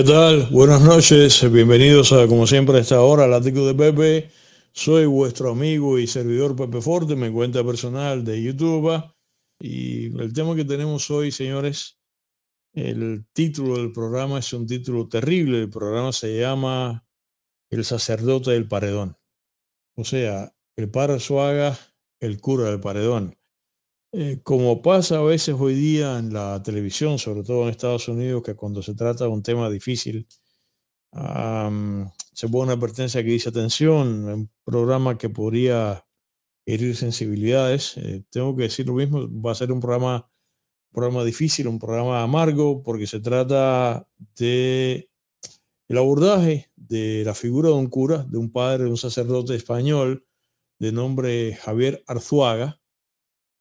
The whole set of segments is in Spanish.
¿Qué tal? Buenas noches, bienvenidos a como siempre a esta hora, ático de Pepe. Soy vuestro amigo y servidor Pepe Forte, me cuenta personal de YouTube. Y el tema que tenemos hoy, señores, el título del programa es un título terrible. El programa se llama El sacerdote del paredón. O sea, el padre Suaga, el cura del paredón. Eh, como pasa a veces hoy día en la televisión, sobre todo en Estados Unidos, que cuando se trata de un tema difícil, se pone una advertencia que dice, atención, un programa que podría herir sensibilidades. Eh, tengo que decir lo mismo, va a ser un programa, programa difícil, un programa amargo, porque se trata de el abordaje de la figura de un cura, de un padre, de un sacerdote español de nombre Javier Arzuaga,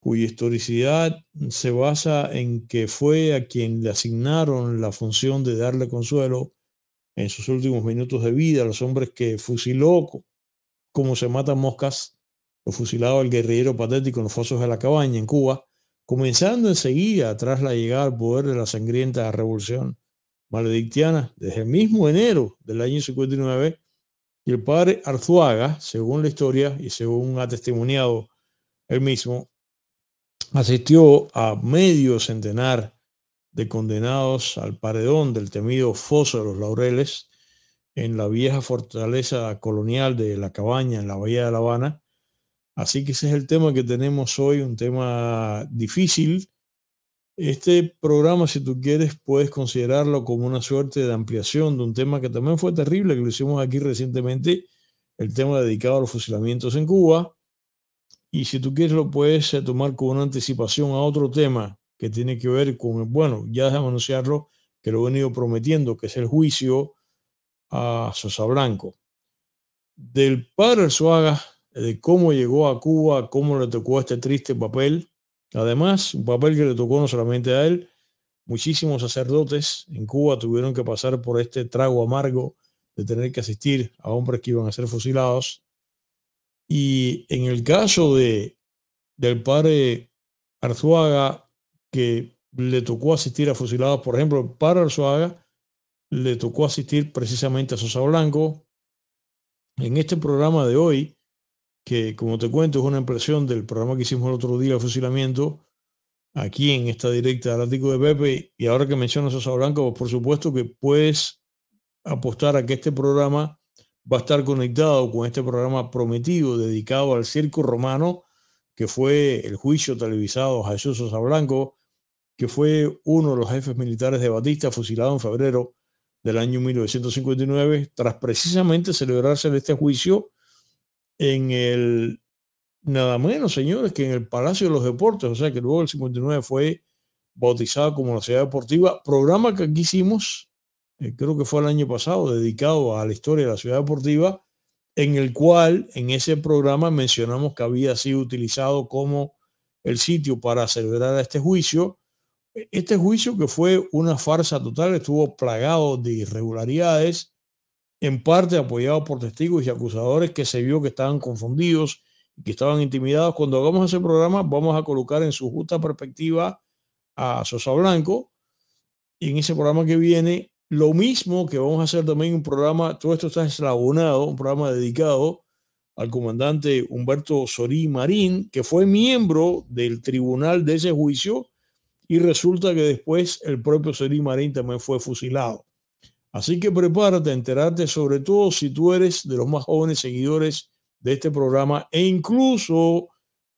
cuya historicidad se basa en que fue a quien le asignaron la función de darle consuelo en sus últimos minutos de vida a los hombres que fusiló como se matan moscas, o fusilado al guerrillero patético en los fosos de la cabaña en Cuba, comenzando enseguida tras la llegada al poder de la sangrienta revolución maledictiana desde el mismo enero del año 59, y el padre Arzuaga, según la historia y según ha testimoniado él mismo, asistió a medio centenar de condenados al paredón del temido foso de los laureles en la vieja fortaleza colonial de La Cabaña, en la Bahía de La Habana. Así que ese es el tema que tenemos hoy, un tema difícil. Este programa, si tú quieres, puedes considerarlo como una suerte de ampliación de un tema que también fue terrible, que lo hicimos aquí recientemente, el tema dedicado a los fusilamientos en Cuba. Y si tú quieres, lo puedes eh, tomar con una anticipación a otro tema que tiene que ver con, bueno, ya déjame anunciarlo, que lo he venido prometiendo, que es el juicio a Sosa Blanco. Del padre Suaga, eh, de cómo llegó a Cuba, cómo le tocó este triste papel. Además, un papel que le tocó no solamente a él, muchísimos sacerdotes en Cuba tuvieron que pasar por este trago amargo de tener que asistir a hombres que iban a ser fusilados. Y en el caso de, del padre Arzuaga, que le tocó asistir a fusilados, por ejemplo, el padre Arzuaga le tocó asistir precisamente a Sosa Blanco. En este programa de hoy, que como te cuento es una impresión del programa que hicimos el otro día, de fusilamiento, aquí en esta directa del de Pepe, y ahora que menciona a Sosa Blanco, por supuesto que puedes apostar a que este programa va a estar conectado con este programa prometido dedicado al circo romano, que fue el juicio televisado a Jesús Sosa Blanco, que fue uno de los jefes militares de Batista fusilado en febrero del año 1959, tras precisamente celebrarse este juicio en el, nada menos señores, que en el Palacio de los Deportes, o sea que luego el 59 fue bautizado como la Ciudad Deportiva, programa que aquí hicimos eh, creo que fue el año pasado, dedicado a la historia de la ciudad deportiva, en el cual en ese programa mencionamos que había sido utilizado como el sitio para celebrar este juicio. Este juicio que fue una farsa total, estuvo plagado de irregularidades, en parte apoyado por testigos y acusadores que se vio que estaban confundidos y que estaban intimidados. Cuando hagamos ese programa vamos a colocar en su justa perspectiva a Sosa Blanco y en ese programa que viene lo mismo que vamos a hacer también un programa, todo esto está eslabonado, un programa dedicado al comandante Humberto Sorí Marín, que fue miembro del tribunal de ese juicio y resulta que después el propio Sorí Marín también fue fusilado. Así que prepárate a enterarte, sobre todo si tú eres de los más jóvenes seguidores de este programa e incluso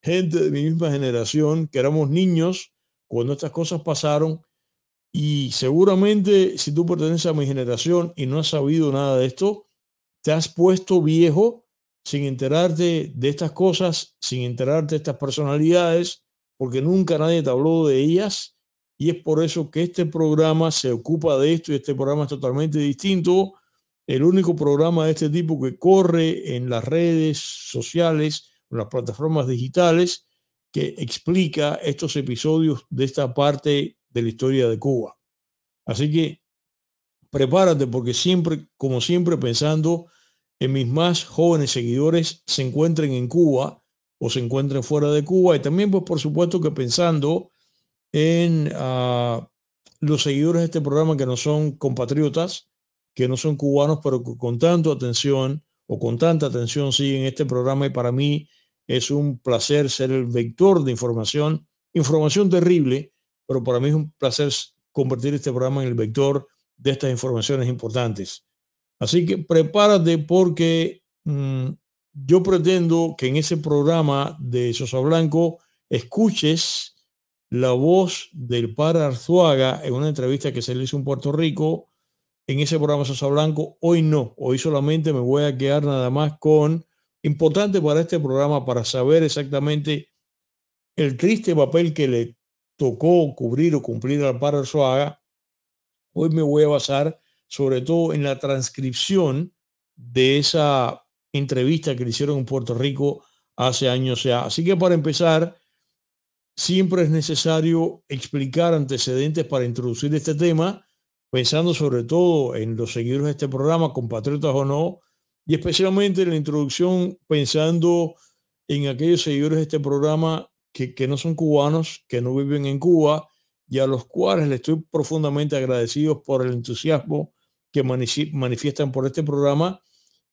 gente de mi misma generación, que éramos niños cuando estas cosas pasaron y seguramente si tú perteneces a mi generación y no has sabido nada de esto, te has puesto viejo sin enterarte de estas cosas, sin enterarte de estas personalidades, porque nunca nadie te habló de ellas. Y es por eso que este programa se ocupa de esto y este programa es totalmente distinto. El único programa de este tipo que corre en las redes sociales, en las plataformas digitales, que explica estos episodios de esta parte de la historia de Cuba. Así que prepárate porque siempre, como siempre, pensando en mis más jóvenes seguidores se encuentren en Cuba o se encuentren fuera de Cuba y también, pues, por supuesto que pensando en ah, los seguidores de este programa que no son compatriotas, que no son cubanos, pero con tanto atención o con tanta atención siguen este programa y para mí es un placer ser el vector de información, información terrible pero para mí es un placer convertir este programa en el vector de estas informaciones importantes. Así que prepárate porque mm, yo pretendo que en ese programa de Sosa Blanco escuches la voz del padre Arzuaga en una entrevista que se le hizo en Puerto Rico en ese programa Sosa Blanco. Hoy no, hoy solamente me voy a quedar nada más con, importante para este programa, para saber exactamente el triste papel que le tocó cubrir o cumplir al su haga, hoy me voy a basar sobre todo en la transcripción de esa entrevista que le hicieron en Puerto Rico hace años sea Así que para empezar, siempre es necesario explicar antecedentes para introducir este tema, pensando sobre todo en los seguidores de este programa, compatriotas o no, y especialmente en la introducción pensando en aquellos seguidores de este programa que, no son cubanos, que no viven en Cuba y a los cuales le estoy profundamente agradecidos por el entusiasmo que manifiestan por este programa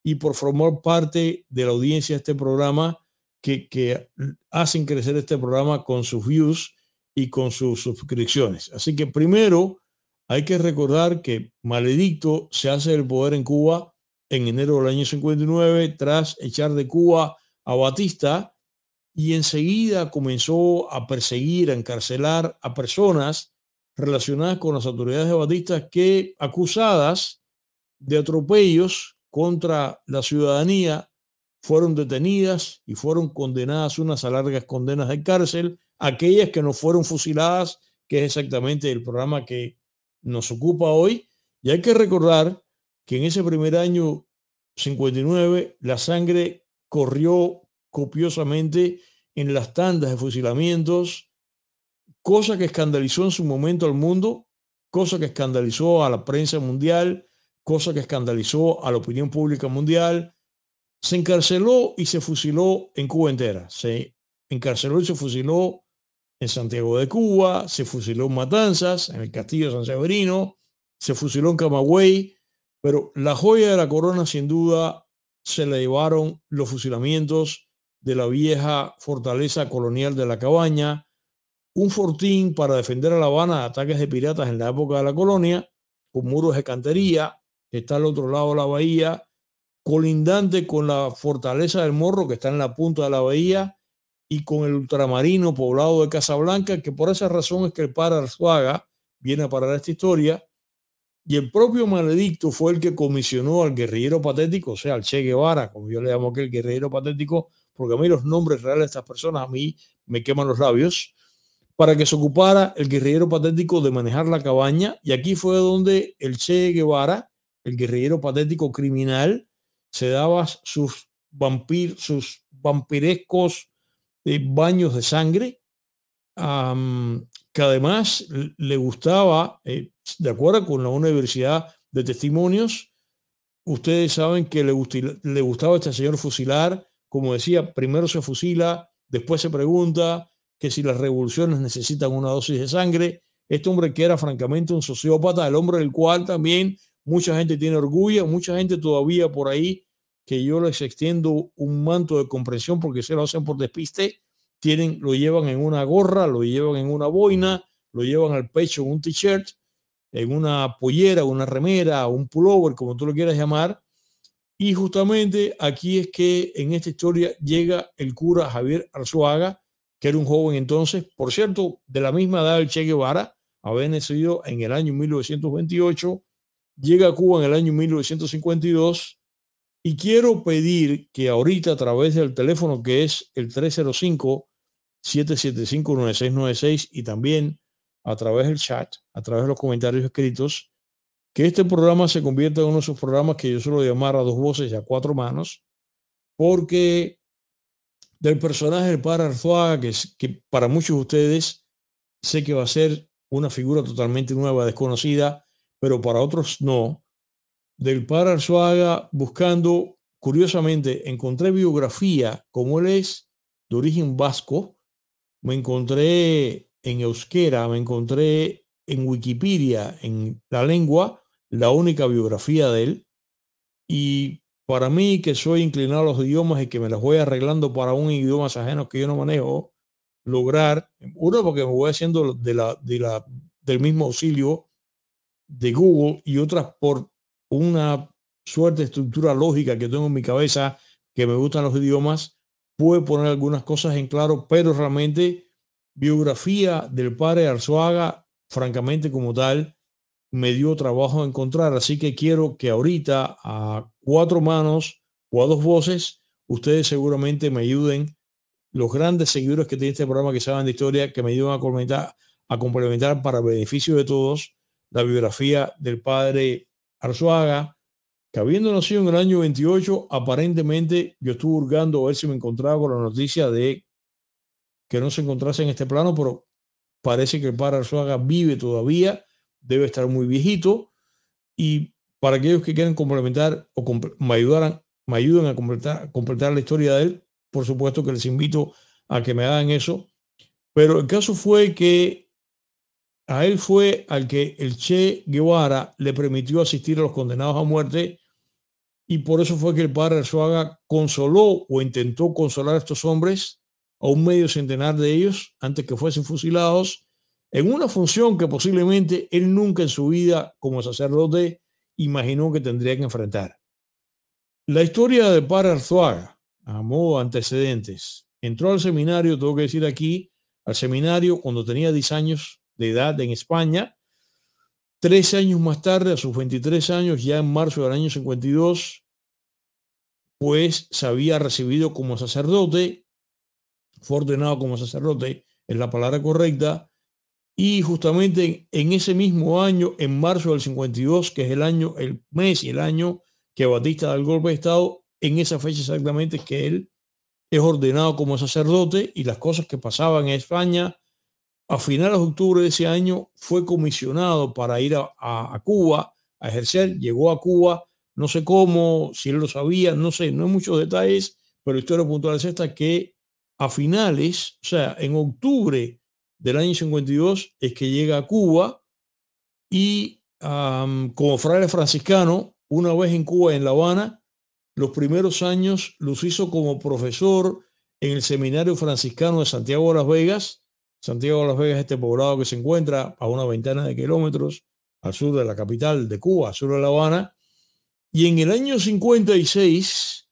y por formar parte de la audiencia de este programa que, hacen crecer este programa con sus views y con sus suscripciones. Así que primero hay que recordar que Maledicto se hace el poder en Cuba en enero del año 59 tras echar de Cuba a Batista y enseguida comenzó a perseguir, a encarcelar a personas relacionadas con las autoridades de que acusadas de atropellos contra la ciudadanía fueron detenidas y fueron condenadas unas a largas condenas de cárcel, aquellas que no fueron fusiladas, que es exactamente el programa que nos ocupa hoy. Y hay que recordar que en ese primer año 59 la sangre corrió copiosamente en las tandas de fusilamientos, cosa que escandalizó en su momento al mundo, cosa que escandalizó a la prensa mundial, cosa que escandalizó a la opinión pública mundial. Se encarceló y se fusiló en Cuba entera. Se encarceló y se fusiló en Santiago de Cuba, se fusiló en Matanzas, en el Castillo de San Severino, se fusiló en Camagüey, pero la joya de la corona sin duda se la llevaron los fusilamientos de la vieja fortaleza colonial de la cabaña, un fortín para defender a La Habana de ataques de piratas en la época de la colonia, con muros de cantería, que está al otro lado de la bahía, colindante con la fortaleza del Morro, que está en la punta de la bahía, y con el ultramarino poblado de Casablanca, que por esa razón es que el padre Arzuaga viene a parar esta historia, y el propio Maledicto fue el que comisionó al guerrillero patético, o sea, al Che Guevara, como yo le llamo el guerrillero patético, porque a mí los nombres reales de estas personas a mí me queman los labios, para que se ocupara el guerrillero patético de manejar la cabaña. Y aquí fue donde el Che Guevara, el guerrillero patético criminal, se daba sus, vampir, sus vampirescos eh, baños de sangre, que además le gustaba, eh, de acuerdo con la Universidad de Testimonios, ustedes saben que le, le gustaba a este señor fusilar como decía, primero se fusila, después se pregunta que si las revoluciones necesitan una dosis de sangre. Este hombre que era francamente un sociópata, el hombre del cual también mucha gente tiene orgullo, mucha gente todavía por ahí, que yo les extiendo un manto de comprensión porque se lo hacen por despiste, tienen, lo llevan en una gorra, lo llevan en una boina, lo llevan al pecho en un t-shirt, en una pollera, una remera, un pullover, como tú lo quieras llamar, y justamente aquí es que en esta historia llega el cura Javier Arzuaga, que era un joven entonces, por cierto, de la misma edad del Che Guevara, había nacido en el año 1928, llega a Cuba en el año 1952 y quiero pedir que ahorita a través del teléfono que es el 305-775-9696 y también a través del chat, a través de los comentarios escritos, que este programa se convierta en uno de esos programas que yo suelo llamar a dos voces y a cuatro manos, porque del personaje del padre Arzuaga, que, que para muchos de ustedes sé que va a ser una figura totalmente nueva, desconocida, pero para otros no, del padre Arzuaga buscando, curiosamente, encontré biografía como él es, de origen vasco, me encontré en euskera, me encontré en Wikipedia, en la lengua la única biografía de él. Y para mí, que soy inclinado a los idiomas y que me las voy arreglando para un idioma ajeno que yo no manejo, lograr, uno, porque me voy haciendo de la, de la, del mismo auxilio de Google y otras por una suerte de estructura lógica que tengo en mi cabeza, que me gustan los idiomas, pude poner algunas cosas en claro, pero realmente biografía del padre Arzuaga, francamente como tal, me dio trabajo encontrar. Así que quiero que ahorita a cuatro manos o a dos voces, ustedes seguramente me ayuden, los grandes seguidores que tienen este programa que saben de historia, que me ayuden a complementar, a complementar para beneficio de todos la biografía del padre Arzuaga, que habiendo nacido en el año 28, aparentemente yo estuve hurgando a ver si me encontraba con la noticia de que no se encontrase en este plano, pero parece que el padre Arzuaga vive todavía debe estar muy viejito. Y para aquellos que quieran complementar o me, ayudaran, me ayudan a completar, completar la historia de él, por supuesto que les invito a que me hagan eso. Pero el caso fue que a él fue al que el Che Guevara le permitió asistir a los condenados a muerte y por eso fue que el padre Arzuaga consoló o intentó consolar a estos hombres, a un medio centenar de ellos, antes que fuesen fusilados en una función que posiblemente él nunca en su vida como sacerdote imaginó que tendría que enfrentar. La historia de Para Arzuaga, a modo antecedentes, entró al seminario, tengo que decir aquí, al seminario cuando tenía 10 años de edad en España. tres años más tarde, a sus 23 años, ya en marzo del año 52, pues se había recibido como sacerdote, fue ordenado como sacerdote, es la palabra correcta, y justamente en, ese mismo año, en marzo del 52, que es el año, el mes y el año que Batista da el golpe de Estado, en esa fecha exactamente que él es ordenado como sacerdote y las cosas que pasaban en España, a finales de octubre de ese año fue comisionado para ir a, a, Cuba a ejercer, llegó a Cuba, no sé cómo, si él lo sabía, no sé, no hay muchos detalles, pero la historia puntual es esta, que a finales, o sea, en octubre del año 52 es que llega a Cuba y como fraile franciscano, una vez en Cuba, en La Habana, los primeros años los hizo como profesor en el Seminario Franciscano de Santiago de Las Vegas. Santiago de Las Vegas es este poblado que se encuentra a una ventana de kilómetros al sur de la capital de Cuba, al sur de La Habana. Y en el año 56,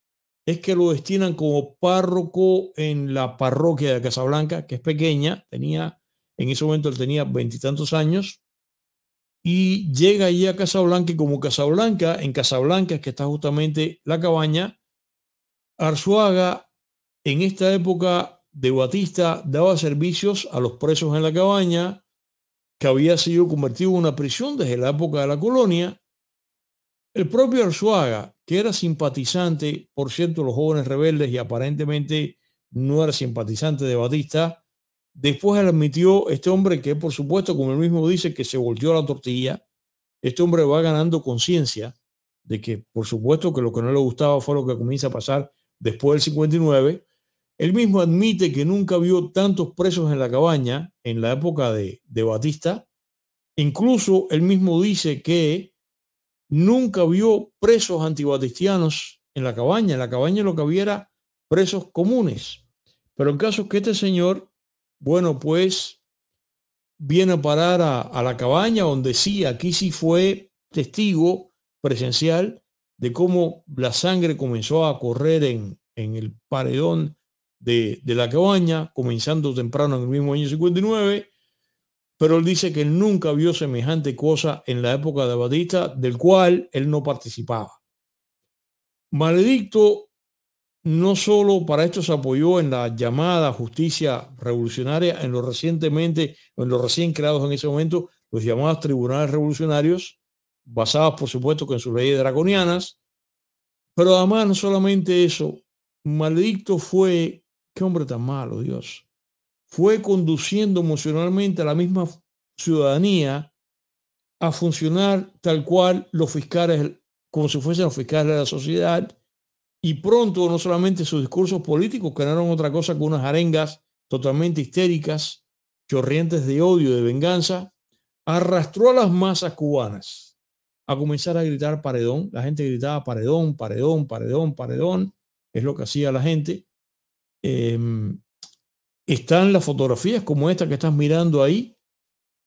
es que lo destinan como párroco en la parroquia de Casablanca, que es pequeña, tenía, en ese momento él tenía veintitantos años, y llega allí a Casablanca, y como Casablanca, en Casablanca, que está justamente la cabaña, Arzuaga, en esta época de Batista, daba servicios a los presos en la cabaña, que había sido convertido en una prisión desde la época de la colonia. El propio Arzuaga, que era simpatizante, por cierto, los jóvenes rebeldes y aparentemente no era simpatizante de Batista. Después admitió este hombre que, por supuesto, como él mismo dice, que se volteó la tortilla. Este hombre va ganando conciencia de que, por supuesto, que lo que no le gustaba fue lo que comienza a pasar después del 59. Él mismo admite que nunca vio tantos presos en la cabaña en la época de Batista. Incluso él mismo dice que nunca vio presos antibatistianos en la cabaña. En la cabaña lo que había era presos comunes. Pero el caso es que este señor, bueno, pues viene a parar a, la cabaña donde sí, aquí sí fue testigo presencial de cómo la sangre comenzó a correr en, el paredón de, de, la cabaña, comenzando temprano en el mismo año 59, pero él dice que él nunca vio semejante cosa en la época de Batista, del cual él no participaba. Maledicto no solo para esto se apoyó en la llamada justicia revolucionaria, en los recientemente, en los recién creados en ese momento, los llamados tribunales revolucionarios, basados por supuesto que en sus leyes draconianas, pero además no solamente eso, Maledicto fue, qué hombre tan malo, Dios fue conduciendo emocionalmente a la misma ciudadanía a funcionar tal cual los fiscales, como si fuesen los fiscales de la sociedad, y pronto no solamente sus discursos políticos que eran otra cosa que unas arengas totalmente histéricas, chorrientes de odio, de venganza, arrastró a las masas cubanas a comenzar a gritar paredón. La gente gritaba paredón, paredón, paredón, paredón, es lo que hacía la gente. Em, están las fotografías como esta que estás mirando ahí,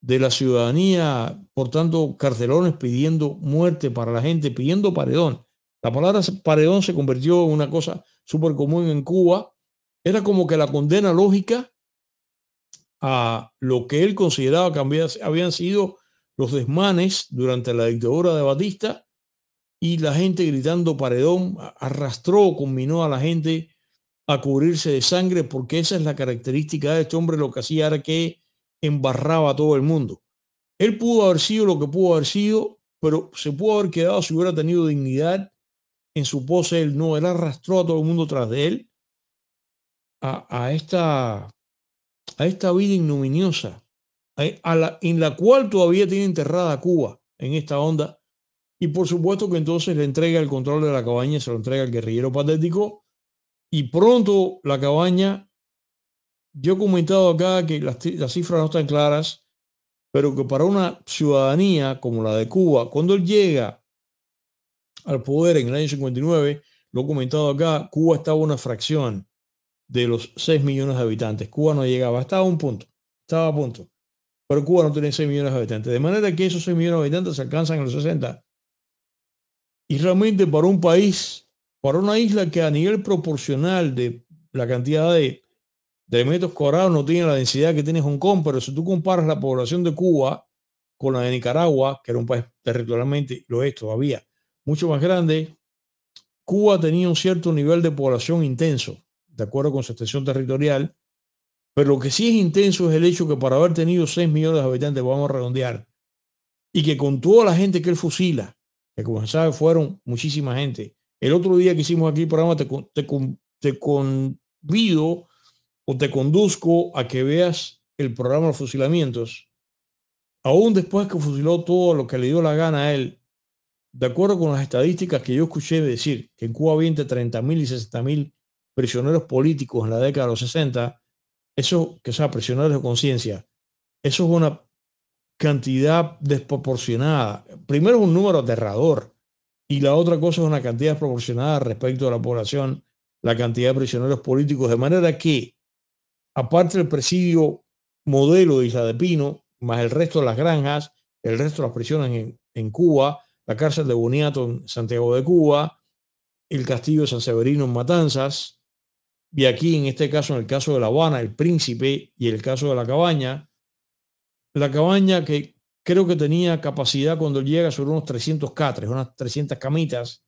de la ciudadanía portando cartelones pidiendo muerte para la gente, pidiendo paredón. La palabra paredón se convirtió en una cosa súper común en Cuba. Era como que la condena lógica a lo que él consideraba que habían sido los desmanes durante la dictadura de Batista y la gente gritando paredón arrastró, conminó a la gente a cubrirse de sangre, porque esa es la característica de este hombre, lo que hacía era que embarraba a todo el mundo. Él pudo haber sido lo que pudo haber sido, pero se pudo haber quedado si hubiera tenido dignidad en su pose. Él no, él arrastró a todo el mundo tras de él a, esta, a esta vida ignominiosa, a, la, en la cual todavía tiene enterrada Cuba en esta onda. Y por supuesto que entonces le entrega el control de la cabaña, se lo entrega al guerrillero patético y pronto la cabaña, yo he comentado acá que las, cifras no están claras, pero que para una ciudadanía como la de Cuba, cuando él llega al poder en el año 59, lo he comentado acá, Cuba estaba una fracción de los 6 millones de habitantes. Cuba no llegaba, hasta a un punto, estaba a punto. Pero Cuba no tiene 6 millones de habitantes. De manera que esos 6 millones de habitantes se alcanzan en los 60. Y realmente para un país para una isla que a nivel proporcional de la cantidad de, de metros cuadrados no tiene la densidad que tiene Hong Kong, pero si tú comparas la población de Cuba con la de Nicaragua, que era un país territorialmente, lo es todavía, mucho más grande, Cuba tenía un cierto nivel de población intenso, de acuerdo con su extensión territorial, pero lo que sí es intenso es el hecho que para haber tenido 6 millones de habitantes, vamos a redondear, y que con toda la gente que él fusila, que como se sabe fueron muchísima gente, el otro día que hicimos aquí el programa, te, convido o te conduzco a que veas el programa de fusilamientos. Aún después que fusiló todo lo que le dio la gana a él, de acuerdo con las estadísticas que yo escuché decir, que en Cuba había entre 30.000 y 60.000 prisioneros políticos en la década de los 60, eso, que sea prisioneros de conciencia, eso es una cantidad desproporcionada. Primero es un número aterrador y la otra cosa es una cantidad proporcionada respecto a la población, la cantidad de prisioneros políticos, de manera que, aparte del presidio modelo de Isla de Pino, más el resto de las granjas, el resto de las prisiones en, en Cuba, la cárcel de Boniato en Santiago de Cuba, el castillo de San Severino en Matanzas, y aquí en este caso, en el caso de La Habana, el Príncipe y el caso de la Cabaña, la Cabaña que Creo que tenía capacidad cuando llega sobre unos 300 catres, unas 300 camitas.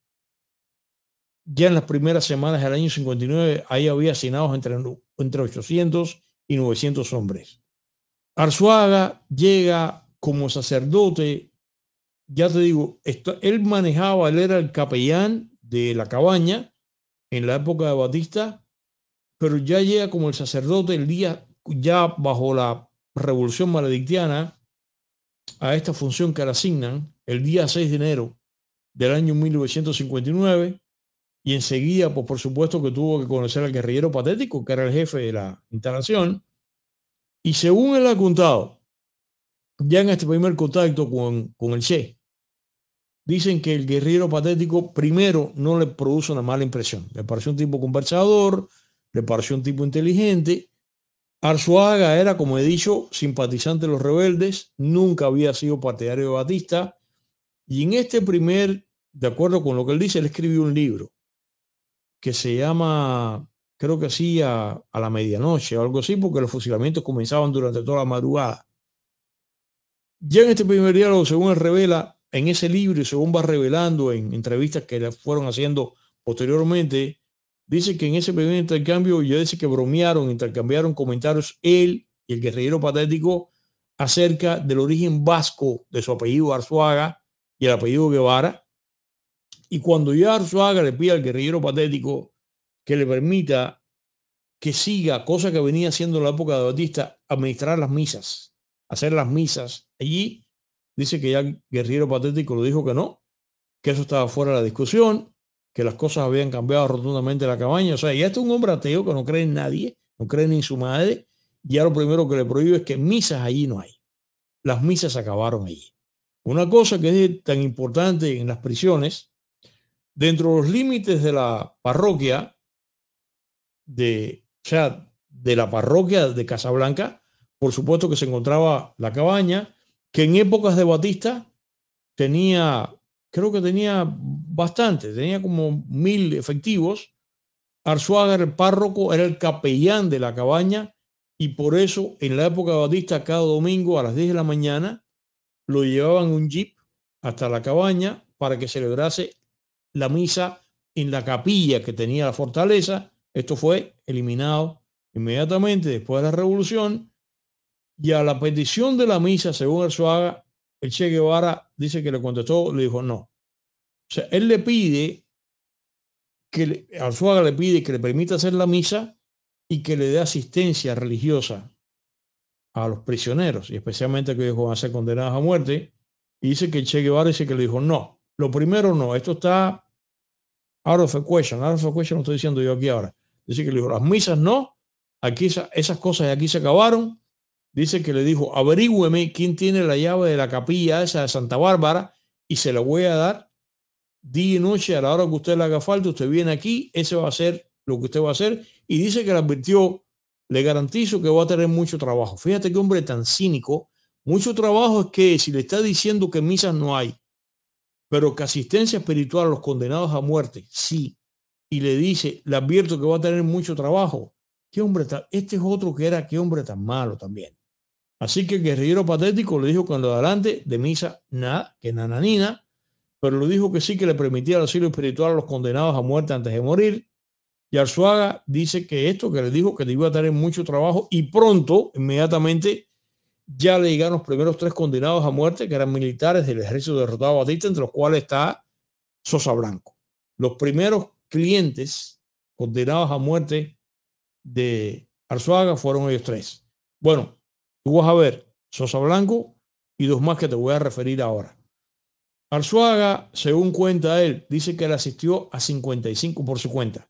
Ya en las primeras semanas del año 59, ahí había asignados entre, entre 800 y 900 hombres. Arzuaga llega como sacerdote, ya te digo, él manejaba, él era el capellán de la cabaña en la época de Batista, pero ya llega como el sacerdote el día, ya bajo la revolución maledictiana, a esta función que le asignan el día 6 de enero del año 1959 y enseguida, pues por supuesto que tuvo que conocer al guerrillero patético, que era el jefe de la instalación, y según él ha contado ya en este primer contacto con, con el Che, dicen que el guerrillero patético primero no le produce una mala impresión, le pareció un tipo conversador, le pareció un tipo inteligente, Arzuaga era, como he dicho, simpatizante de los rebeldes, nunca había sido partidario de Batista, y en este primer, de acuerdo con lo que él dice, él escribió un libro que se llama, creo que así, a, a la medianoche o algo así, porque los fusilamientos comenzaban durante toda la madrugada. Ya en este primer diálogo, según él revela en ese libro y según va revelando en entrevistas que le fueron haciendo posteriormente, Dice que en ese primer intercambio ya dice que bromearon, intercambiaron comentarios él y el guerrillero patético acerca del origen vasco de su apellido Arzuaga y el apellido Guevara. Y cuando ya Arzuaga le pide al guerrillero patético que le permita que siga, cosa que venía haciendo en la época de Batista, administrar las misas, hacer las misas allí, dice que ya el guerrillero patético lo dijo que no, que eso estaba fuera de la discusión, que las cosas habían cambiado rotundamente la cabaña. O sea, ya está un hombre ateo que no cree en nadie, no cree ni en su madre. Y ya lo primero que le prohíbe es que misas allí no hay. Las misas acabaron allí. Una cosa que es tan importante en las prisiones, dentro de los límites de la parroquia, de, o sea, de la parroquia de Casablanca, por supuesto que se encontraba la cabaña, que en épocas de Batista tenía creo que tenía bastante, tenía como mil efectivos. Arzuaga el párroco, era el capellán de la cabaña y por eso en la época Batista cada domingo a las 10 de la mañana lo llevaban un jeep hasta la cabaña para que celebrase la misa en la capilla que tenía la fortaleza. Esto fue eliminado inmediatamente después de la revolución y a la petición de la misa, según Arzuaga, el Che Guevara dice que le contestó, le dijo no. O sea, él le pide que Alzuaga le pide que le permita hacer la misa y que le dé asistencia religiosa a los prisioneros, y especialmente a que van a ser condenados a muerte. Y dice que el Che Guevara dice que le dijo no. Lo primero no, esto está out of question, lo estoy diciendo yo aquí ahora. Dice que le dijo, las misas no, aquí esas, cosas de aquí se acabaron, dice que le dijo, averígüeme quién tiene la llave de la capilla esa de Santa Bárbara y se la voy a dar día y noche a la hora que usted le haga falta, usted viene aquí, ese va a ser lo que usted va a hacer. Y dice que le advirtió, le garantizo que va a tener mucho trabajo. Fíjate qué hombre tan cínico. Mucho trabajo es que si le está diciendo que misas no hay, pero que asistencia espiritual a los condenados a muerte, sí. Y le dice, le advierto que va a tener mucho trabajo. Qué hombre tan, este es otro que era, qué hombre tan malo también. Así que el guerrillero patético le dijo que en lo adelante de misa nada, que nananina, pero le dijo que sí que le permitía el asilo espiritual a los condenados a muerte antes de morir. Y Arzuaga dice que esto que le dijo que le iba a tener mucho trabajo y pronto, inmediatamente, ya le llegaron los primeros tres condenados a muerte que eran militares del ejército derrotado Batista, entre los cuales está Sosa Blanco. Los primeros clientes condenados a muerte de Arzuaga fueron ellos tres. Bueno, Tú vas a ver Sosa Blanco y dos más que te voy a referir ahora. Arzuaga, según cuenta él, dice que él asistió a 55 por su cuenta,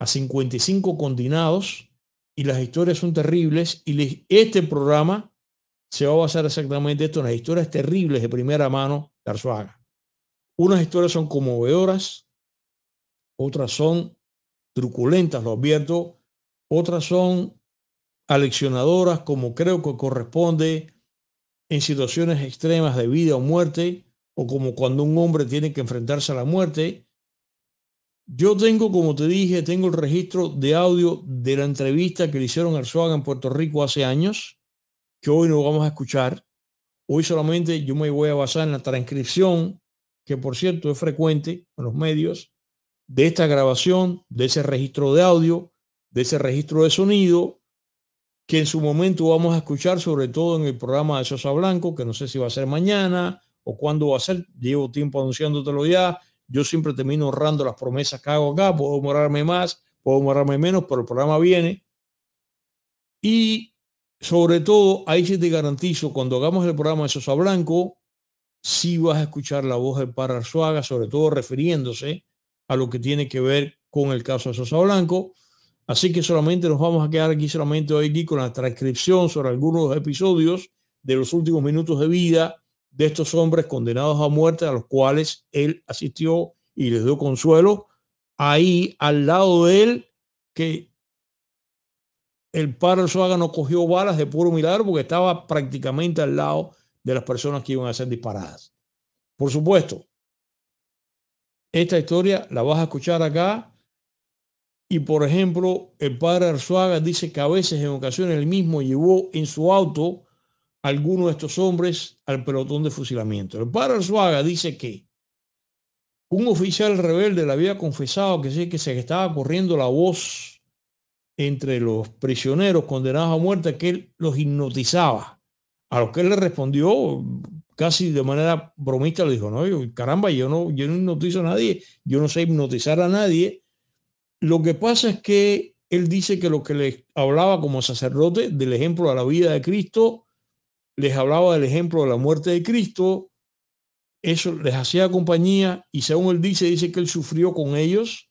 a 55 condenados y las historias son terribles y este programa se va a basar exactamente esto en las historias terribles de primera mano de Arzuaga. Unas historias son conmovedoras, otras son truculentas, lo advierto, otras son aleccionadoras como creo que corresponde en situaciones extremas de vida o muerte, o como cuando un hombre tiene que enfrentarse a la muerte. Yo tengo, como te dije, tengo el registro de audio de la entrevista que le hicieron al Arzuaga en Puerto Rico hace años, que hoy no vamos a escuchar. Hoy solamente yo me voy a basar en la transcripción, que por cierto es frecuente en los medios, de esta grabación, de ese registro de audio, de ese registro de sonido, que en su momento vamos a escuchar, sobre todo en el programa de Sosa Blanco, que no sé si va a ser mañana o cuándo va a ser, llevo tiempo anunciándotelo ya, yo siempre termino honrando las promesas que hago acá, puedo morarme más, puedo morarme menos, pero el programa viene. Y sobre todo, ahí sí te garantizo, cuando hagamos el programa de Sosa Blanco, sí vas a escuchar la voz del Parra suaga sobre todo refiriéndose a lo que tiene que ver con el caso de Sosa Blanco, Así que solamente nos vamos a quedar aquí solamente hoy aquí con la transcripción sobre algunos episodios de los últimos minutos de vida de estos hombres condenados a muerte a los cuales él asistió y les dio consuelo. Ahí al lado de él que el padre Suaga no cogió balas de puro milagro porque estaba prácticamente al lado de las personas que iban a ser disparadas. Por supuesto, esta historia la vas a escuchar acá y por ejemplo, el padre Arzuaga dice que a veces en ocasiones él mismo llevó en su auto a alguno de estos hombres al pelotón de fusilamiento. El padre Arzuaga dice que un oficial rebelde le había confesado que, que se estaba corriendo la voz entre los prisioneros condenados a muerte que él los hipnotizaba. A lo que él le respondió casi de manera bromista, le dijo, no, yo, caramba, yo no, yo no hipnotizo a nadie, yo no sé hipnotizar a nadie lo que pasa es que él dice que lo que les hablaba como sacerdote del ejemplo de la vida de Cristo, les hablaba del ejemplo de la muerte de Cristo, eso les hacía compañía y según él dice, dice que él sufrió con ellos,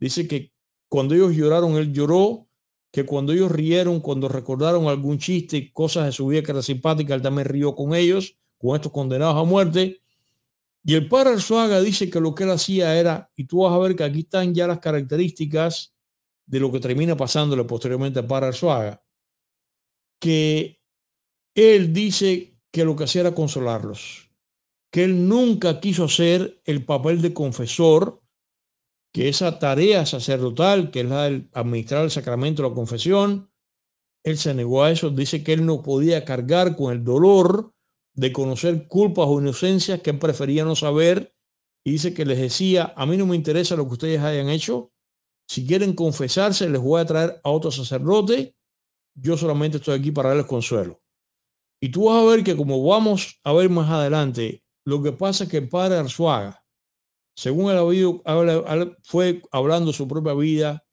dice que cuando ellos lloraron, él lloró, que cuando ellos rieron, cuando recordaron algún chiste, cosas de su vida que era simpática, él también rió con ellos, con estos condenados a muerte, y el padre suaga dice que lo que él hacía era, y tú vas a ver que aquí están ya las características de lo que termina pasándole posteriormente al padre Arzuaga, que él dice que lo que hacía era consolarlos, que él nunca quiso hacer el papel de confesor, que esa tarea sacerdotal, que es la de administrar el sacramento de la confesión, él se negó a eso, dice que él no podía cargar con el dolor de conocer culpas o inocencias que prefería no saber y dice que les decía, a mí no me interesa lo que ustedes hayan hecho, si quieren confesarse les voy a traer a otro sacerdote, yo solamente estoy aquí para darles consuelo. Y tú vas a ver que como vamos a ver más adelante, lo que pasa es que el padre Arzuaga, según él fue hablando su propia vida,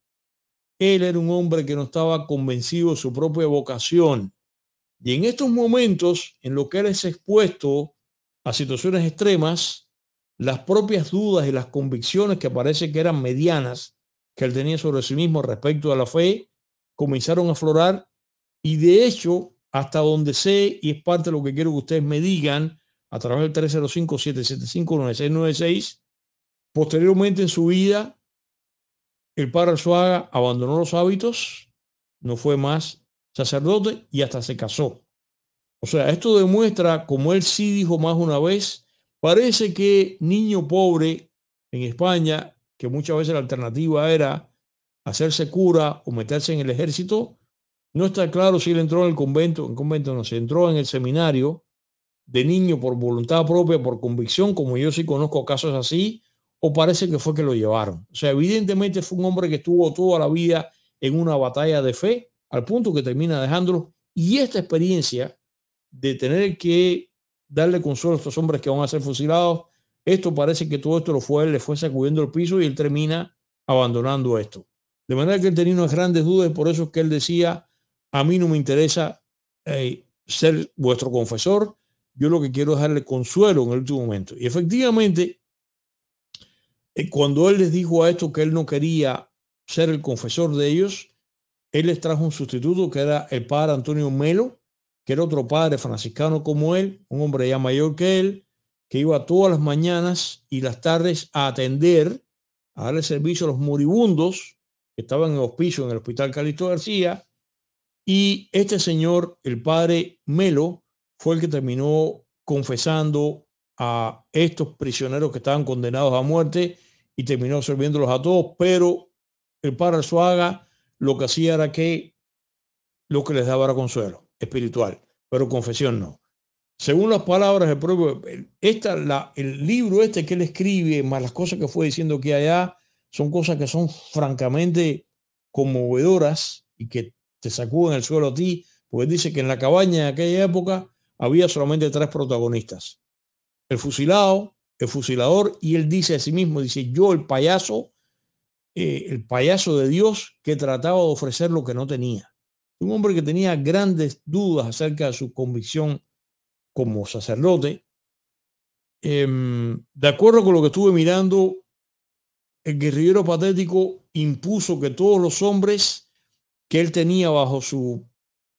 él era un hombre que no estaba convencido de su propia vocación. Y en estos momentos en lo que eres expuesto a situaciones extremas, las propias dudas y las convicciones que parece que eran medianas que él tenía sobre sí mismo respecto a la fe, comenzaron a aflorar y de hecho, hasta donde sé, y es parte de lo que quiero que ustedes me digan a través del 305-775-9696, posteriormente en su vida, el padre Suaga abandonó los hábitos, no fue más sacerdote y hasta se casó. O sea, esto demuestra, como él sí dijo más una vez, parece que niño pobre en España, que muchas veces la alternativa era hacerse cura o meterse en el ejército, no está claro si él entró en el convento, en convento no, se entró en el seminario de niño por voluntad propia, por convicción, como yo sí conozco casos así, o parece que fue que lo llevaron. O sea, evidentemente fue un hombre que estuvo toda la vida en una batalla de fe al punto que termina dejándolo. Y esta experiencia de tener que darle consuelo a estos hombres que van a ser fusilados, esto parece que todo esto lo fue, le fue sacudiendo el piso y él termina abandonando esto. De manera que él tenía unas grandes dudas y por eso es que él decía, a mí no me interesa eh, ser vuestro confesor, yo lo que quiero es darle consuelo en el último momento. Y efectivamente, eh, cuando él les dijo a esto que él no quería ser el confesor de ellos, él les trajo un sustituto que era el padre Antonio Melo, que era otro padre franciscano como él, un hombre ya mayor que él, que iba todas las mañanas y las tardes a atender, a darle servicio a los moribundos que estaban en el hospicio en el hospital Calixto García. Y este señor, el padre Melo, fue el que terminó confesando a estos prisioneros que estaban condenados a muerte y terminó sirviéndolos a todos, pero el padre Suaga lo que hacía era que lo que les daba era consuelo espiritual, pero confesión no. Según las palabras del propio, esta, la, el libro este que él escribe, más las cosas que fue diciendo que allá, son cosas que son francamente conmovedoras y que te sacuden el suelo a ti, porque dice que en la cabaña de aquella época había solamente tres protagonistas. El fusilado, el fusilador, y él dice a sí mismo, dice, yo el payaso eh, el payaso de Dios que trataba de ofrecer lo que no tenía. Un hombre que tenía grandes dudas acerca de su convicción como sacerdote. Em, de acuerdo con lo que estuve mirando, el guerrillero patético impuso que todos los hombres que él tenía bajo su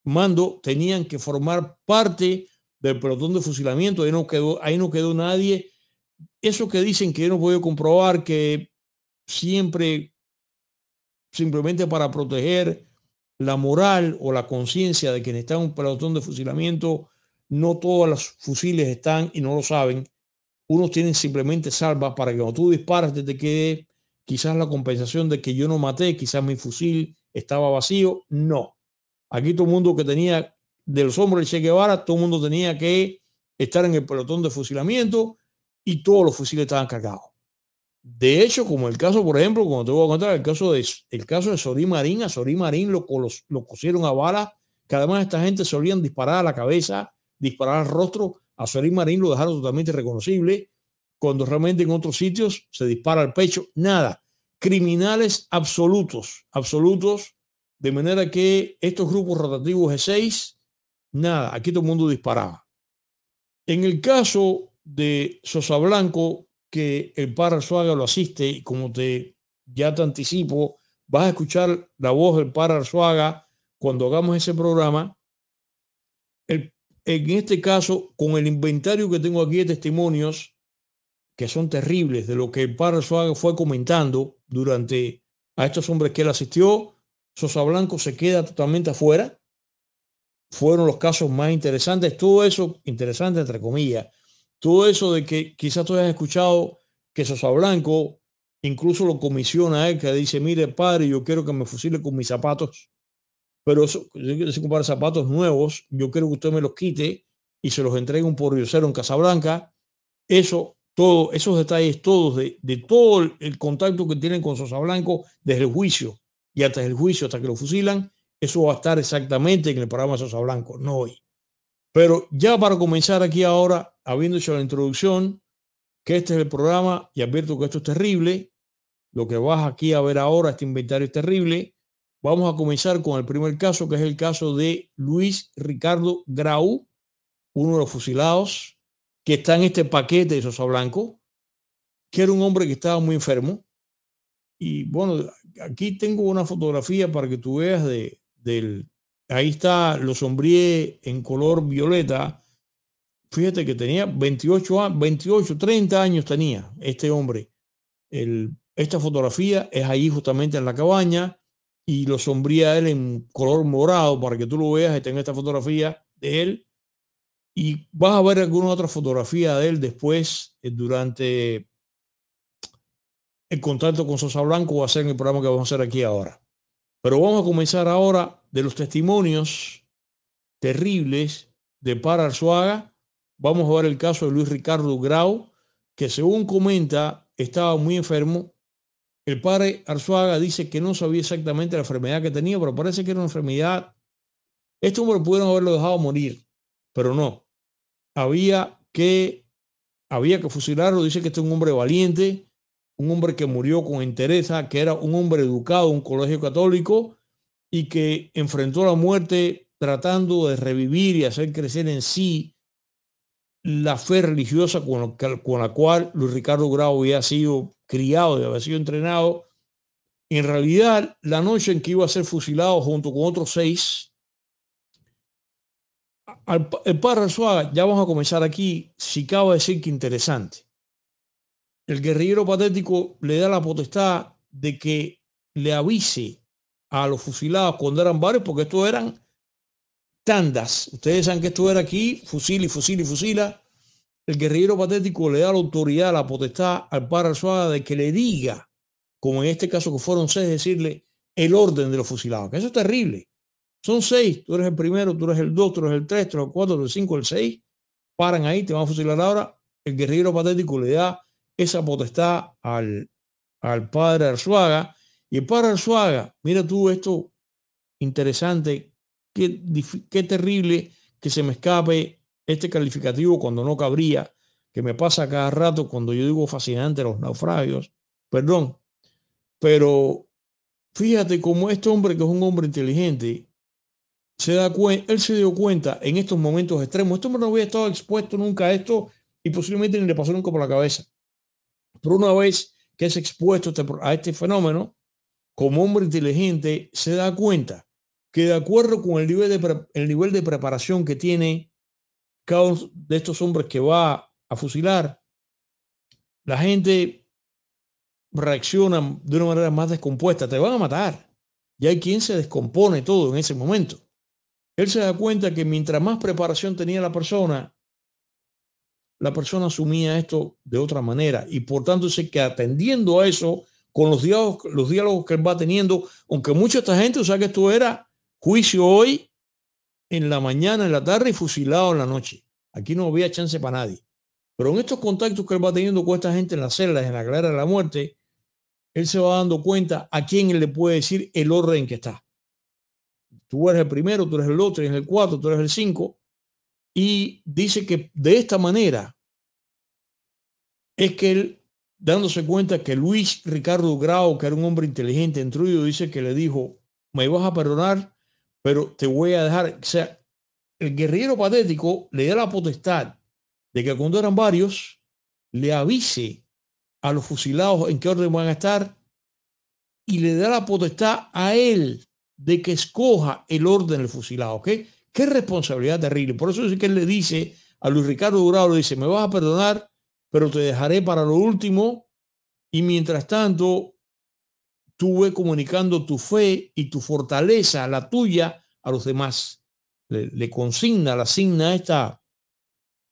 mando tenían que formar parte del pelotón de fusilamiento. Ahí no quedó, ahí no quedó nadie. Eso que dicen que yo no puedo comprobar, que siempre simplemente para proteger la moral o la conciencia de quienes está en un pelotón de fusilamiento. No todos los fusiles están y no lo saben. Unos tienen simplemente salvas para que cuando tú disparas te quede quizás la compensación de que yo no maté, quizás mi fusil estaba vacío. No. Aquí todo el mundo que tenía de los hombres de Che Guevara, todo el mundo tenía que estar en el pelotón de fusilamiento y todos los fusiles estaban cargados. De hecho, como el caso, por ejemplo, cuando te voy a contar el caso de, el caso de Sorí Marín, a Sorí Marín lo, lo, cosieron a bala, que además esta gente solían disparar a la cabeza, disparar al rostro. A Sorí Marín lo dejaron totalmente reconocible, cuando realmente en otros sitios se dispara al pecho. Nada. Criminales absolutos, absolutos. De manera que estos grupos rotativos G6, nada, aquí todo el mundo disparaba. En el caso de Sosa Blanco, que el Padre Arzuaga lo asiste y como te ya te anticipo, vas a escuchar la voz del Padre Arzuaga cuando hagamos ese programa. en este caso, con el inventario que tengo aquí de testimonios, que son terribles, de lo que el Padre Arzuaga fue comentando durante a estos hombres que él asistió, Sosa Blanco se queda totalmente afuera. Fueron los casos más interesantes, todo eso interesante entre comillas, todo eso de que quizás tú hayas escuchado que Sosa Blanco incluso lo comisiona a él, que dice, mire, padre, yo quiero que me fusile con mis zapatos, pero eso, yo quiero comprar zapatos nuevos, yo quiero que usted me los quite y se los entregue un porriocero en Casablanca. Eso, todo, esos detalles todos de, todo el, contacto que tienen con Sosa Blanco desde el juicio y hasta el juicio, hasta que lo fusilan, eso va a estar exactamente en el programa Sosa Blanco, no hoy. Pero ya para comenzar aquí ahora, habiendo hecho la introducción, que este es el programa y advierto que esto es terrible. Lo que vas aquí a ver ahora, este inventario es terrible. Vamos a comenzar con el primer caso, que es el caso de Luis Ricardo Grau, uno de los fusilados que está en este paquete de Sosa Blanco, que era un hombre que estaba muy enfermo. Y bueno, aquí tengo una fotografía para que tú veas de, del... Ahí está, lo sombríe en color violeta, fíjate que tenía 28, 28 30 años tenía este hombre. esta fotografía es ahí justamente en la cabaña y lo sombría él en color morado para que tú lo veas. Está en esta fotografía de él. Y vas a ver alguna otra fotografía de él después, eh, durante el contacto con Sosa Blanco, va a ser el programa que vamos a hacer aquí ahora. Pero vamos a comenzar ahora de los testimonios terribles de Para Arzuaga Vamos a ver el caso de Luis Ricardo Grau, que según comenta estaba muy enfermo. El padre Arzuaga dice que no sabía exactamente la enfermedad que tenía, pero parece que era una enfermedad. Este hombre pudieron haberlo dejado morir, pero no. Había que, había que fusilarlo. Dice que este es un hombre valiente, un hombre que murió con entereza, que era un hombre educado en un colegio católico y que enfrentó la muerte tratando de revivir y hacer crecer en sí la fe religiosa con, la cual Luis Ricardo Grau había sido criado y había sido entrenado, en realidad la noche en que iba a ser fusilado junto con otros seis, el padre Arzuaga, ya vamos a comenzar aquí, si cabe decir que interesante. El guerrillero patético le da la potestad de que le avise a los fusilados cuando eran varios, porque estos eran tandas. Ustedes saben que esto era aquí, fusil y fusil y fusila. El guerrillero patético le da la autoridad, la potestad al padre Arzuaga de que le diga, como en este caso que fueron seis, decirle el orden de los fusilados, que eso es terrible. Son seis, tú eres el primero, tú eres el dos, tú eres el tres, tú eres el cuatro, tú eres el cinco, el seis, paran ahí, te van a fusilar ahora. El guerrillero patético le da esa potestad al, al padre Arzuaga. Y el padre Arzuaga, mira tú esto interesante qué, terrible que se me escape este calificativo cuando no cabría, que me pasa cada rato cuando yo digo fascinante los naufragios, perdón, pero fíjate cómo este hombre, que es un hombre inteligente, se da cuenta, él se dio cuenta en estos momentos extremos, este hombre no había estado expuesto nunca a esto y posiblemente ni le pasó nunca por la cabeza, pero una vez que es expuesto este a este fenómeno, como hombre inteligente, se da cuenta que de acuerdo con el nivel de, el nivel de preparación que tiene cada uno de estos hombres que va a fusilar, la gente reacciona de una manera más descompuesta. Te van a matar. Y hay quien se descompone todo en ese momento. Él se da cuenta que mientras más preparación tenía la persona, la persona asumía esto de otra manera. Y por tanto, sé que atendiendo a eso, con los diálogos, los diálogos que él va teniendo, aunque mucha esta gente, o sea que esto era Juicio hoy, en la mañana, en la tarde y fusilado en la noche. Aquí no había chance para nadie. Pero en estos contactos que él va teniendo con esta gente en las celdas, en la clara de la muerte, él se va dando cuenta a quién le puede decir el orden que está. Tú eres el primero, tú eres el otro, eres el cuatro, tú eres el cinco. Y dice que de esta manera es que él, dándose cuenta que Luis Ricardo Grau, que era un hombre inteligente, entruido, dice que le dijo, me vas a perdonar pero te voy a dejar, o sea, el guerrillero patético le da la potestad de que cuando eran varios, le avise a los fusilados en qué orden van a estar y le da la potestad a él de que escoja el orden del fusilado. Qué responsabilidad terrible. Por eso es que él le dice a Luis Ricardo Durado, le dice, me vas a perdonar, pero te dejaré para lo último. Y mientras tanto, Tuve comunicando tu fe y tu fortaleza, la tuya, a los demás. Le, consigna, le asigna esta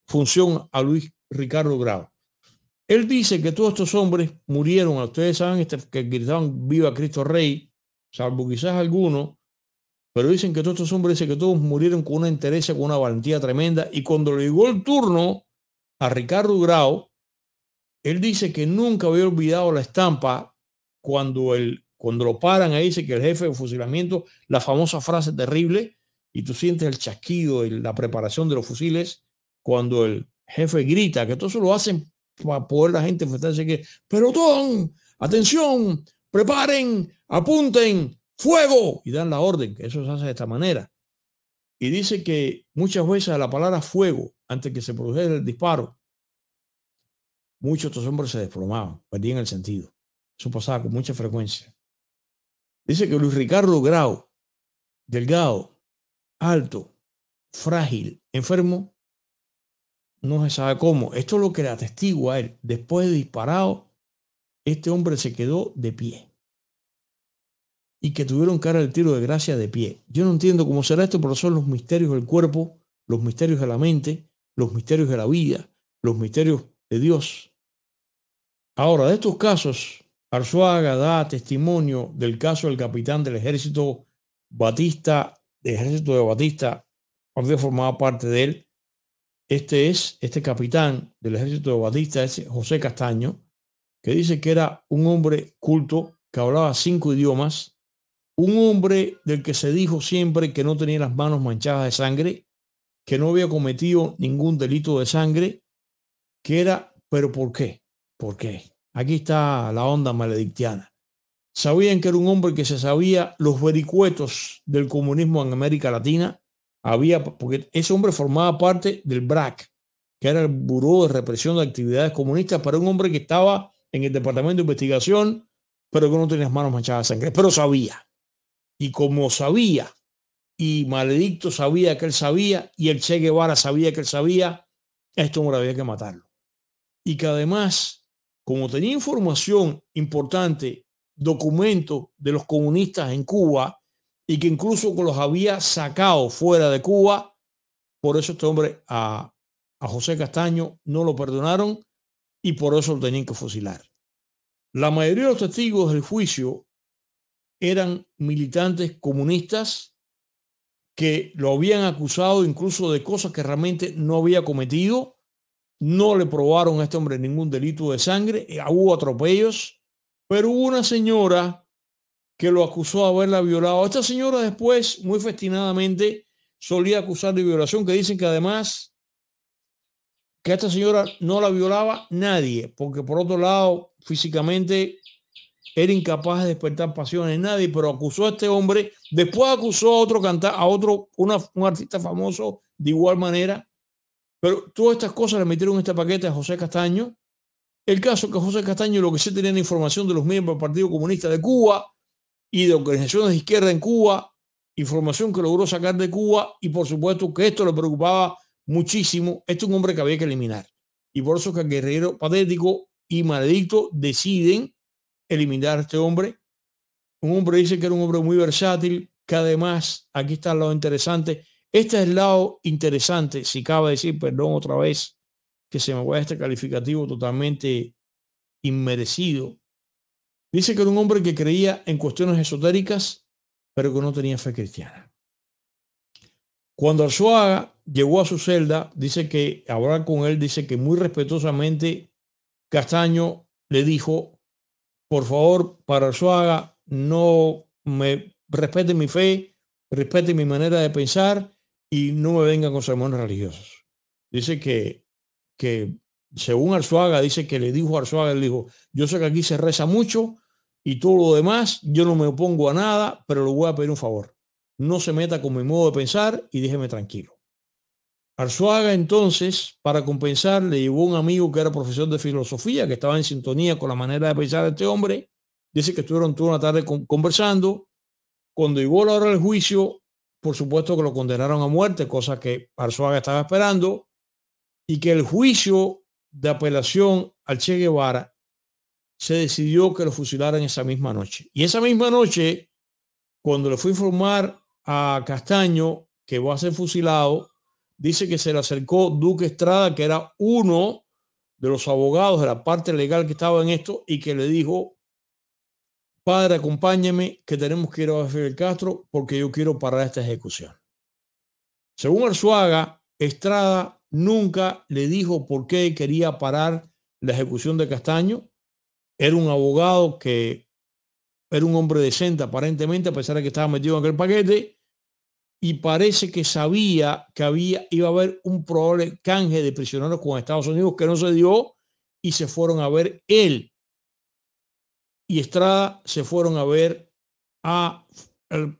función a Luis Ricardo Grau. Él dice que todos estos hombres murieron, ustedes saben este, que gritaban viva Cristo Rey, salvo quizás algunos, pero dicen que todos estos hombres, dicen que todos murieron con una entereza, con una valentía tremenda, y cuando le llegó el turno a Ricardo Grau, él dice que nunca había olvidado la estampa cuando, el, cuando lo paran ahí, dice que el jefe de fusilamiento, la famosa frase terrible, y tú sientes el chasquido, y la preparación de los fusiles, cuando el jefe grita, que todo eso lo hacen para poder la gente enfrentarse, que pelotón, atención, preparen, apunten, fuego, y dan la orden, que eso se hace de esta manera. Y dice que muchas veces la palabra fuego, antes que se produjera el disparo, muchos de estos hombres se desplomaban, perdían el sentido. Eso pasaba con mucha frecuencia. Dice que Luis Ricardo Grau, delgado, alto, frágil, enfermo, no se sabe cómo. Esto es lo que le atestigua a él. Después de disparado, este hombre se quedó de pie. Y que tuvieron cara el tiro de gracia de pie. Yo no entiendo cómo será esto, pero son los misterios del cuerpo, los misterios de la mente, los misterios de la vida, los misterios de Dios. Ahora, de estos casos, Arzuaga da testimonio del caso del capitán del ejército Batista, del ejército de Batista, había formaba parte de él. Este es, este capitán del ejército de Batista es José Castaño, que dice que era un hombre culto, que hablaba cinco idiomas, un hombre del que se dijo siempre que no tenía las manos manchadas de sangre, que no había cometido ningún delito de sangre, que era, pero ¿por qué? ¿Por qué? Aquí está la onda maledictiana. Sabían que era un hombre que se sabía los vericuetos del comunismo en América Latina. Había, porque ese hombre formaba parte del BRAC, que era el Buró de Represión de Actividades Comunistas, para un hombre que estaba en el Departamento de Investigación, pero que no tenía manos manchadas de sangre, pero sabía. Y como sabía, y Maledicto sabía que él sabía, y el Che Guevara sabía que él sabía, a este hombre había que matarlo. Y que además como tenía información importante, documentos de los comunistas en Cuba y que incluso los había sacado fuera de Cuba, por eso este hombre a, a José Castaño no lo perdonaron y por eso lo tenían que fusilar. La mayoría de los testigos del juicio eran militantes comunistas que lo habían acusado incluso de cosas que realmente no había cometido no le probaron a este hombre ningún delito de sangre, eh, hubo atropellos, pero hubo una señora que lo acusó de haberla violado. Esta señora después, muy festinadamente, solía acusar de violación, que dicen que además que esta señora no la violaba nadie, porque por otro lado, físicamente era incapaz de despertar pasiones en nadie, pero acusó a este hombre, después acusó a otro cantar, a otro, un artista famoso de igual manera, pero todas estas cosas le metieron en esta paqueta a José Castaño. El caso que José Castaño lo que se tenía información de los miembros del Partido Comunista de Cuba y de organizaciones de izquierda en Cuba, información que logró sacar de Cuba y por supuesto que esto le preocupaba muchísimo. Este es un hombre que había que eliminar. Y por eso que Guerrero Patético y Maledicto deciden eliminar a este hombre. Un hombre dice que era un hombre muy versátil, que además, aquí está lo interesante, este es el lado interesante, si cabe decir, perdón otra vez, que se me a este calificativo totalmente inmerecido. Dice que era un hombre que creía en cuestiones esotéricas, pero que no tenía fe cristiana. Cuando Arzuaga llegó a su celda, dice que hablar con él, dice que muy respetuosamente Castaño le dijo, por favor, para Arzuaga, no me respete mi fe, respete mi manera de pensar y no me vengan con sermones religiosos. Dice que, que según Arzuaga, dice que le dijo a Arzuaga, le dijo, yo sé que aquí se reza mucho y todo lo demás, yo no me opongo a nada, pero le voy a pedir un favor. No se meta con mi modo de pensar y déjeme tranquilo. Arzuaga entonces, para compensar, le llevó un amigo que era profesor de filosofía, que estaba en sintonía con la manera de pensar de este hombre. Dice que estuvieron toda una tarde conversando. Cuando llegó la hora del juicio, por supuesto que lo condenaron a muerte, cosa que Arzuaga estaba esperando, y que el juicio de apelación al Che Guevara se decidió que lo fusilaran esa misma noche. Y esa misma noche, cuando le fui a informar a Castaño que va a ser fusilado, dice que se le acercó Duque Estrada, que era uno de los abogados de la parte legal que estaba en esto, y que le dijo Padre, acompáñame que tenemos que ir a Fidel Castro porque yo quiero parar esta ejecución. Según Arzuaga, Estrada nunca le dijo por qué quería parar la ejecución de Castaño. Era un abogado que era un hombre decente aparentemente, a pesar de que estaba metido en aquel paquete, y parece que sabía que había, iba a haber un probable canje de prisioneros con Estados Unidos que no se dio y se fueron a ver él y Estrada se fueron a ver a,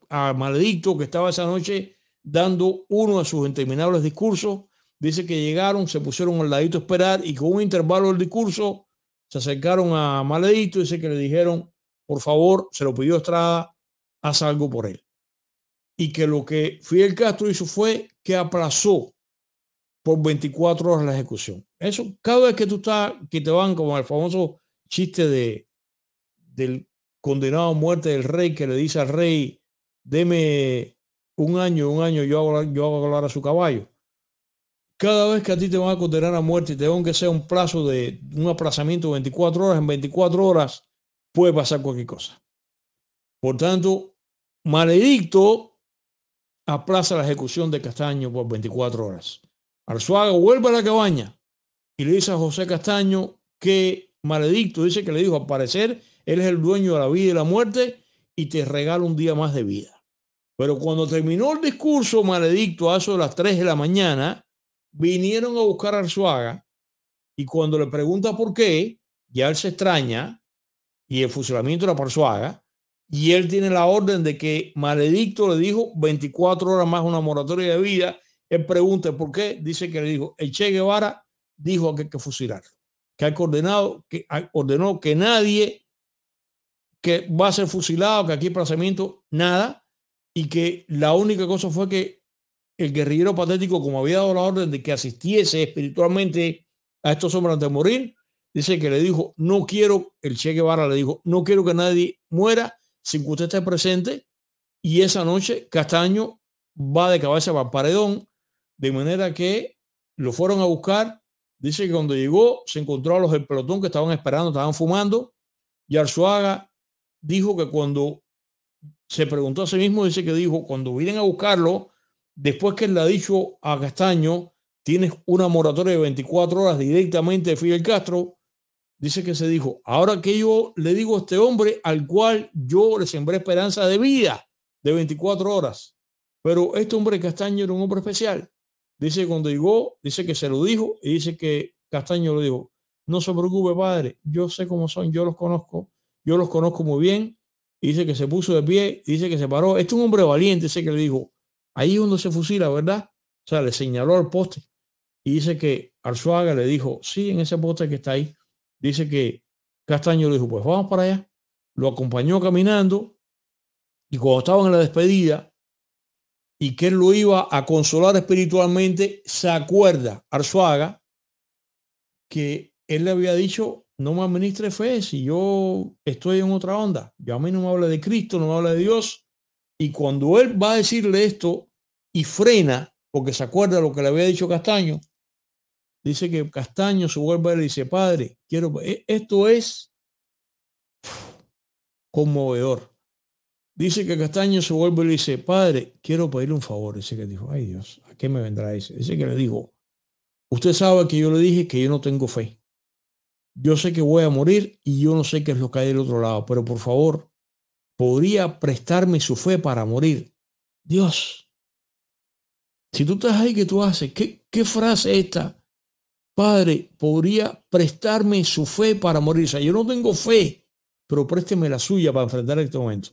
a, Maledicto que estaba esa noche dando uno de sus interminables discursos. Dice que llegaron, se pusieron al ladito a esperar y con un intervalo del discurso se acercaron a Maledicto. Dice que le dijeron, por favor, se lo pidió Estrada, haz algo por él. Y que lo que Fidel Castro hizo fue que aplazó por 24 horas la ejecución. Eso, cada vez que tú estás, que te van como el famoso chiste de, del condenado a muerte del rey que le dice al rey, deme un año, un año, yo hago, yo hago hablar a su caballo. Cada vez que a ti te van a condenar a muerte y te van que sea un plazo de un aplazamiento de 24 horas, en 24 horas puede pasar cualquier cosa. Por tanto, maledicto aplaza la ejecución de Castaño por 24 horas. Arzuaga vuelve a la cabaña y le dice a José Castaño que maledicto, dice que le dijo, aparecer él es el dueño de la vida y la muerte y te regala un día más de vida. Pero cuando terminó el discurso maledicto a eso de las 3 de la mañana, vinieron a buscar a Arzuaga y cuando le pregunta por qué, ya él se extraña y el fusilamiento era por Arzuaga y él tiene la orden de que maledicto le dijo 24 horas más una moratoria de vida. Él pregunta por qué, dice que le dijo, el Che Guevara dijo que hay que fusilarlo, que ha ordenado, que ordenó que nadie que va a ser fusilado, que aquí plazamiento nada, y que la única cosa fue que el guerrillero patético, como había dado la orden de que asistiese espiritualmente a estos hombres antes de morir, dice que le dijo, no quiero, el Che Guevara le dijo, no quiero que nadie muera sin que usted esté presente, y esa noche Castaño va de cabeza para paredón, de manera que lo fueron a buscar, dice que cuando llegó se encontró a los del pelotón que estaban esperando, estaban fumando, y Arzuaga dijo que cuando se preguntó a sí mismo, dice que dijo, cuando vienen a buscarlo, después que le ha dicho a Castaño, tienes una moratoria de 24 horas directamente de Fidel Castro, dice que se dijo, ahora que yo le digo a este hombre al cual yo le sembré esperanza de vida de 24 horas, pero este hombre Castaño era un hombre especial. Dice que cuando llegó, dice que se lo dijo y dice que Castaño lo dijo, no se preocupe padre, yo sé cómo son, yo los conozco, yo los conozco muy bien. dice que se puso de pie, dice que se paró. Este es un hombre valiente, ese que le dijo, ahí es donde se fusila, ¿verdad? O sea, le señaló al poste. Y dice que Arzuaga le dijo, sí, en ese poste que está ahí. Dice que Castaño le dijo, pues vamos para allá. Lo acompañó caminando y cuando estaban en la despedida y que él lo iba a consolar espiritualmente, se acuerda Arzuaga que él le había dicho no me administre fe si yo estoy en otra onda. Yo a mí no me habla de Cristo, no me habla de Dios. Y cuando él va a decirle esto y frena, porque se acuerda lo que le había dicho Castaño, dice que Castaño se vuelve y le dice, padre, quiero, e, esto es conmovedor. Dice que Castaño se vuelve y le dice, padre, quiero pedirle un favor. Dice que dijo, ay Dios, ¿a qué me vendrá ese? Dice que le dijo, usted sabe que yo le dije que yo no tengo fe yo sé que voy a morir y yo no sé qué es lo que hay del otro lado, pero por favor, podría prestarme su fe para morir. Dios, si tú estás ahí, ¿qué tú haces? ¿Qué, qué frase esta? Padre, podría prestarme su fe para morir. O sea, yo no tengo fe, pero présteme la suya para enfrentar este momento.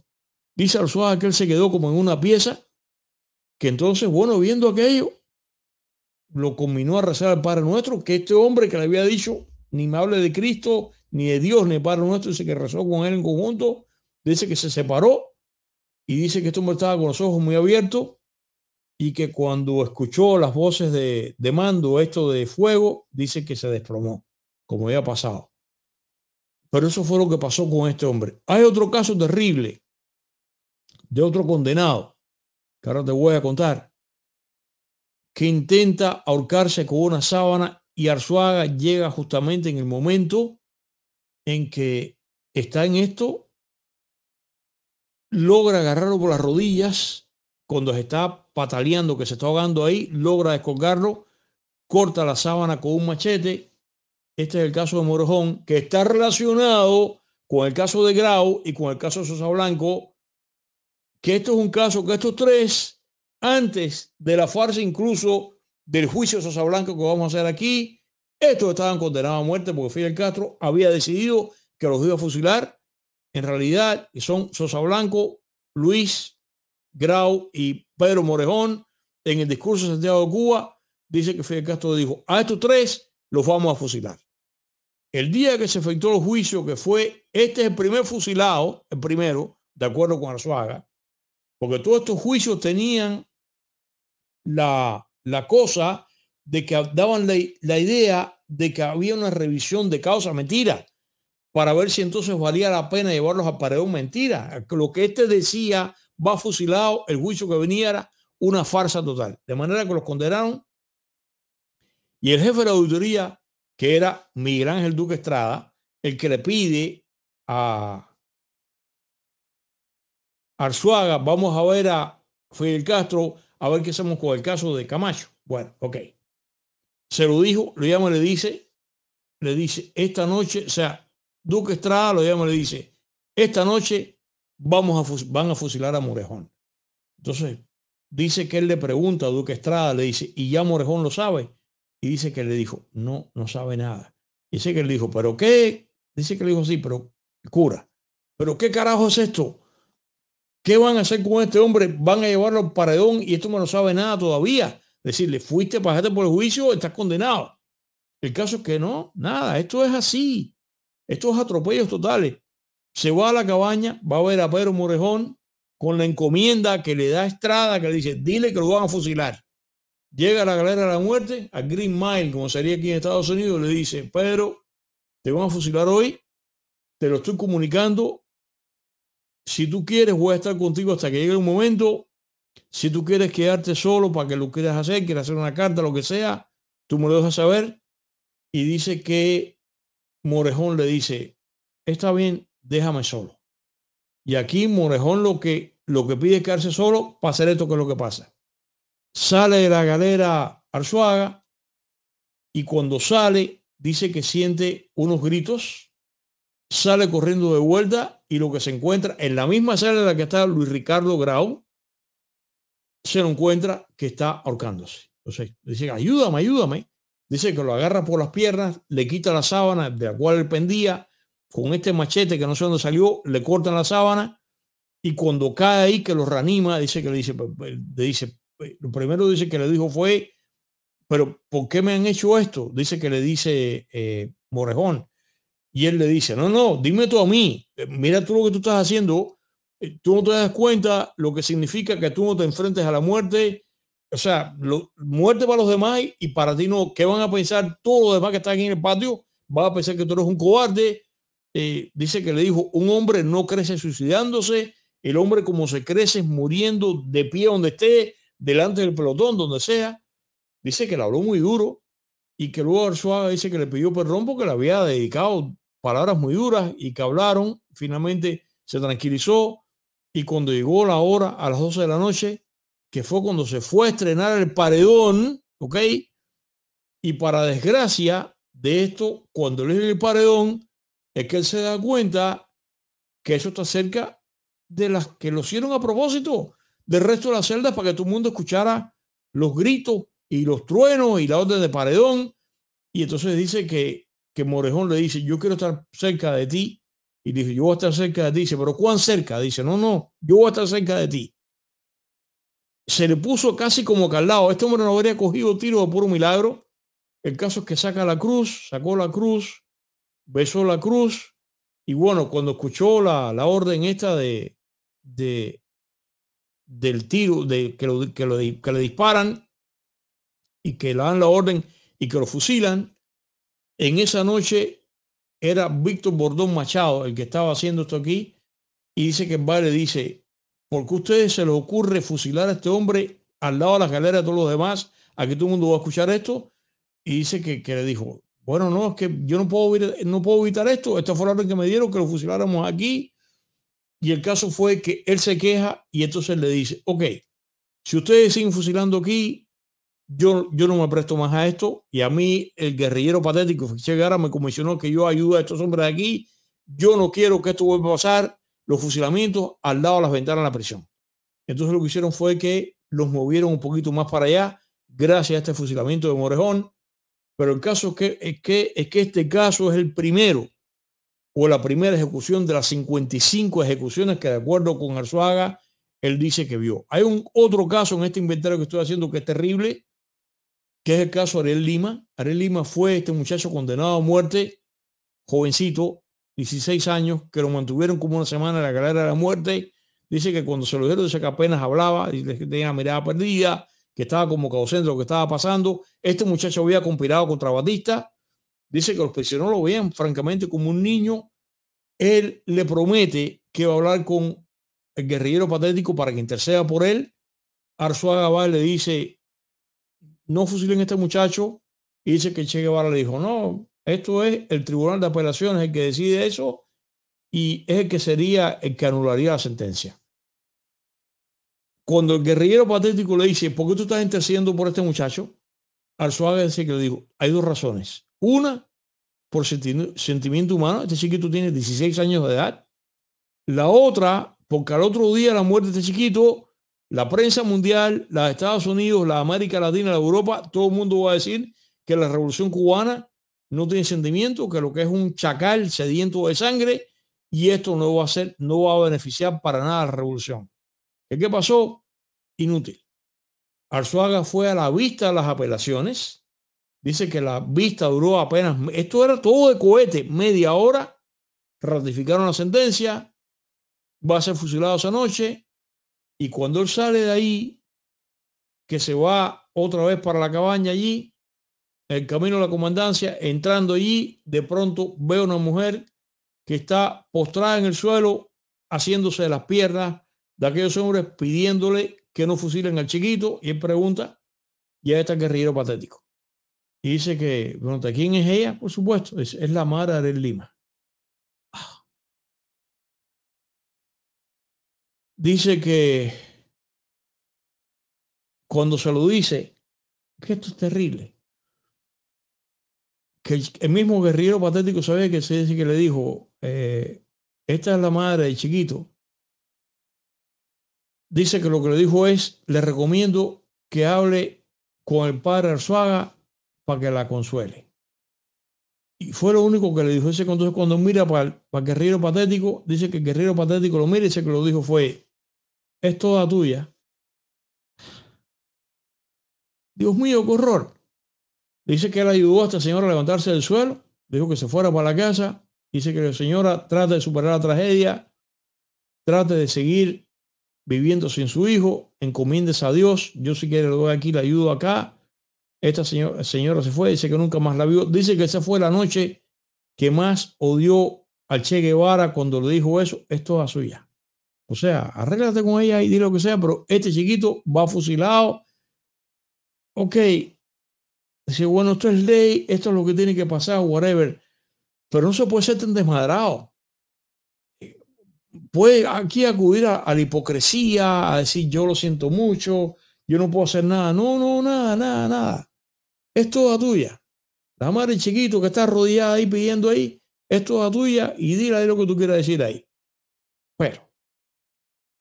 Dice al suave que él se quedó como en una pieza, que entonces, bueno, viendo aquello, lo combinó a rezar al Padre Nuestro, que este hombre que le había dicho, ni me hable de Cristo, ni de Dios, ni para nuestro, dice que rezó con él en conjunto, dice que se separó y dice que este hombre estaba con los ojos muy abiertos y que cuando escuchó las voces de, de mando, esto de fuego, dice que se desplomó, como había pasado. Pero eso fue lo que pasó con este hombre. Hay otro caso terrible de otro condenado, que ahora te voy a contar, que intenta ahorcarse con una sábana y Arzuaga llega justamente en el momento en que está en esto, logra agarrarlo por las rodillas, cuando se está pataleando, que se está ahogando ahí, logra descolgarlo, corta la sábana con un machete. Este es el caso de Morojón, que está relacionado con el caso de Grau y con el caso de Sosa Blanco, que esto es un caso que estos tres, antes de la farsa incluso del juicio de Sosa Blanco que vamos a hacer aquí. Estos estaban condenados a muerte porque Fidel Castro había decidido que los iba a fusilar. En realidad son Sosa Blanco, Luis Grau y Pedro Morejón. En el discurso de Santiago de Cuba dice que Fidel Castro dijo, a estos tres los vamos a fusilar. El día que se efectuó el juicio, que fue, este es el primer fusilado, el primero, de acuerdo con Arzuaga, porque todos estos juicios tenían la la cosa de que daban la, idea de que había una revisión de causa mentira, para ver si entonces valía la pena llevarlos a paredón, mentira. Lo que este decía va fusilado, el juicio que venía era una farsa total. De manera que los condenaron y el jefe de la auditoría, que era Miguel Ángel Duque Estrada, el que le pide a Arzuaga, vamos a ver a Fidel Castro, a ver qué hacemos con el caso de Camacho. Bueno, ok. Se lo dijo, lo llama y le dice, le dice, esta noche, o sea, Duque Estrada lo llama y le dice, esta noche vamos a, van a fusilar a Morejón. Entonces, dice que él le pregunta a Duque Estrada, le dice, ¿y ya Morejón lo sabe? Y dice que le dijo, no, no sabe nada. Dice que le dijo, ¿pero qué? Dice que le dijo, sí, pero cura. ¿Pero qué carajo es esto? ¿Qué van a hacer con este hombre? ¿Van a llevarlo al paredón y esto no lo sabe nada todavía? Decirle, fuiste, pasaste por el juicio, estás condenado. El caso es que no, nada, esto es así. Estos atropellos totales. Se va a la cabaña, va a ver a Pedro Morejón con la encomienda que le da Estrada, que le dice, dile que lo van a fusilar. Llega a la galera de la muerte, a Green Mile, como sería aquí en Estados Unidos, le dice, Pedro, te van a fusilar hoy, te lo estoy comunicando, si tú quieres, voy a estar contigo hasta que llegue un momento. Si tú quieres quedarte solo para que lo quieras hacer, quieras hacer una carta, lo que sea, tú me lo dejas saber. Y dice que Morejón le dice, está bien, déjame solo. Y aquí Morejón lo que, lo que pide es quedarse solo para hacer esto que es lo que pasa. Sale de la galera Arzuaga y cuando sale dice que siente unos gritos, sale corriendo de vuelta y lo que se encuentra en la misma sala en la que está Luis Ricardo Grau, se lo encuentra que está ahorcándose. Entonces, dice, ayúdame, ayúdame. Dice que lo agarra por las piernas, le quita la sábana de la cual él pendía, con este machete que no sé dónde salió, le cortan la sábana y cuando cae ahí que lo reanima, dice que le dice, dice, lo primero dice que le dijo fue, pero ¿por qué me han hecho esto? Dice que le dice eh, Morejón, y él le dice, no, no, dime tú a mí, eh, mira tú lo que tú estás haciendo, eh, tú no te das cuenta lo que significa que tú no te enfrentes a la muerte, o sea, muerte para los demás y para ti no, ¿qué van a pensar todos los demás que están aquí en el patio? Van a pensar que tú eres un cobarde. Eh, dice que le dijo, un hombre no crece suicidándose, el hombre como se crece es muriendo de pie donde esté, delante del pelotón, donde sea. Dice que le habló muy duro y que luego Arzuaga dice que le pidió perdón porque le había dedicado palabras muy duras y que hablaron, finalmente se tranquilizó y cuando llegó la hora a las 12 de la noche, que fue cuando se fue a estrenar el paredón, ¿ok? Y para desgracia de esto, cuando le el paredón, es que él se da cuenta que eso está cerca de las que lo hicieron a propósito del resto de las celdas para que todo el mundo escuchara los gritos y los truenos y la orden de paredón. Y entonces dice que que Morejón le dice, yo quiero estar cerca de ti. Y dice, yo voy a estar cerca de ti. Dice, pero ¿cuán cerca? Dice, no, no, yo voy a estar cerca de ti. Se le puso casi como calado. Este hombre no habría cogido tiro de puro milagro. El caso es que saca la cruz, sacó la cruz, besó la cruz. Y bueno, cuando escuchó la, la orden esta de, de, del tiro, de que que, lo, que le disparan y que le dan la orden y que lo fusilan, en esa noche era Víctor Bordón Machado el que estaba haciendo esto aquí y dice que vale, dice, porque a ustedes se les ocurre fusilar a este hombre al lado de la galeras de todos los demás? Aquí todo el mundo va a escuchar esto. Y dice que, le dijo, bueno, no, es que yo no puedo, no puedo evitar esto. Esta fue la que me dieron, que lo fusiláramos aquí. Y el caso fue que él se queja y entonces le dice, ok, si ustedes siguen fusilando aquí, yo, no me presto más a esto y a mí el guerrillero patético que Gara me comisionó que yo ayude a estos hombres de aquí, yo no quiero que esto vuelva a pasar, los fusilamientos al lado de las ventanas de la prisión. Entonces lo que hicieron fue que los movieron un poquito más para allá gracias a este fusilamiento de Morejón, pero el caso que, es que, es que este caso es el primero o la primera ejecución de las 55 ejecuciones que de acuerdo con Arzuaga él dice que vio. Hay un otro caso en este inventario que estoy haciendo que es terrible, que es el caso de Ariel Lima. Ariel Lima fue este muchacho condenado a muerte, jovencito, 16 años, que lo mantuvieron como una semana en la galera de la muerte. Dice que cuando se lo dijeron, dice que apenas hablaba, y tenía mirada perdida, que estaba como causando lo que estaba pasando. Este muchacho había conspirado contra Batista. Dice que los prisioneros lo veían francamente como un niño. Él le promete que va a hablar con el guerrillero patético para que interceda por él. Arzuaga va le dice, no fusilen a este muchacho. Y dice que Che Guevara le dijo, no, esto es el Tribunal de Apelaciones el que decide eso y es el que sería el que anularía la sentencia. Cuando el guerrillero patético le dice, ¿por qué tú estás intercediendo por este muchacho? Al suave dice que le digo, hay dos razones. Una, por sentimiento humano, este chiquito tiene 16 años de edad. La otra, porque al otro día la muerte de este chiquito la prensa mundial, los Estados Unidos, la América Latina, la Europa, todo el mundo va a decir que la revolución cubana no tiene sentimiento, que lo que es un chacal sediento de sangre y esto no va a ser, no va a beneficiar para nada a la revolución. ¿Qué, qué pasó? Inútil. Arzuaga fue a la vista de las apelaciones. Dice que la vista duró apenas, esto era todo de cohete, media hora. Ratificaron la sentencia, va a ser fusilado esa noche. Y cuando él sale de ahí, que se va otra vez para la cabaña allí, el camino a la comandancia, entrando allí, de pronto veo una mujer que está postrada en el suelo, haciéndose las piernas de aquellos hombres, pidiéndole que no fusilen al chiquito, y él pregunta, y está el guerrillero patético. Y dice que, pregunta, ¿quién es ella? Por supuesto, es, es la Mara del Lima. dice que cuando se lo dice, que esto es terrible, que el mismo guerrero patético sabe que se dice que le dijo, eh, esta es la madre del chiquito, dice que lo que le dijo es, le recomiendo que hable con el padre suaga para que la consuele. Y fue lo único que le dijo ese. Entonces, cuando mira para el, guerrero patético, dice que el guerrero patético lo mira y dice que lo dijo fue: Es toda tuya. Dios mío, qué horror. Dice que él ayudó a esta señora a levantarse del suelo, dijo que se fuera para la casa. Dice que la señora trata de superar la tragedia, trate de seguir viviendo sin su hijo, encomiendes a Dios. Yo, si quiere, le doy aquí la ayudo acá esta señora, señora se fue, dice que nunca más la vio. Dice que esa fue la noche que más odió al Che Guevara cuando le dijo eso. Esto es a suya. O sea, arréglate con ella y di lo que sea, pero este chiquito va fusilado. Ok. Dice, bueno, esto es ley, esto es lo que tiene que pasar, whatever. Pero no se puede ser tan desmadrado. Puede aquí acudir a la hipocresía, a decir yo lo siento mucho, yo no puedo hacer nada. No, no, nada, nada, nada es toda tuya. La madre chiquito que está rodeada ahí pidiendo ahí, es toda tuya y dile lo que tú quieras decir ahí. pero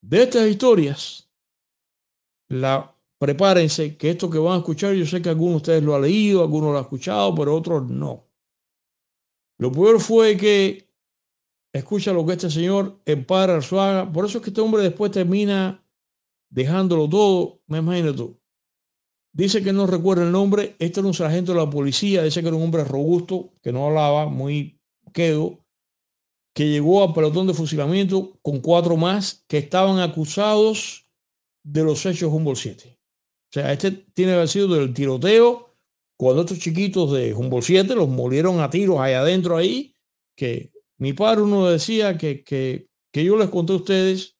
de estas historias, la, prepárense que esto que van a escuchar, yo sé que algunos de ustedes lo han leído, algunos lo han escuchado, pero otros no. Lo peor fue que, escucha lo que este señor, el su suaga. por eso es que este hombre después termina dejándolo todo, me imagino tú. Dice que no recuerda el nombre, este era un sargento de la policía, dice que era un hombre robusto, que no hablaba, muy quedo, que llegó al pelotón de fusilamiento con cuatro más que estaban acusados de los hechos Humboldt 7. O sea, este tiene que haber sido del tiroteo, cuando estos chiquitos de Humboldt 7 los molieron a tiros allá adentro ahí, que mi padre uno decía que, que, que yo les conté a ustedes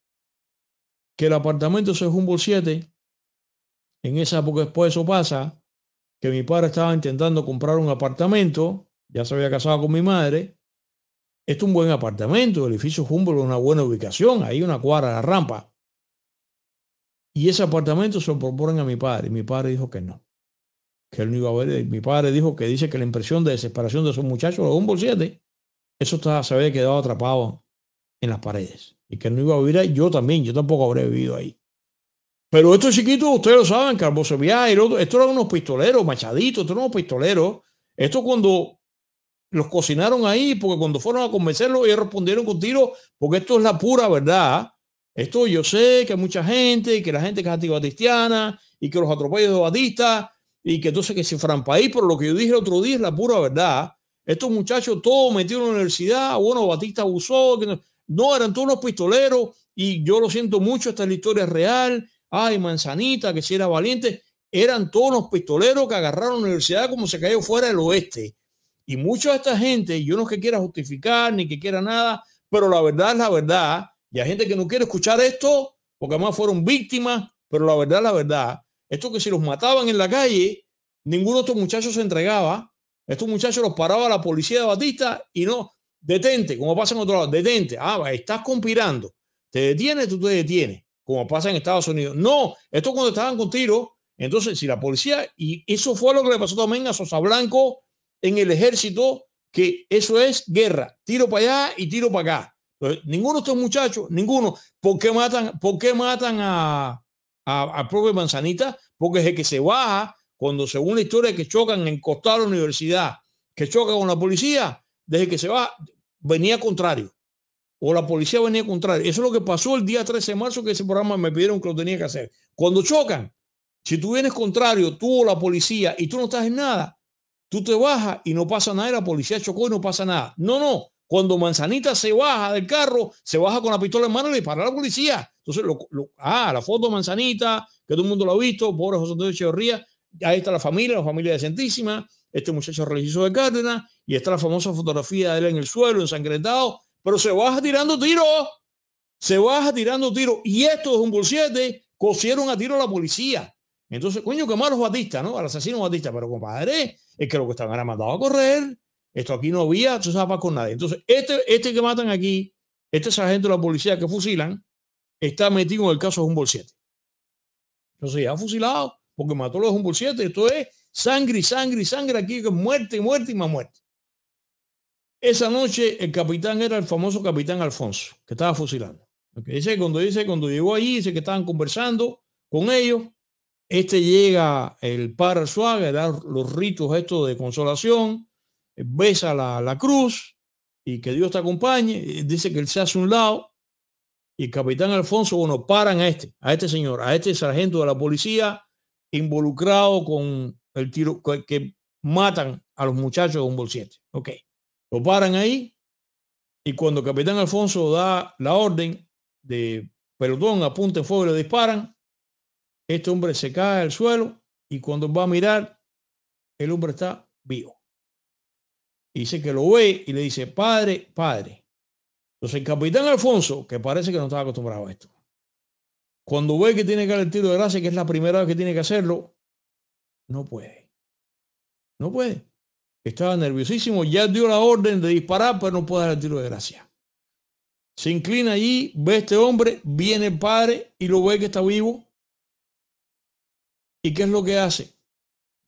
que el apartamento de Humboldt 7 en esa época después eso pasa, que mi padre estaba intentando comprar un apartamento, ya se había casado con mi madre. Esto es un buen apartamento, el edificio Humboldt es una buena ubicación, hay una cuadra la rampa. Y ese apartamento se lo proponen a mi padre, y mi padre dijo que no, que él no iba a ver. Mi padre dijo que dice que la impresión de desesperación de esos muchachos, los Humboldt 7, eso estaba, se había quedado atrapado en las paredes y que él no iba a vivir ahí. Yo también, yo tampoco habré vivido ahí. Pero estos chiquitos, ustedes lo saben, otros estos eran unos pistoleros, machaditos, estos eran unos pistoleros. Esto cuando los cocinaron ahí, porque cuando fueron a convencerlos, ellos respondieron con tiros, porque esto es la pura verdad. Esto yo sé que hay mucha gente, que la gente que es antibatistiana, y que los atropellos de Batista, y que entonces que se fran ahí, pero lo que yo dije el otro día es la pura verdad. Estos muchachos todos metidos en la universidad, bueno, Batista abusó, que no, eran todos unos pistoleros, y yo lo siento mucho, esta es la historia real, ay, Manzanita, que si era valiente, eran todos los pistoleros que agarraron la universidad como se cayó fuera del oeste. Y mucha de esta gente, yo no es que quiera justificar ni que quiera nada, pero la verdad es la verdad. Y hay gente que no quiere escuchar esto, porque además fueron víctimas, pero la verdad es la verdad. Esto que si los mataban en la calle, ninguno de estos muchachos se entregaba. Estos muchachos los paraba la policía de Batista y no, detente, como pasa en otro lado, detente. Ah, estás conspirando. Te detiene, tú te detienes como pasa en Estados Unidos. No, esto cuando estaban con tiro, Entonces, si la policía, y eso fue lo que le pasó también a Sosa Blanco en el ejército, que eso es guerra, tiro para allá y tiro para acá. ninguno de estos muchachos, ninguno, ¿por qué matan, por matan a, a, a propio Manzanita? Porque es que se baja cuando según la historia que chocan en Costado de la Universidad, que choca con la policía, desde que se va, venía contrario o la policía venía contraria. Eso es lo que pasó el día 13 de marzo que ese programa me pidieron que lo tenía que hacer. Cuando chocan, si tú vienes contrario, tú o la policía, y tú no estás en nada, tú te bajas y no pasa nada, y la policía chocó y no pasa nada. No, no. Cuando Manzanita se baja del carro, se baja con la pistola en mano y le dispara a la policía. Entonces, ah, la foto de Manzanita, que todo el mundo lo ha visto, pobre José Antonio Echeverría, ahí está la familia, la familia decentísima, este muchacho religioso de Cárdenas, y está la famosa fotografía de él en el suelo, ensangrentado, pero se baja tirando tiro. Se baja tirando tiro. Y esto es un bolsete cosieron a tiro a la policía. Entonces, coño, qué malos batistas, ¿no? Al asesino Batista. Pero compadre, es que lo que estaban era mandado a correr. Esto aquí no había, a sabes, con nadie. Entonces, este, este que matan aquí, este sargento de la policía que fusilan, está metido en el caso de un 7. Entonces, ya fusilado, porque mató a los un 7. Esto es sangre, sangre, sangre aquí, que muerte, muerte y más muerte. Esa noche el capitán era el famoso capitán Alfonso, que estaba fusilando. Dice, cuando, dice, cuando llegó allí, dice que estaban conversando con ellos. Este llega el padre Suárez, da los ritos estos de consolación, besa la, la cruz y que Dios te acompañe. Dice que él se hace un lado y el capitán Alfonso, bueno, paran a este, a este señor, a este sargento de la policía involucrado con el tiro que, matan a los muchachos de un bolsete. Ok. Lo paran ahí y cuando el capitán Alfonso da la orden de pelotón, apunte fuego y le disparan, este hombre se cae al suelo y cuando va a mirar, el hombre está vivo. dice que lo ve y le dice, padre, padre. Entonces el capitán Alfonso, que parece que no está acostumbrado a esto, cuando ve que tiene que dar el tiro de gracia, que es la primera vez que tiene que hacerlo, no puede. No puede. Estaba nerviosísimo, ya dio la orden de disparar, pero no puede dar el tiro de gracia. Se inclina allí, ve a este hombre, viene el padre y lo ve que está vivo. ¿Y qué es lo que hace?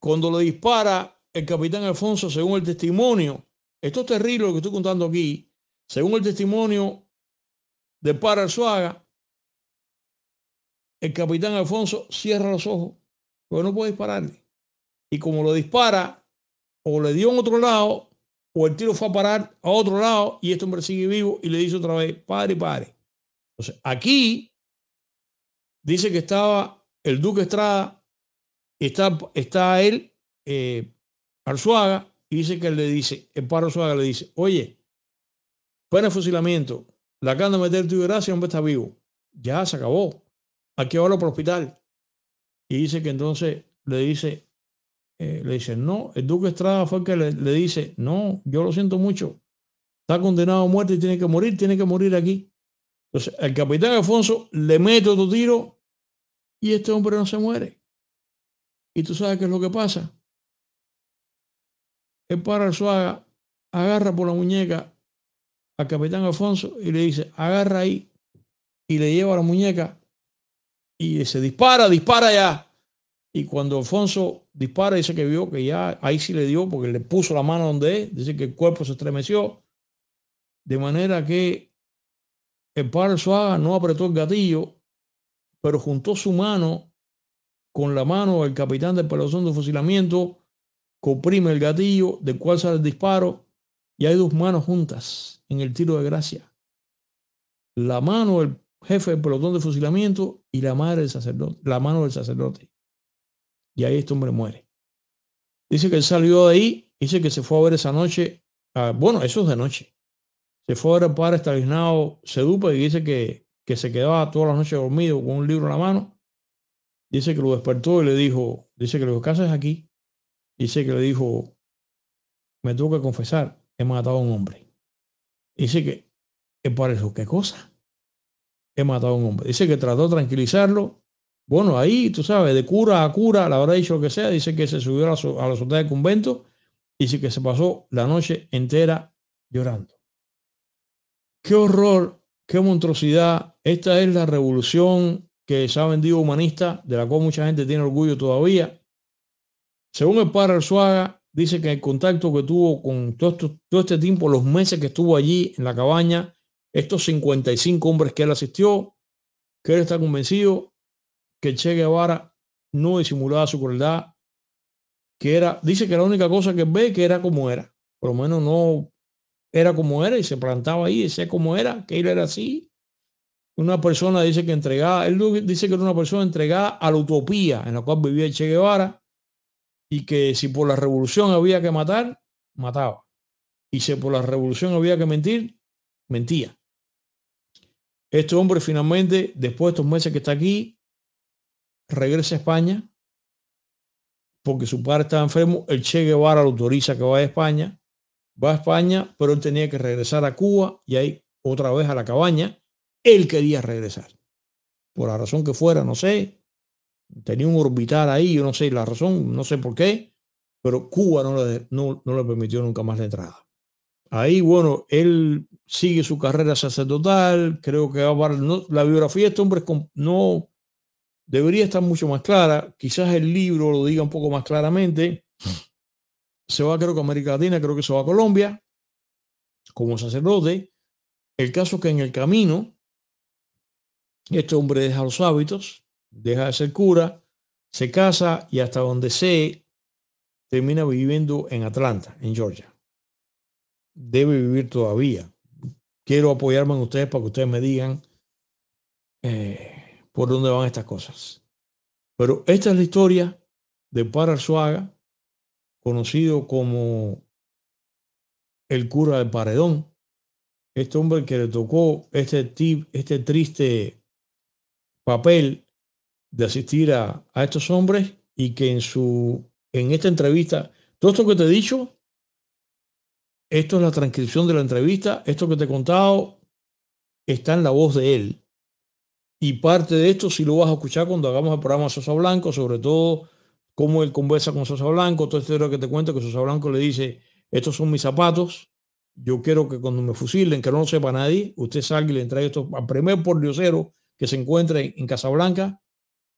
Cuando lo dispara el capitán Alfonso, según el testimonio, esto es terrible lo que estoy contando aquí, según el testimonio de Para suaga el capitán Alfonso cierra los ojos, pero no puede dispararle. Y como lo dispara, o le dio en otro lado, o el tiro fue a parar a otro lado y este hombre sigue vivo y le dice otra vez, padre, padre. Entonces, aquí dice que estaba el Duque Estrada, está, está él, eh, Arzuaga, y dice que él le dice, el paro Arzuaga le dice, oye, fue el fusilamiento, la acaban de meter de gracia, el hombre está vivo. Ya se acabó. Aquí ahora por hospital. Y dice que entonces le dice eh, le dice, no, el duque Estrada fue que le, dice, no, yo lo siento mucho, está condenado a muerte y tiene que morir, tiene que morir aquí. Entonces, el capitán Alfonso le mete otro tiro y este hombre no se muere. Y tú sabes qué es lo que pasa. El para suaga, agarra por la muñeca al capitán Alfonso y le dice, agarra ahí y le lleva la muñeca y se dispara, dispara ya. Y cuando Alfonso dispara, dice que vio que ya ahí sí le dio porque le puso la mano donde es, dice que el cuerpo se estremeció, de manera que el padre Suárez no apretó el gatillo, pero juntó su mano con la mano del capitán del pelotón de fusilamiento, comprime el gatillo del cual sale el disparo y hay dos manos juntas en el tiro de gracia. La mano del jefe del pelotón de fusilamiento y la madre del sacerdote, la mano del sacerdote. Y ahí este hombre muere. Dice que él salió de ahí, dice que se fue a ver esa noche, bueno, eso es de noche. Se fue a ver al padre se Sedupa y dice que, que se quedaba toda la noche dormido con un libro en la mano. Dice que lo despertó y le dijo, dice que lo que es aquí. Dice que le dijo, me tuvo que confesar, he matado a un hombre. Dice que, ¿qué para eso? ¿qué cosa? He matado a un hombre. Dice que trató de tranquilizarlo bueno, ahí, tú sabes, de cura a cura, la verdad dicho lo que sea, dice que se subió a la, so del convento, y dice que se pasó la noche entera llorando. Qué horror, qué monstruosidad. Esta es la revolución que se ha vendido humanista, de la cual mucha gente tiene orgullo todavía. Según el padre Arzuaga, dice que el contacto que tuvo con todo, todo este tiempo, los meses que estuvo allí en la cabaña, estos 55 hombres que él asistió, que él está convencido que Che Guevara no disimulaba su crueldad, que era, dice que la única cosa que ve que era como era, por lo menos no era como era y se plantaba ahí, sé como era, que él era así. Una persona dice que entregada, él dice que era una persona entregada a la utopía en la cual vivía Che Guevara y que si por la revolución había que matar, mataba. Y si por la revolución había que mentir, mentía. Este hombre finalmente, después de estos meses que está aquí, regresa a España porque su padre estaba enfermo, el Che Guevara lo autoriza que va a España, va a España, pero él tenía que regresar a Cuba y ahí otra vez a la cabaña, él quería regresar. Por la razón que fuera, no sé, tenía un orbital ahí, yo no sé la razón, no sé por qué, pero Cuba no le, no, permitió nunca más la entrada. Ahí, bueno, él sigue su carrera sacerdotal, creo que va a la biografía de este hombre no, debería estar mucho más clara. Quizás el libro lo diga un poco más claramente. Se va, creo que a América Latina, creo que se va a Colombia como sacerdote. El caso que en el camino, este hombre deja los hábitos, deja de ser cura, se casa y hasta donde sé, termina viviendo en Atlanta, en Georgia. Debe vivir todavía. Quiero apoyarme en ustedes para que ustedes me digan. Eh, por dónde van estas cosas. Pero esta es la historia de suaga conocido como el cura del paredón. Este hombre que le tocó este, este triste papel de asistir a, a estos hombres y que en, su, en esta entrevista, todo esto que te he dicho, esto es la transcripción de la entrevista, esto que te he contado, está en la voz de él. Y parte de esto sí lo vas a escuchar cuando hagamos el programa Sosa Blanco, sobre todo cómo él conversa con Sosa Blanco, todo esto que te cuento, que Sosa Blanco le dice, estos son mis zapatos, yo quiero que cuando me fusilen, que no lo sepa nadie, usted salga y le entregue esto al primer pordiosero que se encuentre en Casablanca,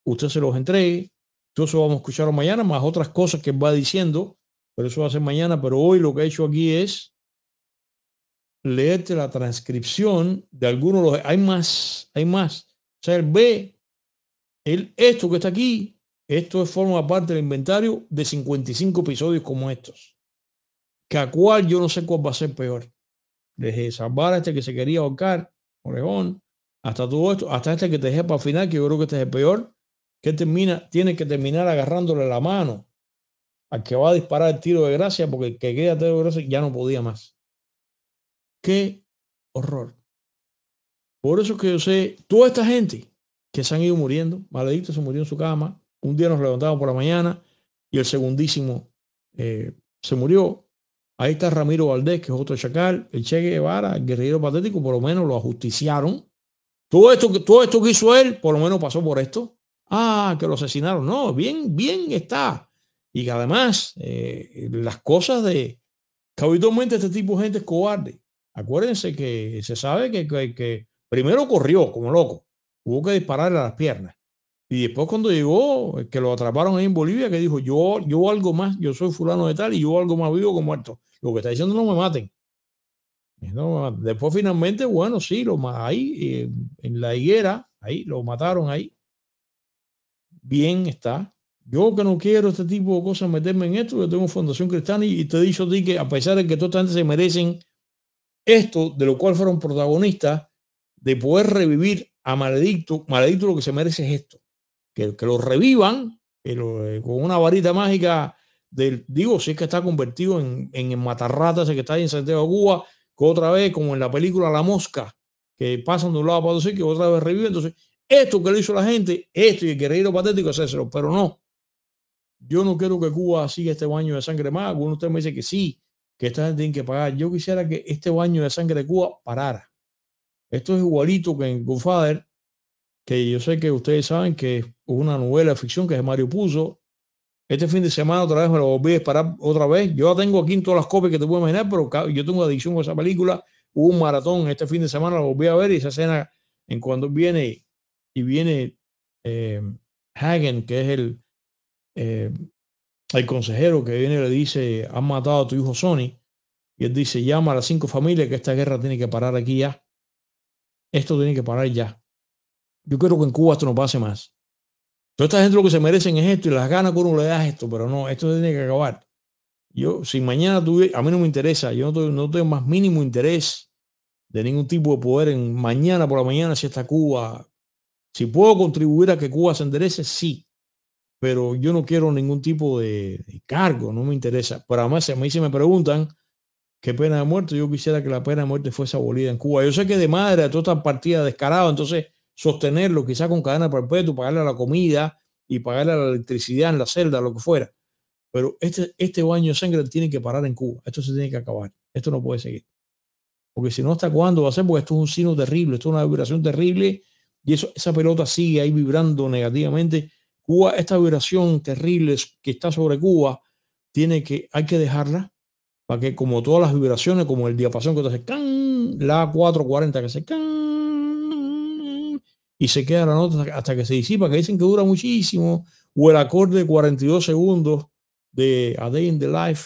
usted se los entregue. Todo eso vamos a escucharlo mañana, más otras cosas que va diciendo, pero eso va a ser mañana. Pero hoy lo que he hecho aquí es leerte la transcripción de algunos de los... Hay más, hay más sea, él ve, esto que está aquí, esto forma parte del inventario de 55 episodios como estos. Que a cual yo no sé cuál va a ser peor. Desde salvar a este que se quería ahorcar, Oregón, hasta todo esto, hasta este que te dejé para el final, que yo creo que este es el peor, que termina, tiene que terminar agarrándole la mano a que va a disparar el tiro de gracia, porque que queda tiro de gracia ya no podía más. Qué horror. Por eso que yo sé, toda esta gente que se han ido muriendo, maledicto se murió en su cama, un día nos levantamos por la mañana y el segundísimo eh, se murió. Ahí está Ramiro Valdés, que es otro chacal, el Che Guevara, el guerrillero patético, por lo menos lo ajusticiaron. Todo esto, todo esto que hizo él, por lo menos pasó por esto. Ah, que lo asesinaron. No, bien, bien está. Y que además, eh, las cosas de... Que habitualmente este tipo de gente es cobarde. Acuérdense que se sabe que, que Primero corrió como loco, hubo que dispararle a las piernas. Y después cuando llegó, eh, que lo atraparon ahí en Bolivia, que dijo, yo, yo algo más, yo soy fulano de tal y yo algo más vivo que muerto. Lo que está diciendo no me maten. después finalmente, bueno, sí, lo, ahí eh, en la higuera, ahí lo mataron ahí. Bien está. Yo que no quiero este tipo de cosas meterme en esto, yo tengo Fundación Cristiana y, te he dicho a ti que a pesar de que toda esta se merecen esto, de lo cual fueron protagonistas, de poder revivir a Maledicto, Maledicto lo que se merece es esto, que, que lo revivan eh, con una varita mágica del, digo, si es que está convertido en, en matarrata que está ahí en Santiago de Cuba, que otra vez, como en la película La Mosca, que pasan de un lado para otro, que otra vez reviven. Entonces, esto que lo hizo la gente, esto y el lo patético, hacérselo, pero no. Yo no quiero que Cuba siga este baño de sangre más. Uno de me dice que sí, que esta gente tiene que pagar. Yo quisiera que este baño de sangre de Cuba parara. Esto es igualito que en Godfather, que yo sé que ustedes saben que es una novela de ficción que es Mario Puzo. Este fin de semana otra vez me lo volví a disparar otra vez. Yo tengo aquí en todas las copias que te puedo imaginar, pero yo tengo adicción a esa película. Hubo un maratón este fin de semana, lo volví a ver y esa escena en cuando viene y viene eh, Hagen, que es el, eh, el consejero que viene y le dice, han matado a tu hijo Sony. Y él dice, llama a las cinco familias que esta guerra tiene que parar aquí ya. Esto tiene que parar ya. Yo quiero que en Cuba esto no pase más. Toda esta gente lo que se merecen es esto y las ganas que uno le da esto, pero no, esto tiene que acabar. Yo, si mañana tuve, a mí no me interesa, yo no, tengo, más mínimo interés de ningún tipo de poder en mañana por la mañana si está Cuba. Si puedo contribuir a que Cuba se enderece, sí, pero yo no quiero ningún tipo de, cargo, no me interesa. Pero además, a mí si me preguntan, qué pena de muerte. Yo quisiera que la pena de muerte fuese abolida en Cuba. Yo sé que de madre a todas estas partidas entonces sostenerlo quizá con cadena perpetua, pagarle la comida y pagarle la electricidad en la celda, lo que fuera. Pero este, este baño de sangre tiene que parar en Cuba. Esto se tiene que acabar. Esto no puede seguir. Porque si no, ¿hasta cuándo va a ser? Porque esto es un signo terrible, esto es una vibración terrible y eso, esa pelota sigue ahí vibrando negativamente. Cuba, esta vibración terrible que está sobre Cuba, tiene que, hay que dejarla para que como todas las vibraciones, como el diapasón que hace can, la 440 que hace can, y se queda la nota hasta que se disipa, que dicen que dura muchísimo, o el acorde de 42 segundos de A Day in the Life,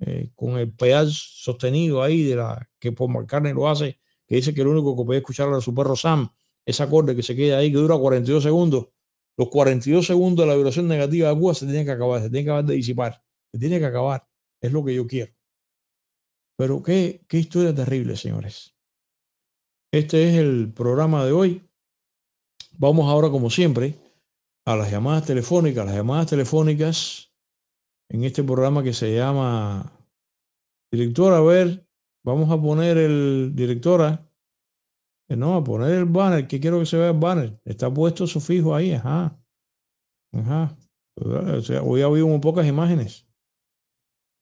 eh, con el pedal sostenido ahí de la que por McCartney lo hace, que dice que el único que puede escuchar a su perro Sam, ese acorde que se queda ahí, que dura 42 segundos, los 42 segundos de la vibración negativa de Cuba se tiene que acabar, se tienen que acabar de disipar, se tiene que acabar, es lo que yo quiero. Pero qué, qué historia terrible, señores. Este es el programa de hoy. Vamos ahora, como siempre, a las llamadas telefónicas. Las llamadas telefónicas en este programa que se llama Directora, a ver, vamos a poner el directora. Eh, no, a poner el banner, que quiero que se vea el banner. Está puesto su fijo ahí, ajá. Ajá. hoy ha habido muy pocas imágenes.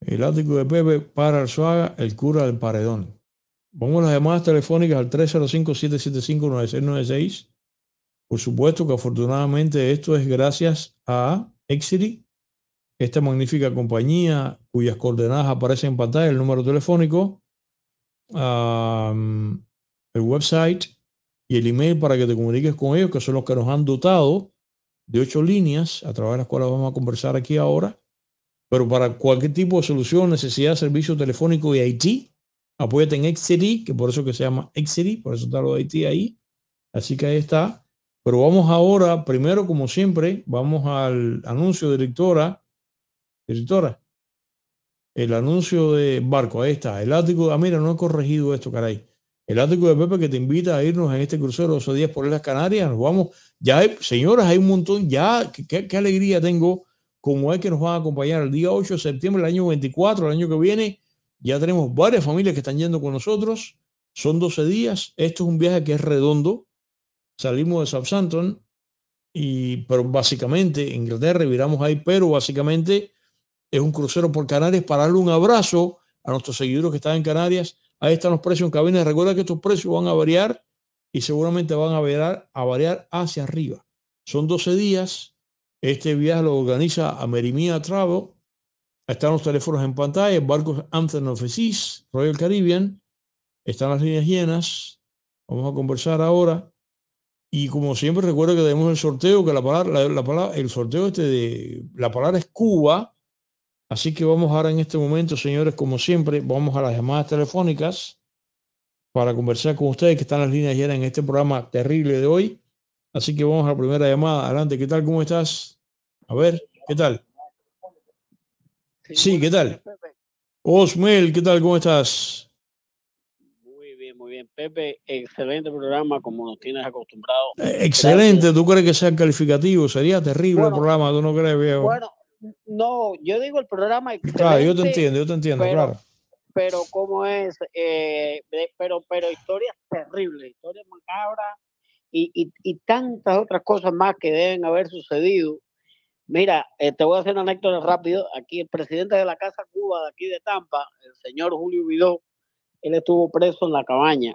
El ático de Pepe para suaga, el cura del paredón. Pongo las llamadas telefónicas al 305-775-9696. Por supuesto que afortunadamente esto es gracias a Exiri, esta magnífica compañía cuyas coordenadas aparecen en pantalla, el número telefónico, el website y el email para que te comuniques con ellos, que son los que nos han dotado de ocho líneas a través de las cuales vamos a conversar aquí ahora pero para cualquier tipo de solución, necesidad de servicio telefónico y IT, apóyate en Xcity, que por eso que se llama Xcity, por eso está lo de IT ahí. Así que ahí está. Pero vamos ahora, primero, como siempre, vamos al anuncio, directora. Directora. El anuncio de barco, ahí está. El ático, ah, mira, no he corregido esto, caray. El ático de Pepe que te invita a irnos en este crucero 12 días por las Canarias. Nos vamos. Ya, hay, señoras, hay un montón. Ya, qué alegría tengo como es que nos van a acompañar el día 8 de septiembre del año 24, el año que viene. Ya tenemos varias familias que están yendo con nosotros. Son 12 días. Esto es un viaje que es redondo. Salimos de Southampton y, pero básicamente, en Inglaterra, viramos ahí, pero básicamente es un crucero por Canarias para darle un abrazo a nuestros seguidores que están en Canarias. Ahí están los precios en cabina. Recuerda que estos precios van a variar y seguramente van a variar, a variar hacia arriba. Son 12 días este viaje lo organiza Amerimia Travo. Están los teléfonos en pantalla, barcos of Royal Caribbean. Están las líneas llenas. Vamos a conversar ahora. Y como siempre, recuerdo que tenemos el sorteo, que la palabra, la, palabra, el sorteo este de la palabra es Cuba. Así que vamos ahora en este momento, señores, como siempre, vamos a las llamadas telefónicas para conversar con ustedes que están las líneas llenas en este programa terrible de hoy. Así que vamos a la primera llamada. Adelante, ¿qué tal? ¿Cómo estás? A ver, ¿qué tal? Sí, ¿qué tal? Osmel, ¿qué tal? ¿Cómo estás? Muy bien, muy bien. Pepe, excelente programa como nos tienes acostumbrado. Eh, excelente, ¿tú crees que sea calificativo? Sería terrible el programa, ¿tú no crees, viejo? Bueno, no, yo digo el programa Claro, yo te entiendo, yo te entiendo, claro. Pero cómo es, eh, pero, pero historia terrible, historia macabra y, y, y tantas otras cosas más que deben haber sucedido. Mira, eh, te voy a hacer una anécdota rápido. Aquí el presidente de la Casa Cuba de aquí de Tampa, el señor Julio Vidó, él estuvo preso en la cabaña.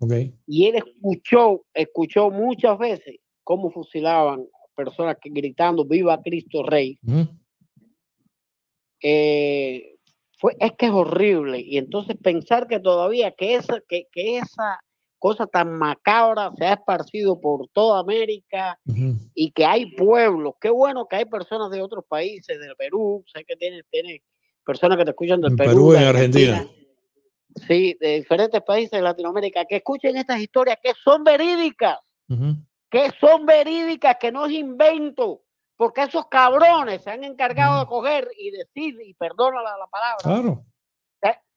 Okay. Y él escuchó, escuchó muchas veces cómo fusilaban personas que gritando viva Cristo Rey. Eh, fue, es que es horrible. Y entonces pensar que todavía que esa, que, que esa, cosa tan macabra se ha esparcido por toda América y que hay pueblos. Qué bueno que hay personas de otros países, del Perú, sé que tienes, tiene personas que te escuchan del Perú. Perú, en Argentina. Sí, de diferentes países de Latinoamérica, que escuchen estas historias que son verídicas, que son verídicas, que no es invento, porque esos cabrones se han encargado de coger y decir, y perdona la palabra, claro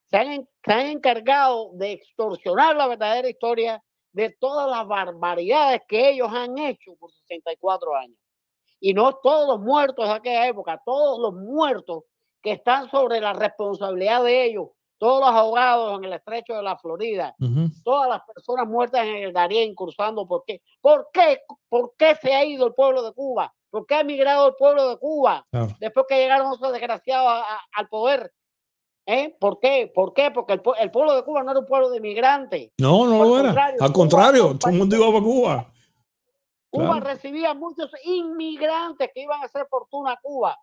se han, encargado de extorsionar la verdadera historia de todas las barbaridades que ellos han hecho por 64 años. Y no todos los muertos de aquella época, todos los muertos que están sobre la responsabilidad de ellos, todos los ahogados en el estrecho de la Florida, todas las personas muertas en el Darién cruzando, ¿por qué? ¿Por qué? ¿Por qué se ha ido el pueblo de Cuba? ¿Por qué ha emigrado el pueblo de Cuba después que llegaron esos desgraciados al poder ¿Eh? ¿Por qué? ¿Por qué? Porque el, pueblo de Cuba no era un pueblo de inmigrantes. No, no lo era. Al contrario, todo el mundo iba para Cuba. Cuba recibía muchos inmigrantes que iban a hacer fortuna a Cuba.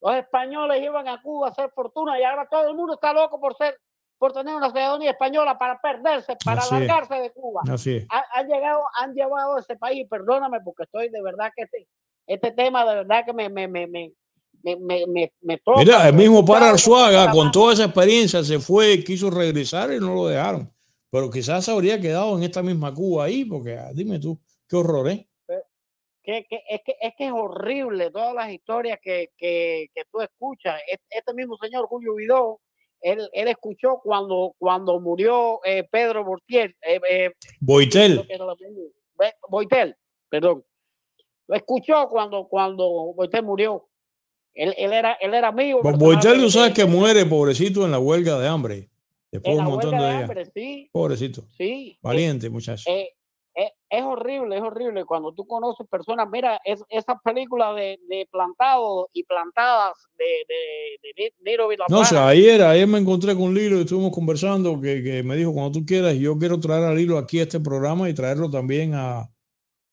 Los españoles iban a Cuba a hacer fortuna y ahora todo el mundo está loco por ser por tener una ciudadanía española para perderse, para largarse de Cuba. Así Han, llegado, han llevado a ese país, perdóname porque estoy de verdad que este, este tema de verdad que me, me, me me, me, Mira, el pues, mismo para Arzuaga, con toda esa experiencia, se fue, quiso regresar y no lo dejaron. Pero quizás habría quedado en esta misma Cuba ahí, porque ah, dime tú, qué horror, ¿eh? Que, que, es, que, es que es horrible todas las historias que, tú escuchas. E, este mismo señor Julio Vidó, él, escuchó cuando, cuando murió eh, Pedro Bortier. Eh, Boitel. Boitel, perdón. Lo escuchó cuando, cuando Boitel murió. Él, era, él era mío. Boitelio, sabes que muere, pobrecito, en la huelga de hambre. Después en un montón de, de Pobrecito. Sí. Valiente, eh, muchachos eh, eh, es horrible, es horrible. Cuando tú conoces personas, mira, es, esas películas de, de plantados y plantadas de, de, de Niro No, o sea, ayer, me encontré con Lilo y estuvimos conversando que, que, me dijo, cuando tú quieras, yo quiero traer a Lilo aquí a este programa y traerlo también a,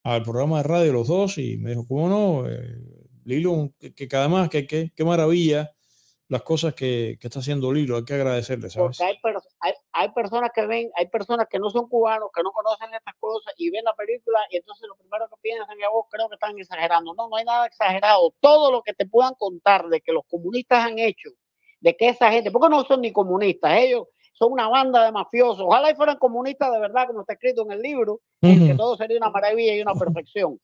al programa de radio los dos. Y me dijo, ¿cómo no? Lilo, que, cada más, que, que, maravilla las cosas que, está haciendo Lilo, hay que agradecerle, ¿sabes? Porque hay, personas que ven, hay personas que no son cubanos, que no conocen estas cosas y ven la película y entonces lo primero que piensan es, vos oh, creo que están exagerando. No, no hay nada exagerado. Todo lo que te puedan contar de que los comunistas han hecho, de que esa gente, porque no son ni comunistas, ellos son una banda de mafiosos. Ojalá y fueran comunistas de verdad, como está escrito en el libro, y que todo sería una maravilla y una perfección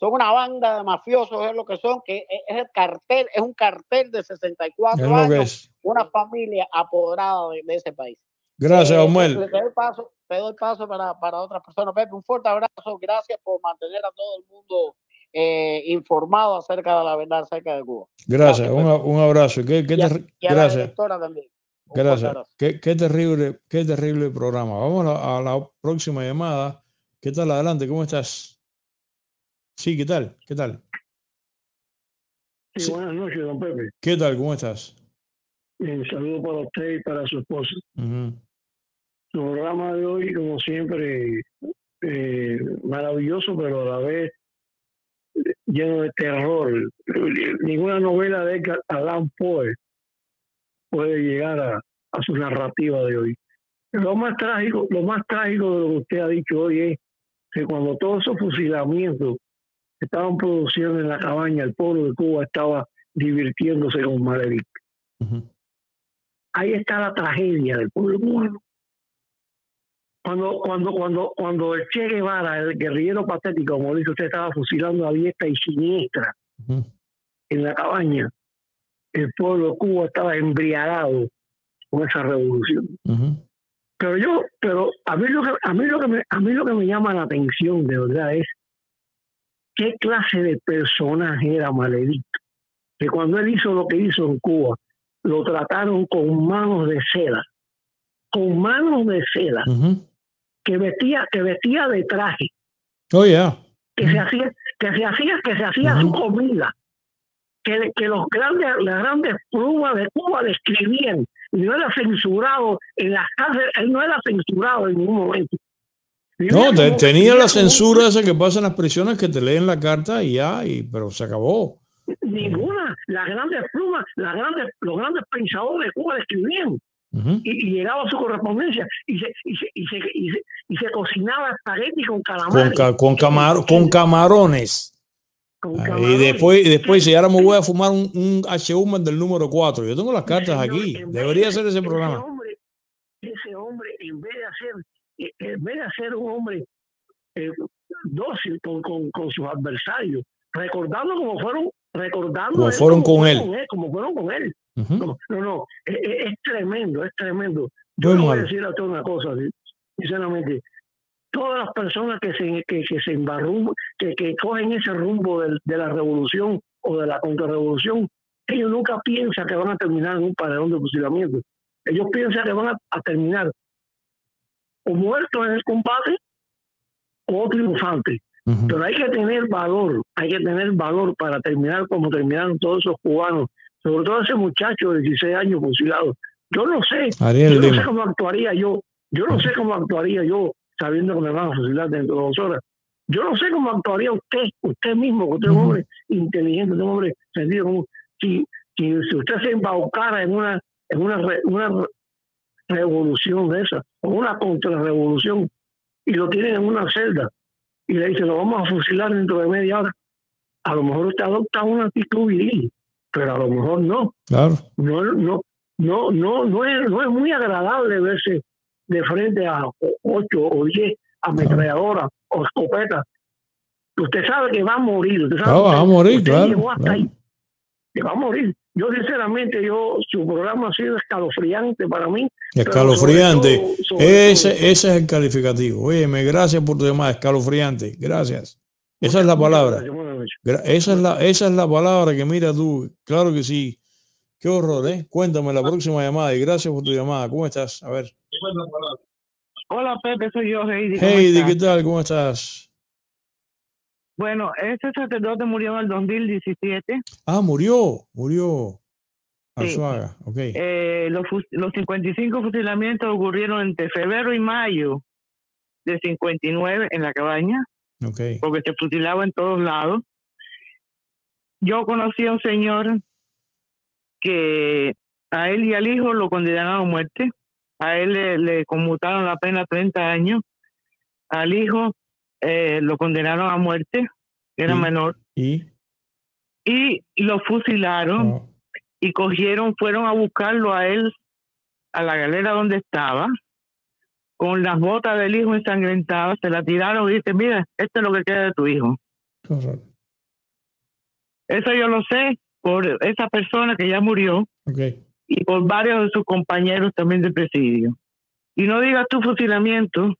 son una banda de mafiosos, es lo que son, que e, es el cartel, es un cartel de 64 años, una familia apoderada de, ese país. Gracias, eh, Omel. te, doy paso, para, para otras personas. Pepe, un fuerte abrazo, gracias por mantener a todo el mundo eh, informado acerca de la verdad acerca de Cuba. Gracias, un, abrazo. ¿Qué, gracias. Gracias. Qué, terrible, qué terrible programa. Vamos a la próxima llamada. ¿Qué tal adelante? ¿Cómo estás? Sí, ¿qué tal? ¿Qué tal? buenas noches, don Pepe. ¿Qué tal? ¿Cómo estás? Un eh, saludo para usted y para su esposa. Su programa de hoy, como siempre, eh, maravilloso, pero a la vez eh, lleno de terror. Ninguna novela de Alan Poe puede llegar a, a su narrativa de hoy. Lo más trágico, lo más trágico de lo que usted ha dicho hoy es que cuando todos esos fusilamientos estaban produciendo en la cabaña, el pueblo de Cuba estaba divirtiéndose con un Ahí está la tragedia del pueblo cubano. Cuando, cuando, cuando, cuando el Che Guevara, el guerrillero patético, como dice usted, estaba fusilando a diestra y siniestra en la cabaña, el pueblo de Cuba estaba embriagado con esa revolución. Pero yo, pero a mí lo que, a mí lo que me, a mí lo que me llama la atención de verdad es qué clase de personaje era Maledicto. Que cuando él hizo lo que hizo en Cuba, lo trataron con manos de seda, con manos de seda, que vestía, que vestía de traje. Oh, Que se hacía, que se hacía, que se hacía su comida. Que, que, los grandes, las grandes plumas de Cuba le escribían, y no era censurado en las cárceles, él no era censurado en ningún momento. No, tenía la censura esa que pasa en las prisiones que te leen la carta y ya, y, pero se acabó. Ninguna. Las grandes plumas, grandes, los grandes pensadores de Cuba escribían. y, llegaba su correspondencia y se, y se, y y cocinaba espagueti con calamar. Con, camarones. Con ah, camarones. Y después, después ahora me voy a fumar un, H. Human del número 4. Yo tengo las cartas aquí. Debería ser ese programa. hombre, ese hombre, en vez de hacer en vez de ser un hombre eh, dócil con, sus adversarios, recordando como fueron, recordando como fueron con, él. como fueron con él. No, no, e, e, Es, tremendo, es tremendo. Yo voy a decir a una cosa, sinceramente. Todas las personas que se, que, se embarrum, que, que cogen ese rumbo de, la revolución o de la contrarrevolución, ellos nunca piensan que van a terminar en un paredón de fusilamiento. Ellos piensan que van a terminar o muerto en el combate o triunfante. Pero hay que tener valor, hay que tener valor para terminar como terminaron todos esos cubanos, sobre todo ese muchacho de 16 años fusilado. Yo no sé, yo no sé cómo actuaría yo, yo no sé cómo actuaría yo sabiendo que me van a fusilar dentro de dos horas. Yo no sé cómo actuaría usted, usted mismo, usted es un hombre inteligente, un hombre sentido Si, si, usted se embaucara en una, en una revolución de esa, o una contrarrevolución, y lo tienen en una celda, y le dicen, lo vamos a fusilar dentro de media hora, a lo mejor usted adopta una actitud viril, pero a lo mejor no. Claro. No, no, no, no, no, es, no es muy agradable verse de frente a ocho o diez ametralladoras o escopetas. Usted sabe que va a morir. Usted va a morir, claro. Que va a morir yo sinceramente, yo su programa ha sido escalofriante para mí. Escalofriante. ese, ese es el calificativo. Oye, gracias por tu llamada, escalofriante. Gracias. Esa es la palabra. esa es la, esa es la palabra que mira tú. Claro que sí. Qué horror, ¿eh? Cuéntame la próxima llamada y gracias por tu llamada. ¿Cómo estás? A ver. Hola, Pepe, soy yo, Heidi. Heidi, ¿qué tal? ¿Cómo estás? Bueno, ese sacerdote murió en el 2017. Ah, murió, murió. Ah, sí. Eh, los, 55 fusilamientos ocurrieron entre febrero y mayo de 59 en la cabaña. Okay. Porque se fusilaba en todos lados. Yo conocí a un señor que a él y al hijo lo condenaron a muerte. A él le, le conmutaron la pena 30 años. Al hijo eh, lo condenaron a muerte, era menor. ¿Y? y lo fusilaron oh. y cogieron, fueron a buscarlo a él a la galera donde estaba, con las botas del hijo ensangrentadas, se la tiraron y dice, mira, esto es lo que queda de tu hijo. Eso yo lo sé por esa persona que ya murió y por varios de sus compañeros también de presidio. Y no digas tu fusilamiento,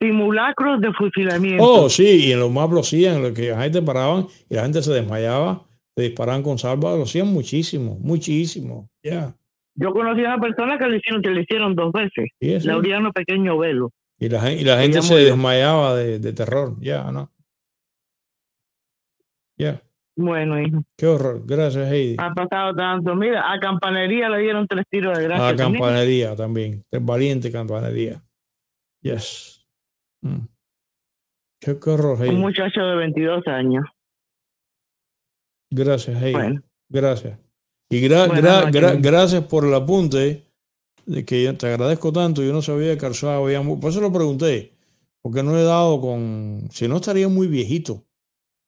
simulacros de fusilamiento. Oh, sí, y en los más lo hacían, en los que la gente paraban y la gente se desmayaba, se disparaban con salva, lo hacían muchísimo, muchísimo, ya. Yo conocí a una persona que le hicieron, que le hicieron dos veces, le abrieron un Pequeño Velo. Y la, y la gente se desmayaba de, terror, ya, ¿no? Ya. Bueno, hijo. Qué horror. Gracias, Heidi. Ha pasado tanto. Mira, a Campanería le dieron tres tiros de gracia. A Campanería también. también. valiente Campanería. Yes. Mm. Un muchacho de 22 años. Gracias, Gracias. Y gracias por el apunte, de que te agradezco tanto. Yo no sabía que Arzuaga había... Por eso lo pregunté, porque no he dado con... Si no, estaría muy viejito.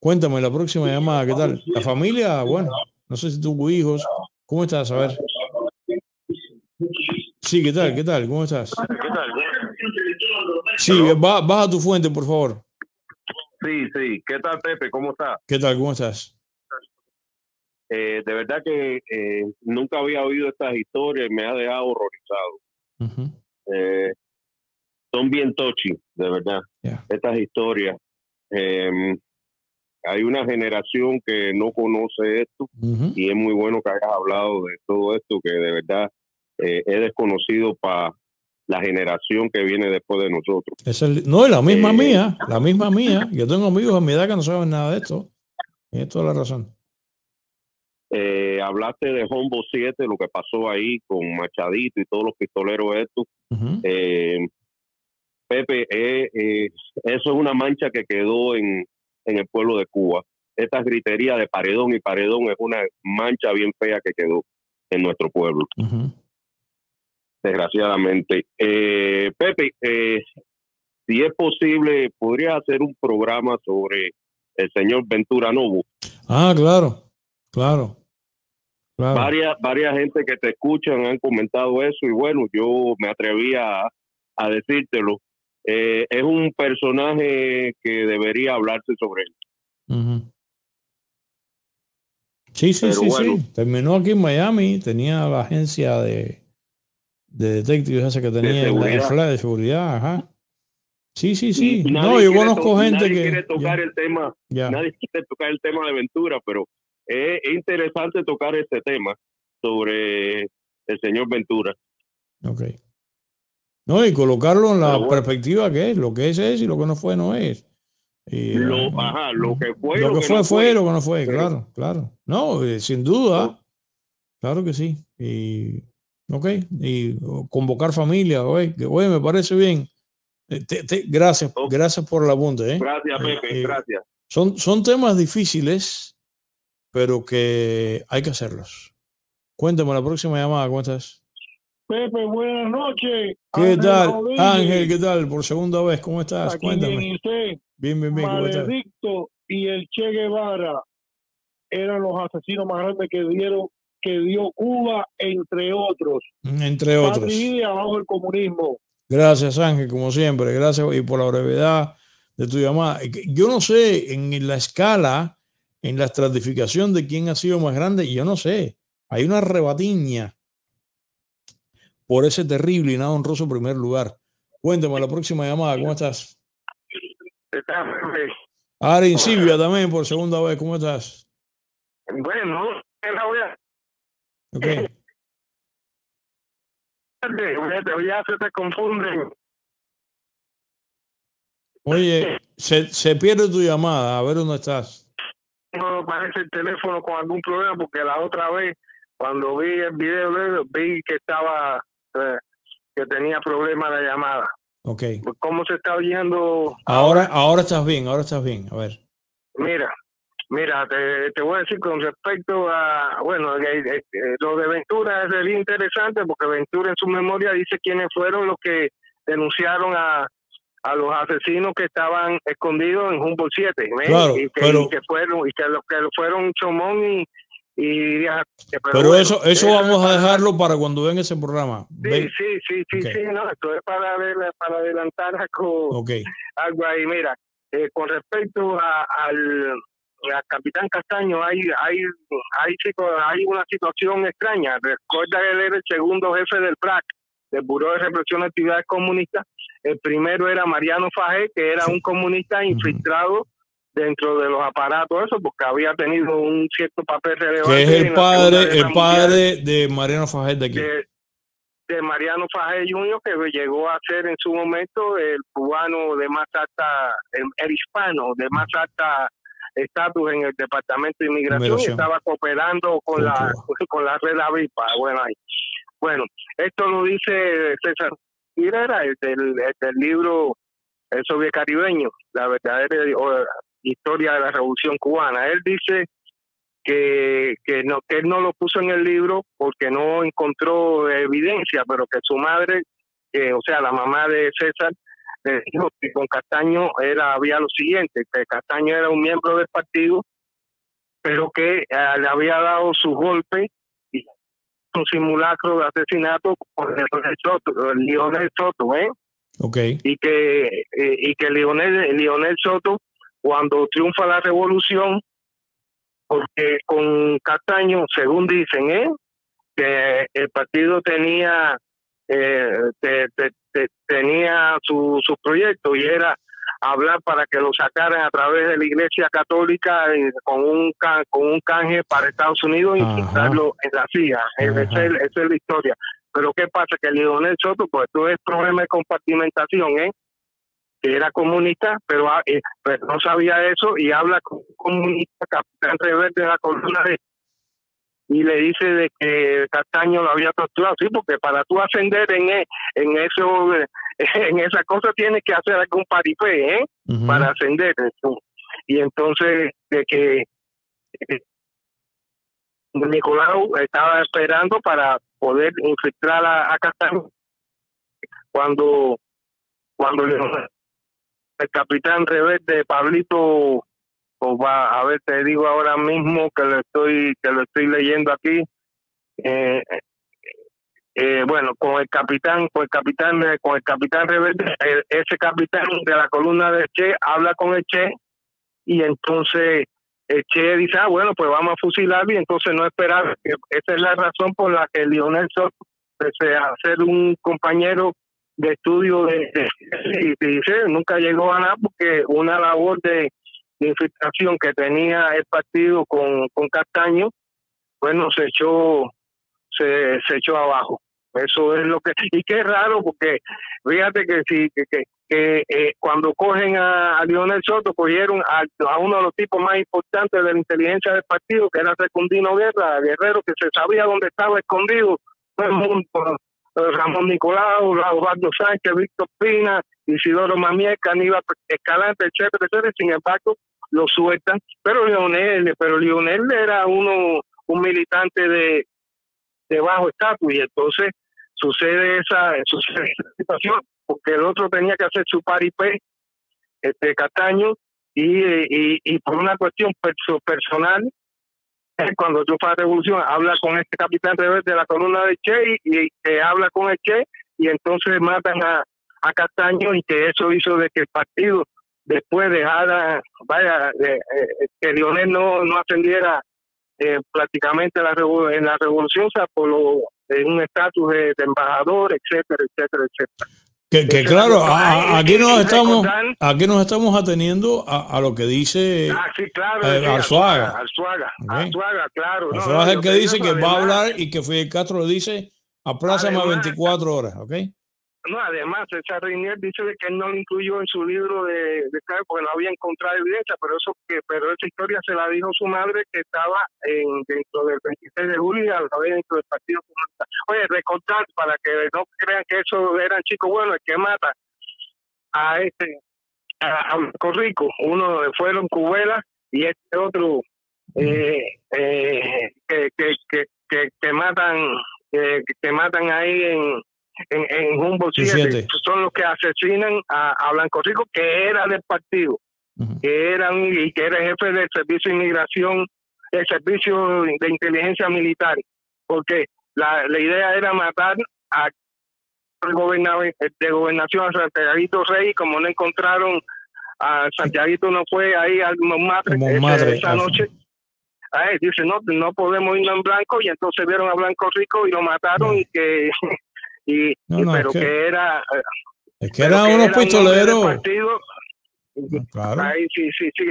Cuéntame la próxima llamada, ¿qué tal? La familia, bueno, no sé si tuvo hijos. ¿Cómo estás? A ver. Sí, ¿qué tal? ¿Qué tal? ¿Cómo estás? ¿Qué tal? Sí, baja, tu fuente, por favor. Sí, sí. ¿Qué tal, Pepe? ¿Cómo estás? ¿Qué tal? ¿Cómo estás? Eh, de verdad que eh, nunca había oído estas historias, me ha dejado horrorizado. Eh, son bien tochi, de verdad, estas historias. Em, hay una generación que no conoce esto y es muy bueno que hayas hablado de todo esto que de verdad es desconocido para la generación que viene después de nosotros. No, Es la misma eh, mía, la misma mía. Yo tengo amigos a mi edad que no saben nada de esto. esto toda la razón. Eh, hablaste de Hombo 7, lo que pasó ahí con Machadito y todos los pistoleros estos. Eh, Pepe, eso es una mancha que quedó en, en el pueblo de Cuba. Esta gritería de paredón y paredón es una mancha bien fea que quedó en nuestro pueblo desgraciadamente. Eh, Pepe, eh, si es posible, podría hacer un programa sobre el señor Ventura Novo. Ah, claro, claro. Varias, varias gente que te escuchan han comentado eso y bueno, yo me atreví a, decírtelo. Eh, es un personaje que debería hablarse sobre él. Sí, sí, sí, sí. Terminó aquí en Miami, tenía la agencia de, de detectives hace que tenía de seguridad, ajá. Sí, sí, sí. no, yo conozco gente nadie quiere tocar el tema, nadie quiere tocar el tema de Ventura, pero es interesante tocar este tema sobre el señor Ventura. Ok. No, y colocarlo en la perspectiva que es, lo que es es y lo que no fue no es. Eh, lo, ajá, lo que fue, lo, que, fue, no fue, lo que no fue, claro, claro. No, eh, sin duda, claro que sí. Y ¿ok? Y convocar familia, oye, que, me parece bien. Eh, gracias, gracias por la apunte. ¿eh? Gracias, eh, Pepe, gracias. Son, son temas difíciles, pero que hay que hacerlos. Cuéntame la próxima llamada, ¿cómo estás? Pepe, buenas noches. ¿Qué tal? Ángel, ¿qué tal? Por segunda vez, ¿cómo estás? Cuéntame. bien, bien, bien. Maledicto y el Che Guevara eran los asesinos más grandes que dieron que dio Cuba, entre otros. Mm, entre otros. el comunismo. Gracias, Ángel, como siempre. Gracias y por la brevedad de tu llamada. Yo no sé en la escala, en la estratificación de quién ha sido más grande, yo no sé. Hay una rebatiña por ese terrible y nada honroso primer lugar. Cuéntame la próxima llamada, ¿cómo estás? Ari Silvia también por segunda vez, ¿cómo estás? Bueno, Okay. ya se te confunden. Oye, se, se pierde tu llamada, a ver dónde estás. No parece el teléfono con algún problema porque la otra vez cuando vi el video vi que estaba eh, que tenía problema la llamada. Ok. Pues, ¿Cómo se está oyendo? Ahora, ahora estás bien, ahora estás bien. A ver. Mira, Mira, te, voy a decir con respecto a, bueno, lo de Ventura es bien interesante porque Ventura en su memoria dice quiénes fueron los que denunciaron a, a los asesinos que estaban escondidos en Humboldt 7 y, que, fueron y que, los que fueron Chomón y, pero, eso eso vamos a dejarlo para cuando ven ese programa sí sí sí sí, no esto es para para adelantar algo, ahí mira eh, con respecto al Capitán Castaño hay, hay, hay, una situación extraña. Recuerda que él era el segundo jefe del PRAC, del Buró de Represión de Actividades Comunistas. El primero era Mariano Fajé, que era un comunista infiltrado dentro de los aparatos, porque había tenido un cierto papel relevante. Que es el padre, el padre de Mariano Fajé de aquí. De, Mariano Fajé Jr., que llegó a ser en su momento el cubano de más alta, el hispano de más alta estatus en el Departamento de Inmigración, y estaba cooperando con la, con la red AVIPA. Bueno, bueno, esto lo dice César Mirera, el del, el del libro El caribeño la verdadera eh, historia de la Revolución Cubana. Él dice que, que, no, que él no lo puso en el libro porque no encontró evidencia, pero que su madre, o sea, la mamá de César, dijo con Castaño era, había lo siguiente, que Castaño era un miembro del partido, pero que eh, le había dado su golpe y su simulacro de asesinato por el Soto, Soto ¿eh? Okay. Y que, Lionel eh, y que Soto, cuando triunfa la revolución, porque con Castaño, según dicen, ¿eh? que el partido tenía eh, tenía sus su proyecto y era hablar para que lo sacaran a través de la Iglesia Católica con un con un canje para Estados Unidos y quitarlo en la CIA. Esa es, la historia. Pero ¿qué pasa? Que el Leonel Soto, pues tú es problema de compartimentación, ¿eh? que era comunista, pero, ah, eh, pues, no sabía eso y habla con un comunista capitán rebelde de la columna de y le dice de que Castaño lo había torturado. Sí, porque para tú ascender en, e, en eso en esa cosa tienes que hacer algún paripé ¿eh? para ascender. Y entonces de que eh, Nicolau estaba esperando para poder infiltrar a, Castaño cuando cuando el capitán revés de Pablito pues va, a ver, te digo ahora mismo que lo estoy, que lo estoy leyendo aquí. bueno, con el capitán, con el capitán, con el capitán rebelde, ese capitán de la columna de Che habla con el Che y entonces el Che dice, ah, bueno, pues vamos a fusilar y entonces no esperar. Esa es la razón por la que Lionel Soto pese a un compañero de estudio de, y nunca llegó a nada porque una labor de de infiltración que tenía el partido con, con Castaño, bueno, se echó, se, echó abajo. Eso es lo que... Y qué raro, porque fíjate que sí, que, que, eh, cuando cogen a, a, Lionel Soto, cogieron a, uno de los tipos más importantes de la inteligencia del partido, que era Secundino Guerra, Guerrero, que se sabía dónde estaba escondido. Ramón Nicolau, Osvaldo Sánchez, Víctor Pina, Isidoro Mamieca, Aníbal Escalante, etcétera, etcétera. Sin impacto lo sueltan. Pero Lionel, pero Lionel era uno, un militante de, de bajo estatus y entonces sucede esa, situación porque el otro tenía que hacer su paripé, este Cataño, y, y, y por una cuestión personal, cuando yo la revolución habla con este capitán de la columna de Che y, habla con el Che y entonces matan a, a Castaño y que eso hizo de que el partido después dejara, vaya, eh, que Lionel no, no atendiera eh, prácticamente la en la revolución, o por en un estatus de, embajador, etcétera, etcétera, etcétera. Que, claro, aquí nos estamos aquí nos estamos ateniendo a, lo que dice Arzuaga. Ah, Arzuaga, claro. Eh, Arzuaga es el que dice que va a hablar y que Fidel Castro le dice a aplázame más 24 horas, ¿ok? No, además, César Reinier dice de que él no lo incluyó en su libro de, de porque no había encontrado evidencia, pero eso que pero esa historia se la dijo su madre que estaba dentro del 26 de julio y a la dentro del Partido Comunista. Oye, recordar para que no crean que eso eran chicos buenos, que mata a este, a, a Corrico, uno fueron Cubela y este otro eh, eh, que, que, que, que, matan eh, que, matan ahí en, son los que asesinan a, a Blanco Rico, que era del partido, que eran y que era jefe del servicio de inmigración, el servicio de inteligencia militar, porque la, la idea era matar a de gobernación a Santiago Rey, como no encontraron a Santiago no fue ahí al más esa noche. Ay, ah, eh, dice, no, no podemos irnos en blanco y entonces vieron a Blanco Rico y lo mataron y que y, pero que, era es que eran unos pistoleros claro. Ahí, sí sí sí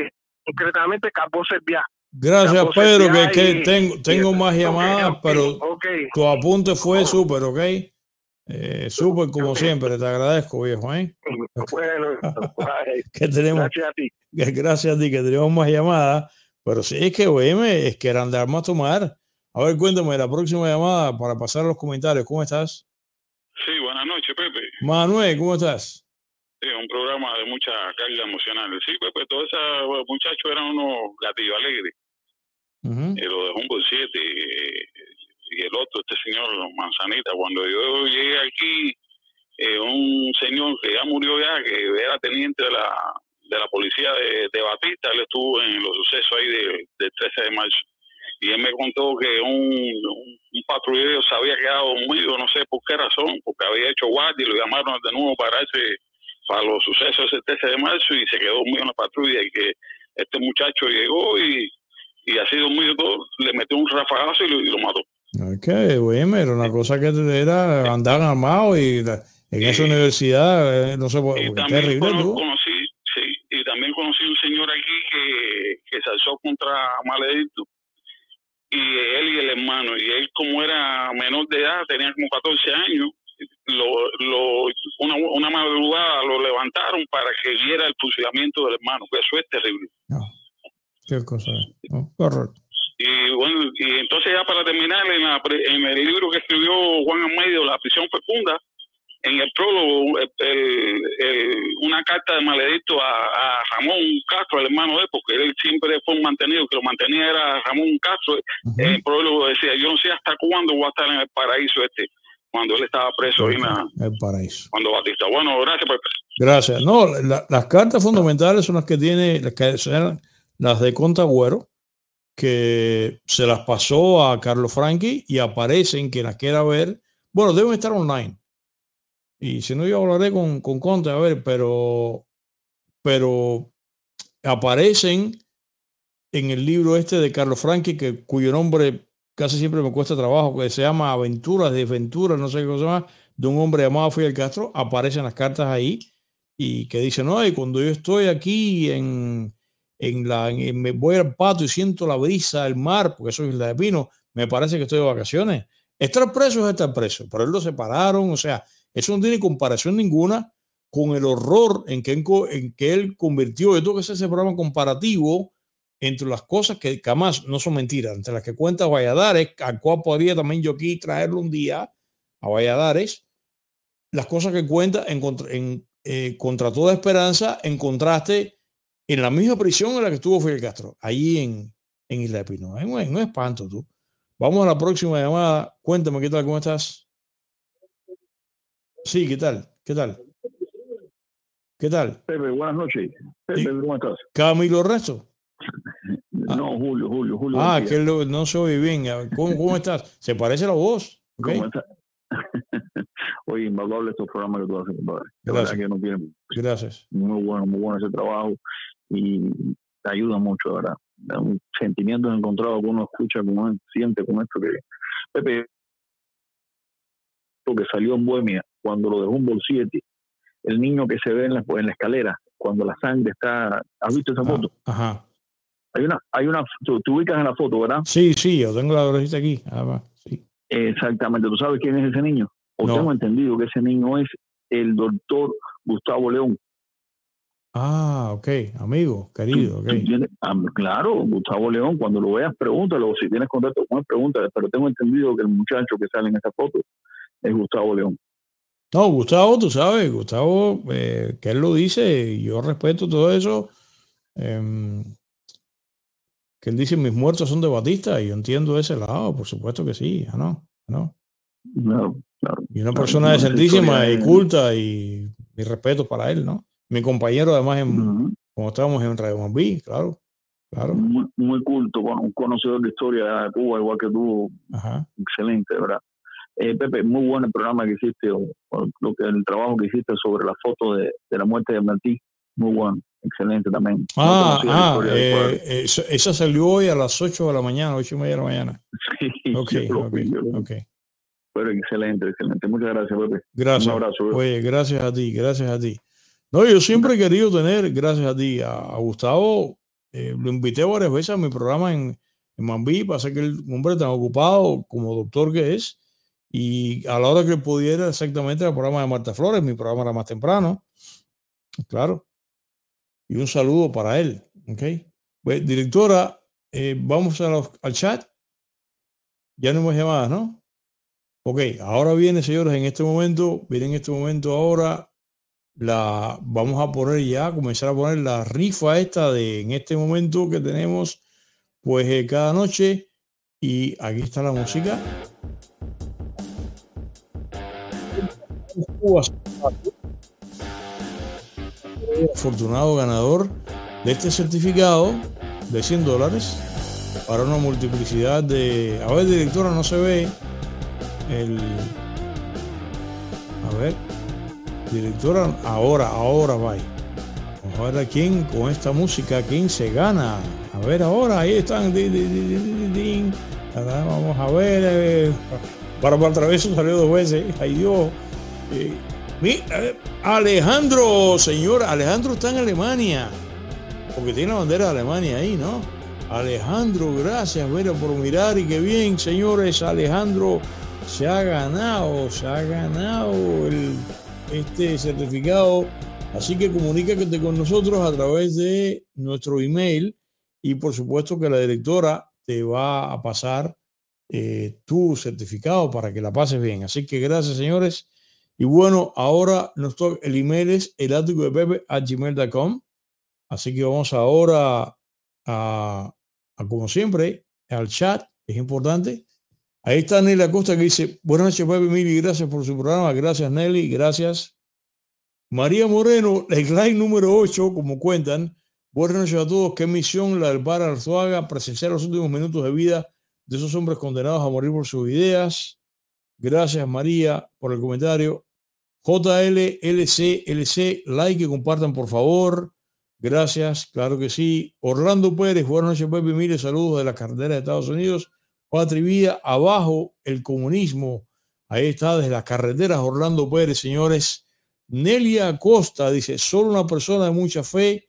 concretamente Capó Serbia Gracias, Pedro, que, tengo, tengo más llamadas, pero tu apunte fue oh. súper, ¿ok? Eh, súper, como siempre, te agradezco, viejo. ¿eh? Bueno, tenemos, gracias a ti. gracias a que tenemos más llamadas, pero sí, es que, OM es que eran de armas tomar. A ver, cuéntame la próxima llamada para pasar a los comentarios. ¿Cómo estás? Sí, buenas noches, Pepe. Manuel, ¿cómo estás? Sí, un programa de mucha carga emocional. Sí, Pepe, todos esos muchachos eran unos gatillos alegres. lo de Humboldt 7 eh, y el otro, este señor Manzanita. Cuando yo llegué aquí, eh, un señor que ya murió ya, que era teniente de la, de la policía de, de Batista, él estuvo en los sucesos ahí del de 13 de marzo y él me contó que un, un, patrullero se había quedado muy no sé por qué razón, porque había hecho guardia y lo llamaron de nuevo para ese, los sucesos este 13 de marzo y se quedó muy en la patrulla y que este muchacho llegó y, y sido muy le metió un rafagazo y lo, mató. Ok, bueno, era una cosa que era andar armado y en esa universidad, eh, no sé, terrible. conocí, sí, y también conocí un señor aquí que, que se alzó contra Maledicto y él y el hermano. Y él, como era menor de edad, tenía como 14 años, lo, lo, una, una madrugada lo levantaron para que viera el fusilamiento del hermano. que Eso es terrible. qué cosa. Y bueno, y entonces ya para terminar, en, la, en el libro que escribió Juan Almeida, La prisión fecunda, en el prólogo una carta de maledicto a, Ramón Castro, el hermano de, porque él siempre fue un mantenido, que lo mantenía era Ramón Castro. En el prólogo decía, yo no sé hasta cuándo voy a estar en el paraíso este, cuando él estaba preso. en el paraíso. Cuando Batista. Bueno, gracias por... Pues, pues. Gracias. No, las cartas fundamentales son las que tiene, las las de Contagüero, que se las pasó a Carlos Franqui, y aparecen, que las quiera ver. Bueno, deben estar online y si no, yo hablaré con, con Conte, a ver, pero, pero aparecen en el libro este de Carlos Franchi, que, cuyo nombre casi siempre me cuesta trabajo, que se llama Aventuras, Desventuras, no sé qué cosa más, de un hombre llamado Fidel Castro, aparecen las cartas ahí y que dicen, no, y cuando yo estoy aquí en, en la, me voy al pato y siento la brisa del mar, porque soy isla de Pino, me parece que estoy de vacaciones. Estar preso es estar preso, pero él lo separaron, o sea, eso no tiene comparación ninguna con el horror en que, en que él convirtió. Yo tengo que hacer ese programa comparativo entre las cosas que jamás no son mentiras, entre las que cuenta Valladares, a cual podría también yo aquí traerlo un día a Valladares, las cosas que cuenta en, contra, eh, toda esperanza, en contraste en la misma prisión en la que estuvo Fidel Castro, allí en, en Isla de Pino. Es es espanto, tú. Vamos a la próxima llamada. Cuéntame, ¿qué tal? ¿Cómo estás? Sí, ¿qué tal? ¿Qué tal? ¿Qué tal? Pepe, buenas noches. Pepe, ¿cómo estás? Camilo Resto. no, ah. Julio, Julio, Julio. Ah, que no soy bien. ¿Cómo, cómo estás? Se parece a la voz. ¿Cómo estás? Oye, invaluable estos programas que tú haces, compadre. Gracias. Gracias. Muy bueno, muy bueno ese trabajo y te ayuda mucho, ¿verdad? sentimiento encontrado que uno escucha, que uno siente con esto que. Pepe, porque salió en Bohemia cuando lo dejó un bolsillete, el niño que se ve en la, escalera, cuando la sangre está... ¿Has visto esa foto? Ajá. Hay una, hay una, tú, ubicas en la foto, ¿verdad? Sí, sí, yo tengo la drogita aquí. Ah, sí. Exactamente, ¿tú sabes quién es ese niño? O tengo entendido que ese niño es el doctor Gustavo León. Ah, ok, amigo, querido. claro, Gustavo León, cuando lo veas, pregúntalo. Si tienes contacto con él, pregúntale. Pero tengo entendido que el muchacho que sale en esa foto es Gustavo León. No, Gustavo, tú sabes, Gustavo, eh, que él lo dice, yo respeto todo eso. Em, que él dice, mis muertos son de Batista, y yo entiendo ese lado, por supuesto que sí, ¿no? ¿no? Claro, claro, y una persona decentísima y culta, y mi respeto para él, ¿no? Mi compañero, además, en, estábamos en Radio Mambí, claro. Claro. Muy, culto, un conocedor de historia de Cuba, igual que tú. Excelente, ¿verdad? Eh, Pepe, muy bueno el programa que hiciste, lo que, el trabajo que hiciste sobre la foto de, la muerte de Martí, muy bueno, excelente también. Ah, ah eh, eh, esa, salió hoy a las 8 de la mañana, 8 y media de la mañana. Sí, excelente, excelente. Muchas gracias, Pepe. Gracias. Un abrazo. Oye, gracias a ti, gracias a ti. No, yo siempre he querido tener, gracias a ti, a, Gustavo, lo invité varias veces a mi programa en, en Mambí, pasa que el hombre tan ocupado como doctor que es, y a la hora que pudiera, exactamente, el programa de Marta Flores, mi programa era más temprano, claro. Y un saludo para él, ¿ok? Pues, directora, eh, vamos a al chat. Ya no hemos llamado, ¿no? Ok, ahora viene, señores, en este momento, viene en este momento ahora, la, vamos a poner ya, comenzar a poner la rifa esta de en este momento que tenemos, pues eh, cada noche. Y aquí está la música. Afortunado ganador de este certificado de 100 dólares para una multiplicidad de. A ver, directora, no se ve el. A ver, directora, ahora, ahora, va a ver quién con esta música, quién se gana. A ver, ahora, ahí están. Vamos a ver. Eh, para, para otra vez salió dos veces. Ay Dios. Eh, Alejandro, señor, Alejandro está en Alemania, porque tiene la bandera de Alemania ahí, ¿no? Alejandro, gracias, mira, por mirar y qué bien, señores. Alejandro se ha ganado, se ha ganado este certificado. Así que comunícate con nosotros a través de nuestro email y por supuesto que la directora te va a pasar eh, tu certificado para que la pases bien. Así que gracias, señores. Y bueno, ahora nos toca el email es el de Pepe a gmail.com. Así que vamos ahora a, como siempre, al chat, es importante. Ahí está Nelly Acosta que dice, buenas noches Pepe, mil gracias por su programa. Gracias Nelly, gracias. María Moreno, el like número 8, como cuentan. Buenas noches a todos. Qué misión la del Bar Arzuaga, presenciar los últimos minutos de vida de esos hombres condenados a morir por sus ideas. Gracias María por el comentario. JLLCLC, like y compartan por favor. Gracias, claro que sí. Orlando Pérez, buenas noches, Pepe. Mire, saludos de la carretera de Estados Unidos. Patria abajo el comunismo. Ahí está, desde las carreteras, Orlando Pérez, señores. Nelia Acosta dice, solo una persona de mucha fe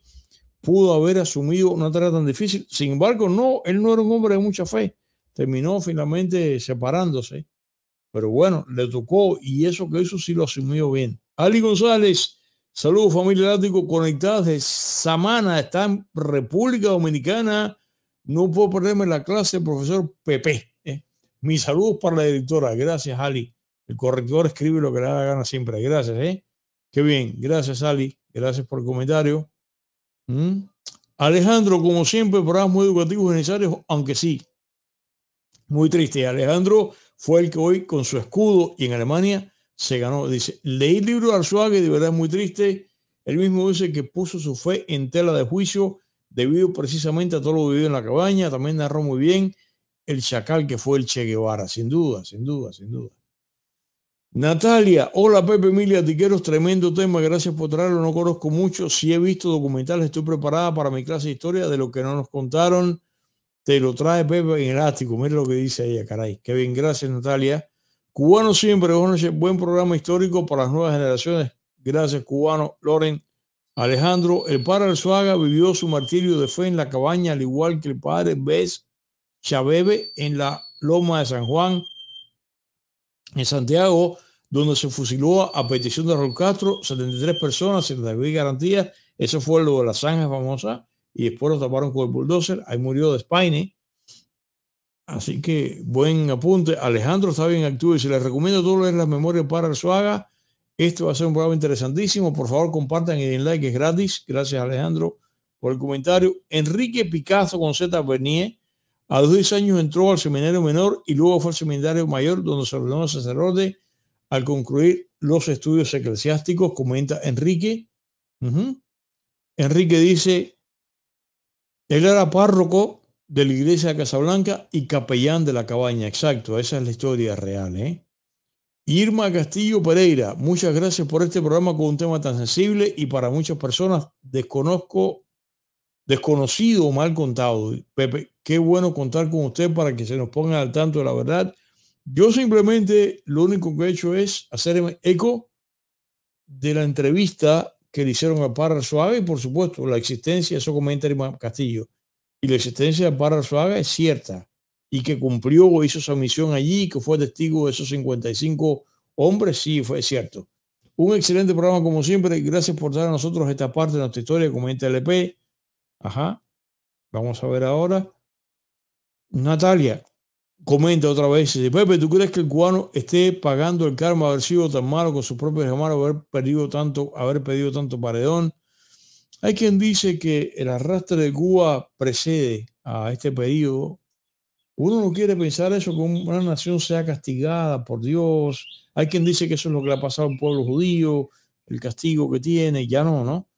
pudo haber asumido una tarea tan difícil. Sin embargo, no, él no era un hombre de mucha fe. Terminó finalmente separándose pero bueno, le tocó y eso que eso sí lo asumió bien. Ali González, saludos familia Lático conectadas de Samana, está en República Dominicana. No puedo perderme la clase profesor Pepe. ¿eh? Mis saludos para la directora. Gracias, Ali. El corrector escribe lo que le da gana siempre. Gracias, ¿eh? Qué bien. Gracias, Ali. Gracias por el comentario. ¿Mm? Alejandro, como siempre, programas muy educativos necesarios, aunque sí. Muy triste. Alejandro fue el que hoy con su escudo y en Alemania se ganó. Dice, leí el libro de Arzuaga y de verdad es muy triste. El mismo dice que puso su fe en tela de juicio debido precisamente a todo lo vivido en la cabaña. También narró muy bien el chacal que fue el Che Guevara, sin duda, sin duda, sin duda. Natalia, hola Pepe Emilia Tiqueros, tremendo tema, gracias por traerlo, no conozco mucho, Si he visto documentales, estoy preparada para mi clase de historia de lo que no nos contaron. Te lo trae Pepe en elástico. Mira lo que dice ella, caray. Qué bien, gracias Natalia. Cubano siempre, buen programa histórico para las nuevas generaciones. Gracias, cubano. Loren, Alejandro, el padre Suaga vivió su martirio de fe en la cabaña, al igual que el padre Bes Chabebe en la Loma de San Juan, en Santiago, donde se fusiló a petición de Raúl Castro, 73 personas, sin garantías. garantía. Eso fue lo de la zanja famosa y después lo taparon con el bulldozer. Ahí murió de Spine. Así que buen apunte. Alejandro está bien activo y se les recomiendo todo leer las memorias para el SUAGA. Esto va a ser un programa interesantísimo. Por favor, compartan y den like, es gratis. Gracias, Alejandro, por el comentario. Enrique Picasso con Z Bernier. A los 10 años entró al seminario menor y luego fue al seminario mayor, donde se ordenó sacerdote al concluir los estudios eclesiásticos, comenta Enrique. Enrique dice, él era párroco de la iglesia de Casablanca y capellán de la cabaña, exacto, esa es la historia real. ¿eh? Irma Castillo Pereira, muchas gracias por este programa con un tema tan sensible y para muchas personas desconozco, desconocido o mal contado. Pepe, qué bueno contar con usted para que se nos ponga al tanto de la verdad. Yo simplemente lo único que he hecho es hacerme eco de la entrevista que le hicieron a Parra Suave y por supuesto la existencia, eso comenta Castillo, y la existencia de Parra Suave es cierta y que cumplió o hizo su misión allí, que fue testigo de esos 55 hombres, sí, fue cierto. Un excelente programa como siempre, gracias por dar a nosotros esta parte de nuestra historia, comenta LP. Ajá, vamos a ver ahora. Natalia, comenta otra vez, dice, Pepe, ¿tú crees que el cubano esté pagando el karma haber sido tan malo con sus propios hermanos, haber perdido tanto, haber pedido tanto paredón? Hay quien dice que el arrastre de Cuba precede a este pedido. Uno no quiere pensar eso, que una nación sea castigada por Dios. Hay quien dice que eso es lo que le ha pasado al pueblo judío, el castigo que tiene, ya no, ¿no?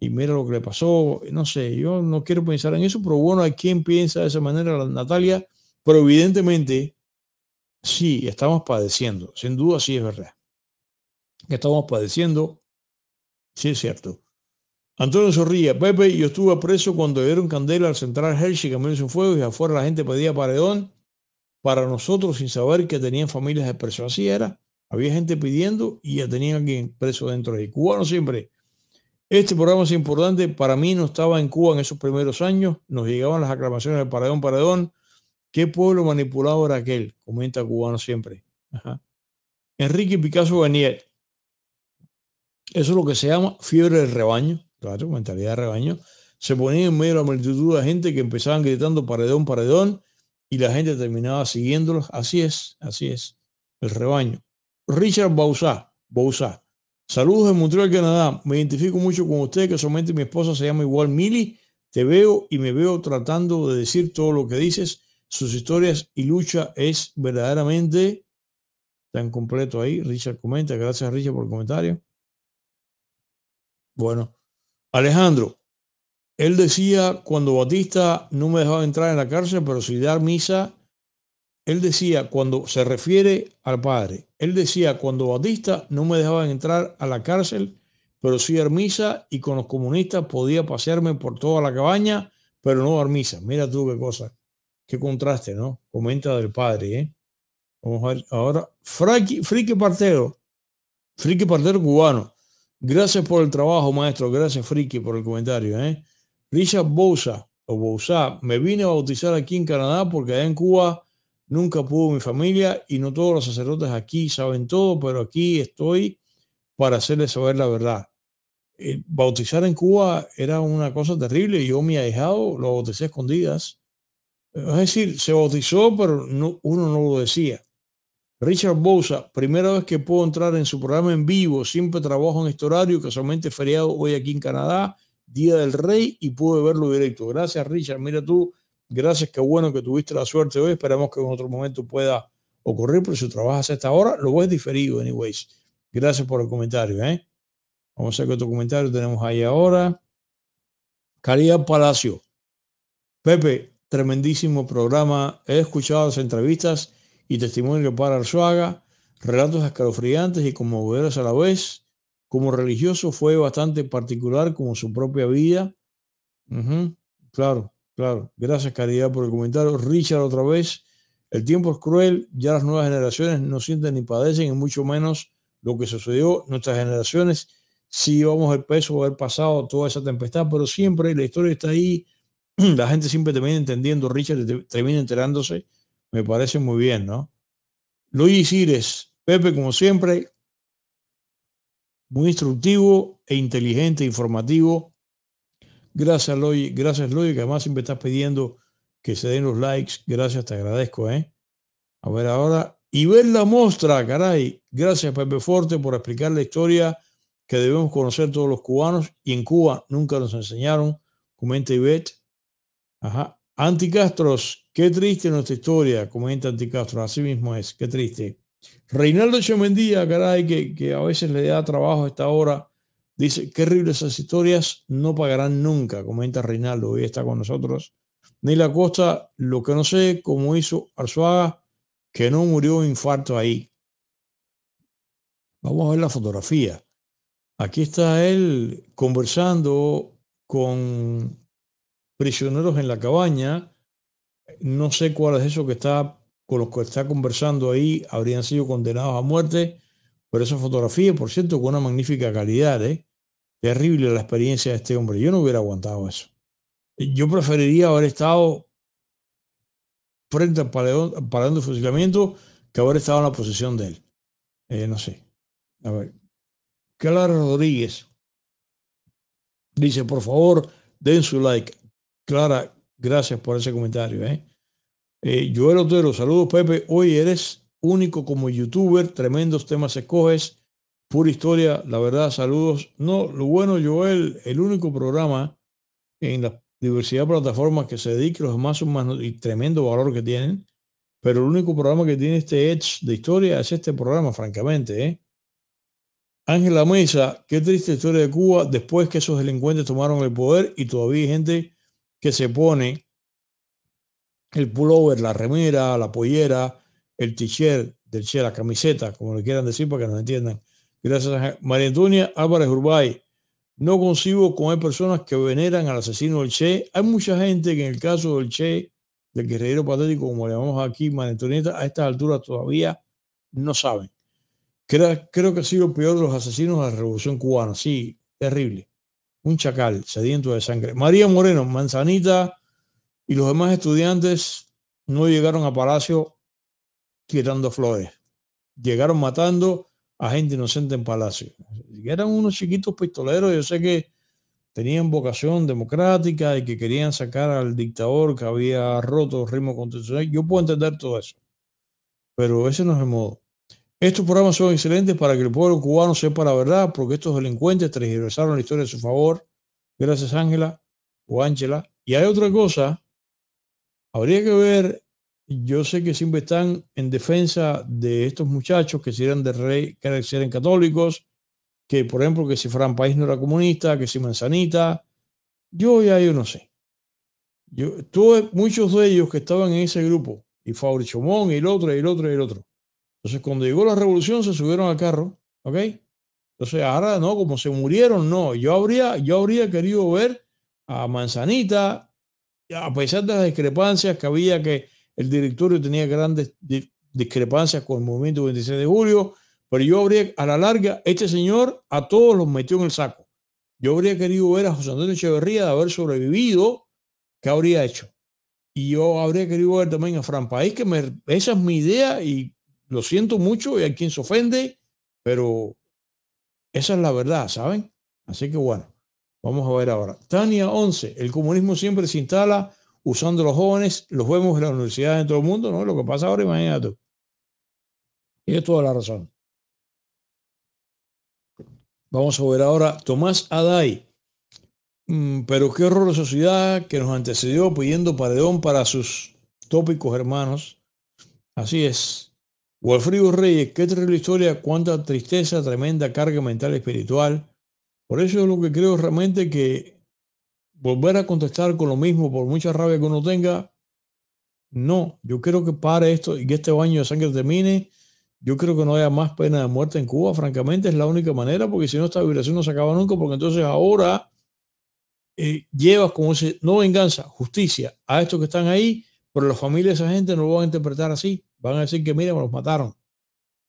Y mira lo que le pasó, no sé, yo no quiero pensar en eso, pero bueno, hay quien piensa de esa manera, Natalia pero evidentemente, sí, estamos padeciendo, sin duda sí es verdad. estamos padeciendo, sí es cierto. Antonio Zorrilla, Pepe, yo estuve preso cuando dieron candela al central Hershey, que me hizo fuego y afuera la gente pedía paredón para nosotros sin saber que tenían familias de preso. Así era, había gente pidiendo y ya tenían alguien preso dentro de Cuba Cubano siempre. Este programa es importante. Para mí no estaba en Cuba en esos primeros años. Nos llegaban las aclamaciones de paredón, paredón. Qué pueblo manipulado era aquel, comenta cubano siempre. Enrique Picasso Beniel. Eso es lo que se llama fiebre del rebaño, claro, mentalidad de rebaño. Se ponía en medio de la multitud de gente que empezaban gritando paredón, paredón, y la gente terminaba siguiéndolos. Así es, así es, el rebaño. Richard Bausá, Bausá. Saludos de Montreal, Canadá. Me identifico mucho con usted, que solamente mi esposa se llama igual Mili. Te veo y me veo tratando de decir todo lo que dices sus historias y lucha es verdaderamente tan completo ahí. Richard comenta, gracias Richard por el comentario. Bueno, Alejandro, él decía cuando Batista no me dejaba entrar en la cárcel, pero si dar misa, él decía cuando se refiere al Padre, él decía cuando Batista no me dejaban entrar a la cárcel, pero si dar misa y con los comunistas podía pasearme por toda la cabaña, pero no dar misa. Mira tú qué cosa. Qué contraste, ¿no? Comenta del padre, ¿eh? Vamos a ver ahora. Friki, Friki Partero. Friki Partero cubano. Gracias por el trabajo, maestro. Gracias, Friki, por el comentario, ¿eh? Richard Bousa, o Bousa, me vine a bautizar aquí en Canadá porque allá en Cuba nunca pudo mi familia y no todos los sacerdotes aquí saben todo, pero aquí estoy para hacerles saber la verdad. Eh, bautizar en Cuba era una cosa terrible. Yo, me dejado, lo bauticé a escondidas es decir, se bautizó, pero uno no lo decía. Richard Bosa, primera vez que puedo entrar en su programa en vivo, siempre trabajo en este horario, casualmente feriado hoy aquí en Canadá, Día del Rey, y pude verlo directo. Gracias, Richard. Mira tú, gracias, qué bueno que tuviste la suerte hoy. Esperamos que en otro momento pueda ocurrir, pero si trabajas a esta hora, lo ves diferido, anyways. Gracias por el comentario, ¿eh? Vamos a ver qué otro comentario tenemos ahí ahora. Caridad Palacio. Pepe, Tremendísimo programa. He escuchado las entrevistas y testimonio para Arzuaga, relatos escalofriantes y conmovedores a la vez. Como religioso fue bastante particular como su propia vida. Claro, claro. Gracias, Caridad, por el comentario. Richard, otra vez. El tiempo es cruel, ya las nuevas generaciones no sienten ni padecen, y mucho menos lo que sucedió. Nuestras generaciones sí llevamos el peso de haber pasado toda esa tempestad, pero siempre la historia está ahí la gente siempre termina entendiendo, Richard termina enterándose, me parece muy bien, ¿no? Luis Cires, Pepe, como siempre, muy instructivo e inteligente, informativo. Gracias, Luis, gracias, Loy, que además siempre estás pidiendo que se den los likes. Gracias, te agradezco, ¿eh? A ver ahora, y ver la muestra, caray. Gracias, Pepe Forte, por explicar la historia que debemos conocer todos los cubanos y en Cuba nunca nos enseñaron, comenta Ivette. Ajá. Anticastros, qué triste nuestra historia, comenta Anticastros, así mismo es, qué triste. Reinaldo Chemendía, caray, que, que a veces le da trabajo a esta hora, dice, qué horribles esas historias, no pagarán nunca, comenta Reinaldo, hoy está con nosotros. ni la Costa, lo que no sé, cómo hizo Arzuaga, que no murió de infarto ahí. Vamos a ver la fotografía. Aquí está él conversando con prisioneros en la cabaña. No sé cuál es eso que está con los que está conversando ahí, habrían sido condenados a muerte, pero esa fotografía, por cierto, con una magnífica calidad, ¿eh? terrible la experiencia de este hombre. Yo no hubiera aguantado eso. Yo preferiría haber estado frente al paredón, fusilamiento que haber estado en la posesión de él. Eh, no sé. A ver. Clara Rodríguez dice, por favor, den su like. Clara, gracias por ese comentario. ¿eh? ¿eh? Joel Otero, saludos Pepe. Hoy eres único como youtuber, tremendos temas escoges, pura historia, la verdad, saludos. No, lo bueno, Joel, el único programa en la diversidad de plataformas que se dedique, los más humanos y tremendo valor que tienen, pero el único programa que tiene este edge de historia es este programa, francamente. Ángel ¿eh? Ángela Mesa, qué triste historia de Cuba después que esos delincuentes tomaron el poder y todavía gente que se pone el pullover, la remera, la pollera, el t-shirt, del che, la camiseta, como le quieran decir para que nos entiendan. Gracias a María Antonia Álvarez Urbay. No consigo con hay personas que veneran al asesino del Che. Hay mucha gente que en el caso del Che, del guerrero patético, como le llamamos aquí, María Antonieta, a estas alturas todavía no saben. Creo, creo que ha sido peor de los asesinos de la Revolución Cubana. Sí, terrible un chacal sediento de sangre. María Moreno, Manzanita y los demás estudiantes no llegaron a Palacio tirando flores. Llegaron matando a gente inocente en Palacio. Eran unos chiquitos pistoleros, yo sé que tenían vocación democrática y que querían sacar al dictador que había roto el ritmo constitucional. Yo puedo entender todo eso, pero ese no es el modo. Estos programas son excelentes para que el pueblo cubano sepa la verdad, porque estos delincuentes transversaron la historia a su favor. Gracias, Ángela o Ángela. Y hay otra cosa, habría que ver, yo sé que siempre están en defensa de estos muchachos que si eran de rey, que eran católicos, que por ejemplo que si Fran País no era comunista, que si Manzanita, yo ya yo no sé. Yo, tuve muchos de ellos que estaban en ese grupo, y Fabricio Chomón, y el otro, y el otro, y el otro. Entonces, cuando llegó la revolución, se subieron al carro, ¿ok? Entonces, ahora no, como se murieron, no. Yo habría, yo habría querido ver a Manzanita, a pesar de las discrepancias que había, que el directorio tenía grandes discrepancias con el movimiento 26 de julio, pero yo habría, a la larga, este señor a todos los metió en el saco. Yo habría querido ver a José Antonio Echeverría de haber sobrevivido, ¿qué habría hecho? Y yo habría querido ver también a Fran País, que me, esa es mi idea y lo siento mucho y hay quien se ofende, pero esa es la verdad, ¿saben? Así que bueno, vamos a ver ahora. Tania 11, el comunismo siempre se instala usando a los jóvenes, los vemos en la universidad en todo el mundo, ¿no? Lo que pasa ahora, imagínate Y es toda la razón. Vamos a ver ahora Tomás Adai. Mm, pero qué horror la sociedad que nos antecedió pidiendo paredón para sus tópicos hermanos. Así es frío Reyes, qué terrible historia, cuánta tristeza, tremenda carga mental y espiritual. Por eso es lo que creo realmente que volver a contestar con lo mismo, por mucha rabia que uno tenga, no, yo creo que pare esto y que este baño de sangre termine. Yo creo que no haya más pena de muerte en Cuba, francamente, es la única manera, porque si no, esta vibración no se acaba nunca, porque entonces ahora eh, llevas como ese, no venganza, justicia a estos que están ahí, pero las familias de esa gente no lo van a interpretar así van a decir que me los mataron.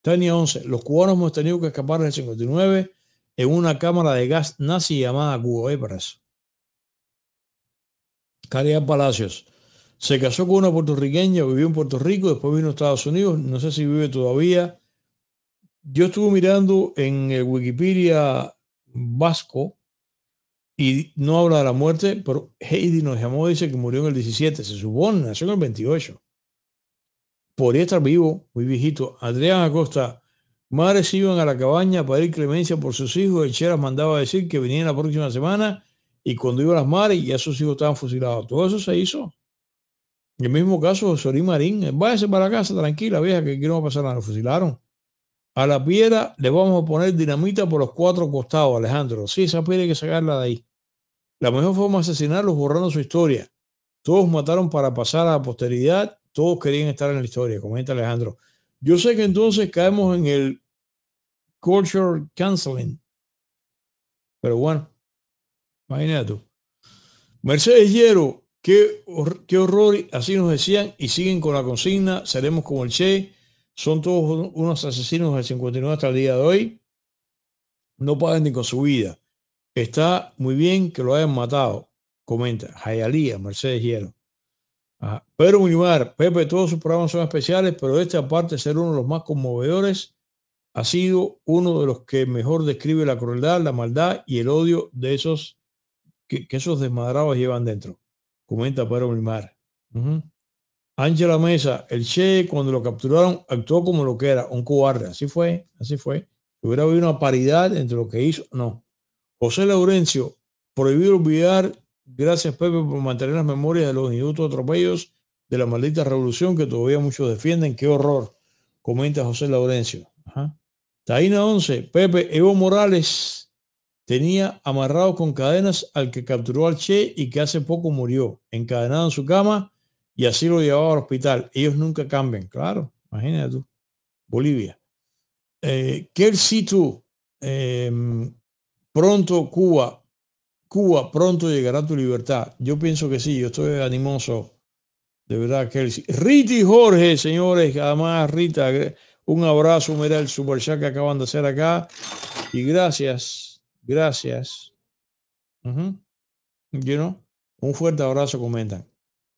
Tenía 11. Los cubanos hemos tenido que escapar en el 59 en una cámara de gas nazi llamada Cuba. para Caridad Palacios. Se casó con una puertorriqueña, vivió en Puerto Rico, después vino a Estados Unidos, no sé si vive todavía. Yo estuve mirando en el Wikipedia vasco y no habla de la muerte, pero Heidi nos llamó, dice que murió en el 17, se supone, nació en el 28 podría estar vivo, muy viejito. Adrián Acosta, madres iban a la cabaña para ir clemencia por sus hijos. El Cheras mandaba decir que venían la próxima semana y cuando iban las y a sus hijos estaban fusilados. Todo eso se hizo. En el mismo caso, Sorín Marín, váyase para casa, tranquila, vieja, que quiero pasar a pasar nada. fusilaron. A la piedra le vamos a poner dinamita por los cuatro costados, Alejandro. Sí, esa piedra hay que sacarla de ahí. La mejor forma de asesinarlos borrando su historia. Todos mataron para pasar a la posteridad todos querían estar en la historia, comenta Alejandro. Yo sé que entonces caemos en el culture canceling. Pero bueno, imagínate tú. Mercedes Hierro, qué, qué horror, así nos decían, y siguen con la consigna, seremos como el Che, son todos unos asesinos del 59 hasta el día de hoy, no pagan ni con su vida. Está muy bien que lo hayan matado, comenta Jayalía, Mercedes Hierro. Pedro Milmar, Pepe, todos sus programas son especiales, pero este aparte de ser uno de los más conmovedores, ha sido uno de los que mejor describe la crueldad, la maldad y el odio de esos que, esos desmadrados llevan dentro. Comenta Pedro Milmar Ángela Mesa, el Che cuando lo capturaron actuó como lo que era, un cobarde. Así fue, así fue. hubiera habido una paridad entre lo que hizo, no. José Laurencio, prohibido olvidar Gracias, Pepe, por mantener las memorias de los inútiles atropellos de la maldita revolución que todavía muchos defienden. ¡Qué horror! Comenta José Laurencio. Taína 11. Pepe, Evo Morales tenía amarrado con cadenas al que capturó al Che y que hace poco murió, encadenado en su cama y así lo llevaba al hospital. Ellos nunca cambian, claro. Imagínate tú. Bolivia. Eh, sitio eh, em, pronto Cuba, Cuba, pronto llegará tu libertad. Yo pienso que sí, yo estoy animoso. De verdad, Kelsey. Rita y Jorge, señores, además, Rita, un abrazo. Mira el super chat que acaban de hacer acá. Y gracias, gracias. Un fuerte abrazo, comentan.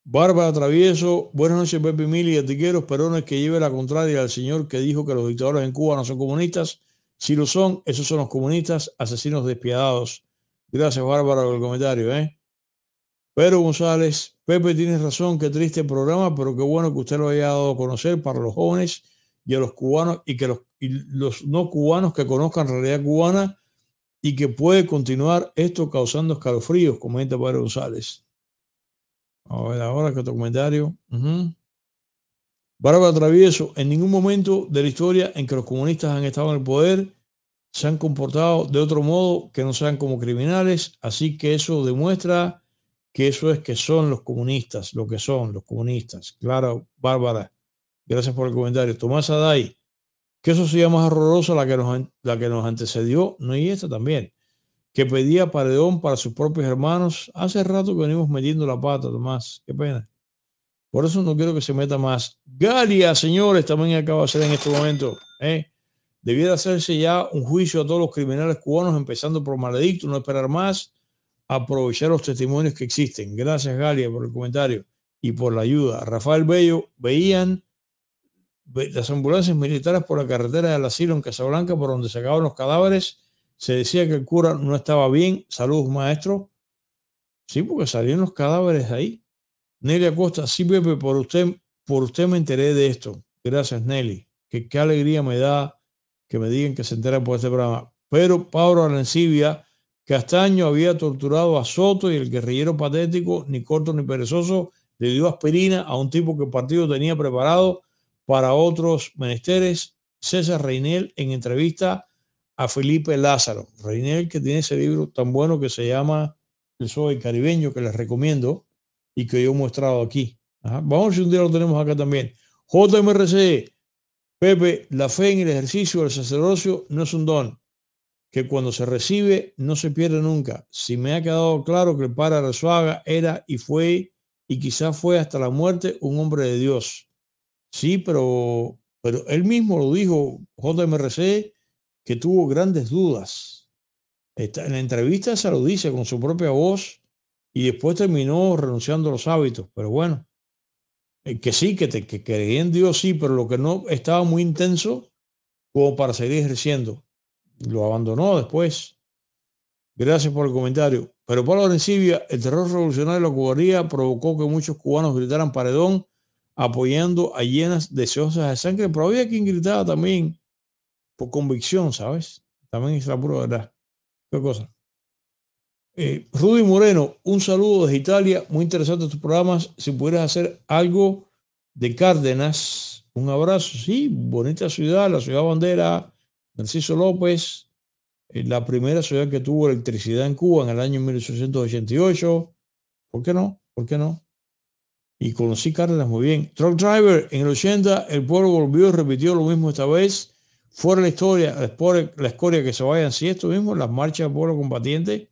Bárbara Travieso, buenas noches, Pepe Mili y no Perones que lleve la contraria al señor que dijo que los dictadores en Cuba no son comunistas. Si lo son, esos son los comunistas, asesinos despiadados. Gracias, Bárbara, por el comentario, ¿eh? Pero González, Pepe, tienes razón, qué triste programa, pero qué bueno que usted lo haya dado a conocer para los jóvenes y a los cubanos y que los, no cubanos que conozcan realidad cubana y que puede continuar esto causando escalofríos, comenta Padre González. A ver, ahora que otro comentario. Bárbara Travieso, en ningún momento de la historia en que los comunistas han estado en el poder se han comportado de otro modo que no sean como criminales, así que eso demuestra que eso es que son los comunistas, lo que son los comunistas. claro, Bárbara, gracias por el comentario. Tomás Adai, que eso sería más horroroso la que nos, la que nos antecedió, no y esta también, que pedía paredón para sus propios hermanos. Hace rato que venimos metiendo la pata, Tomás, qué pena. Por eso no quiero que se meta más. Galia, señores, también acaba de ser en este momento. ¿eh? Debiera hacerse ya un juicio a todos los criminales cubanos, empezando por Maledicto, no esperar más, aprovechar los testimonios que existen. Gracias, Galia, por el comentario y por la ayuda. Rafael Bello, veían las ambulancias militares por la carretera del asilo en Casablanca, por donde sacaban los cadáveres. Se decía que el cura no estaba bien. salud, maestro. Sí, porque salían los cadáveres ahí. Nelly Acosta, sí, Pepe, por usted, por usted me enteré de esto. Gracias, Nelly. Que qué alegría me da que me digan que se enteran por este programa. Pero Pablo Arancibia Castaño había torturado a Soto y el guerrillero patético, ni corto ni perezoso, le dio aspirina a un tipo que el partido tenía preparado para otros menesteres. César Reinel en entrevista a Felipe Lázaro. Reinel que tiene ese libro tan bueno que se llama El Soy Caribeño, que les recomiendo y que yo he mostrado aquí. Vamos si un día lo tenemos acá también. JMRC, Pepe, la fe en el ejercicio del sacerdocio no es un don, que cuando se recibe no se pierde nunca. Si me ha quedado claro que el padre Rezuaga era y fue y quizás fue hasta la muerte un hombre de Dios. Sí, pero, pero él mismo lo dijo, JMRC, que tuvo grandes dudas. en la entrevista se lo dice con su propia voz y después terminó renunciando a los hábitos, pero bueno, eh, que sí, que, te, en Dios, sí, pero lo que no estaba muy intenso como para seguir ejerciendo. Lo abandonó después. Gracias por el comentario. Pero Pablo Rencibia, el terror revolucionario de la cubardía provocó que muchos cubanos gritaran paredón apoyando a llenas deseosas de sangre, pero había quien gritaba también por convicción, ¿sabes? También es la pura verdad. ¿Qué cosa? Eh, Rudy Moreno, un saludo desde Italia. Muy interesante tus programas. Si pudieras hacer algo de Cárdenas, un abrazo. Sí, bonita ciudad, la ciudad bandera, Narciso López, eh, la primera ciudad que tuvo electricidad en Cuba en el año 1888. ¿Por qué no? ¿Por qué no? Y conocí Cárdenas muy bien. Truck Driver, en el 80, el pueblo volvió repitió lo mismo esta vez. Fuera la historia, la la escoria que se vayan. Si esto mismo, las marchas del pueblo combatiente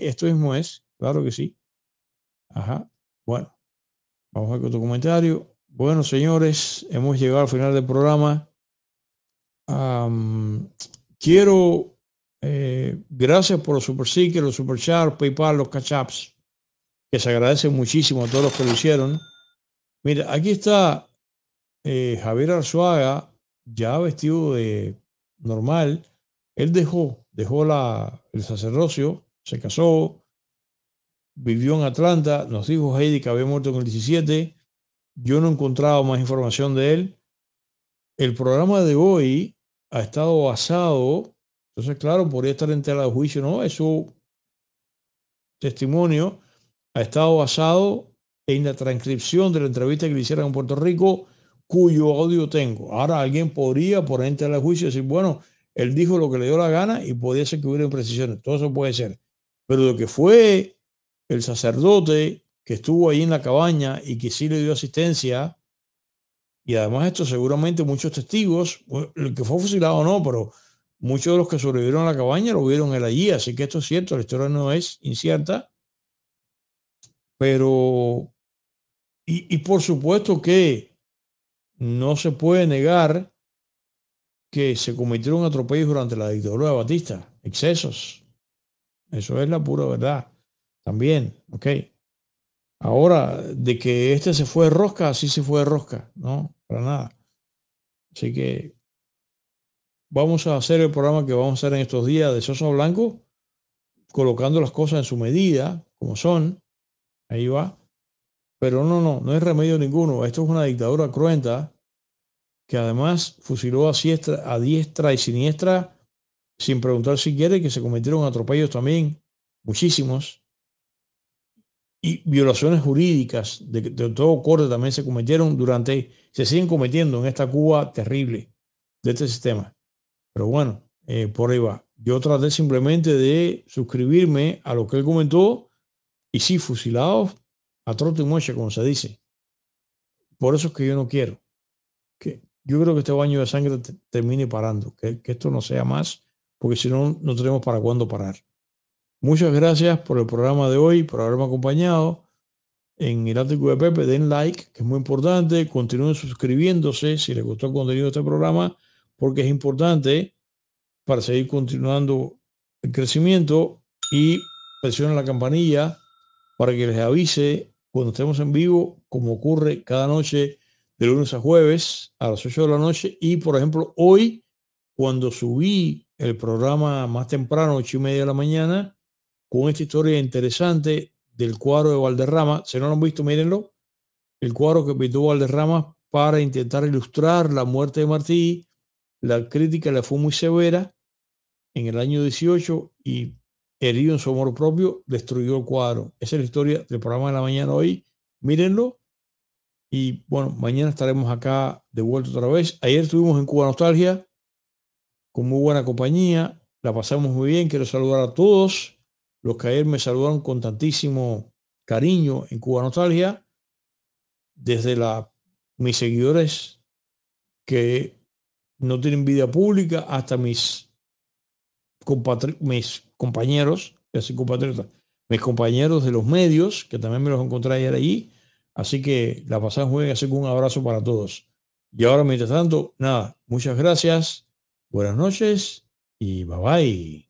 esto mismo es, claro que sí. Ajá. Bueno, vamos a ver otro comentario. Bueno, señores, hemos llegado al final del programa. quiero, eh, gracias por los super los super PayPal, los Catch-Ups, que se agradecen muchísimo a todos los que lo hicieron. Mira, aquí está eh, Javier Arzuaga, ya vestido de normal. Él dejó, dejó la, el sacerdocio se casó, vivió en Atlanta, nos dijo Heidi que había muerto en el 17, yo no encontraba más información de él. El programa de hoy ha estado basado, entonces claro, podría estar en tela de juicio, ¿no? Es su testimonio, ha estado basado en la transcripción de la entrevista que le hicieron en Puerto Rico, cuyo audio tengo. Ahora alguien podría poner en de juicio y decir, bueno, él dijo lo que le dio la gana y podía ser que hubiera imprecisiones. Todo eso puede ser. Pero lo que fue el sacerdote que estuvo ahí en la cabaña y que sí le dio asistencia, y además esto seguramente muchos testigos, el que fue fusilado no, pero muchos de los que sobrevivieron a la cabaña lo vieron él allí, así que esto es cierto, la historia no es incierta, pero, y, y por supuesto que no se puede negar que se cometieron atropellos durante la dictadura de Batista, excesos, eso es la pura verdad. También, ok. Ahora, de que este se fue de rosca, así se fue de rosca, ¿no? Para nada. Así que vamos a hacer el programa que vamos a hacer en estos días de Soso Blanco, colocando las cosas en su medida, como son. Ahí va. Pero no, no, no hay remedio ninguno. Esto es una dictadura cruenta que además fusiló a, a diestra y siniestra sin preguntar si quiere, que se cometieron atropellos también, muchísimos, y violaciones jurídicas de, todo corte también se cometieron durante, se siguen cometiendo en esta Cuba terrible de este sistema. Pero bueno, eh, por ahí va. Yo traté simplemente de suscribirme a lo que él comentó y sí, fusilados a trote y moche, como se dice. Por eso es que yo no quiero. Que yo creo que este baño de sangre termine parando, que esto no sea más porque si no, no tenemos para cuándo parar. Muchas gracias por el programa de hoy, por haberme acompañado en el Ático de Pepe. Den like, que es muy importante. Continúen suscribiéndose si les gustó el contenido de este programa, porque es importante para seguir continuando el crecimiento y presionen la campanilla para que les avise cuando estemos en vivo, como ocurre cada noche de lunes a jueves a las 8 de la noche. Y por ejemplo, hoy, cuando subí el programa más temprano, ocho y media de la mañana, con esta historia interesante del cuadro de Valderrama. Si no lo han visto, mírenlo. El cuadro que pintó Valderrama para intentar ilustrar la muerte de Martí. La crítica le fue muy severa en el año 18 y herido en su amor propio, destruyó el cuadro. Esa es la historia del programa de la mañana hoy. Mírenlo. Y bueno, mañana estaremos acá de vuelta otra vez. Ayer estuvimos en Cuba Nostalgia con muy buena compañía, la pasamos muy bien, quiero saludar a todos los que ayer me saludaron con tantísimo cariño en Cuba Nostalgia, desde la, mis seguidores que no tienen vida pública hasta mis, mis compañeros, compatriotas, mis compañeros de los medios, que también me los encontré ayer allí. Así que la pasamos muy bien, así un abrazo para todos. Y ahora, mientras tanto, nada, muchas gracias. Buenas noches y bye bye.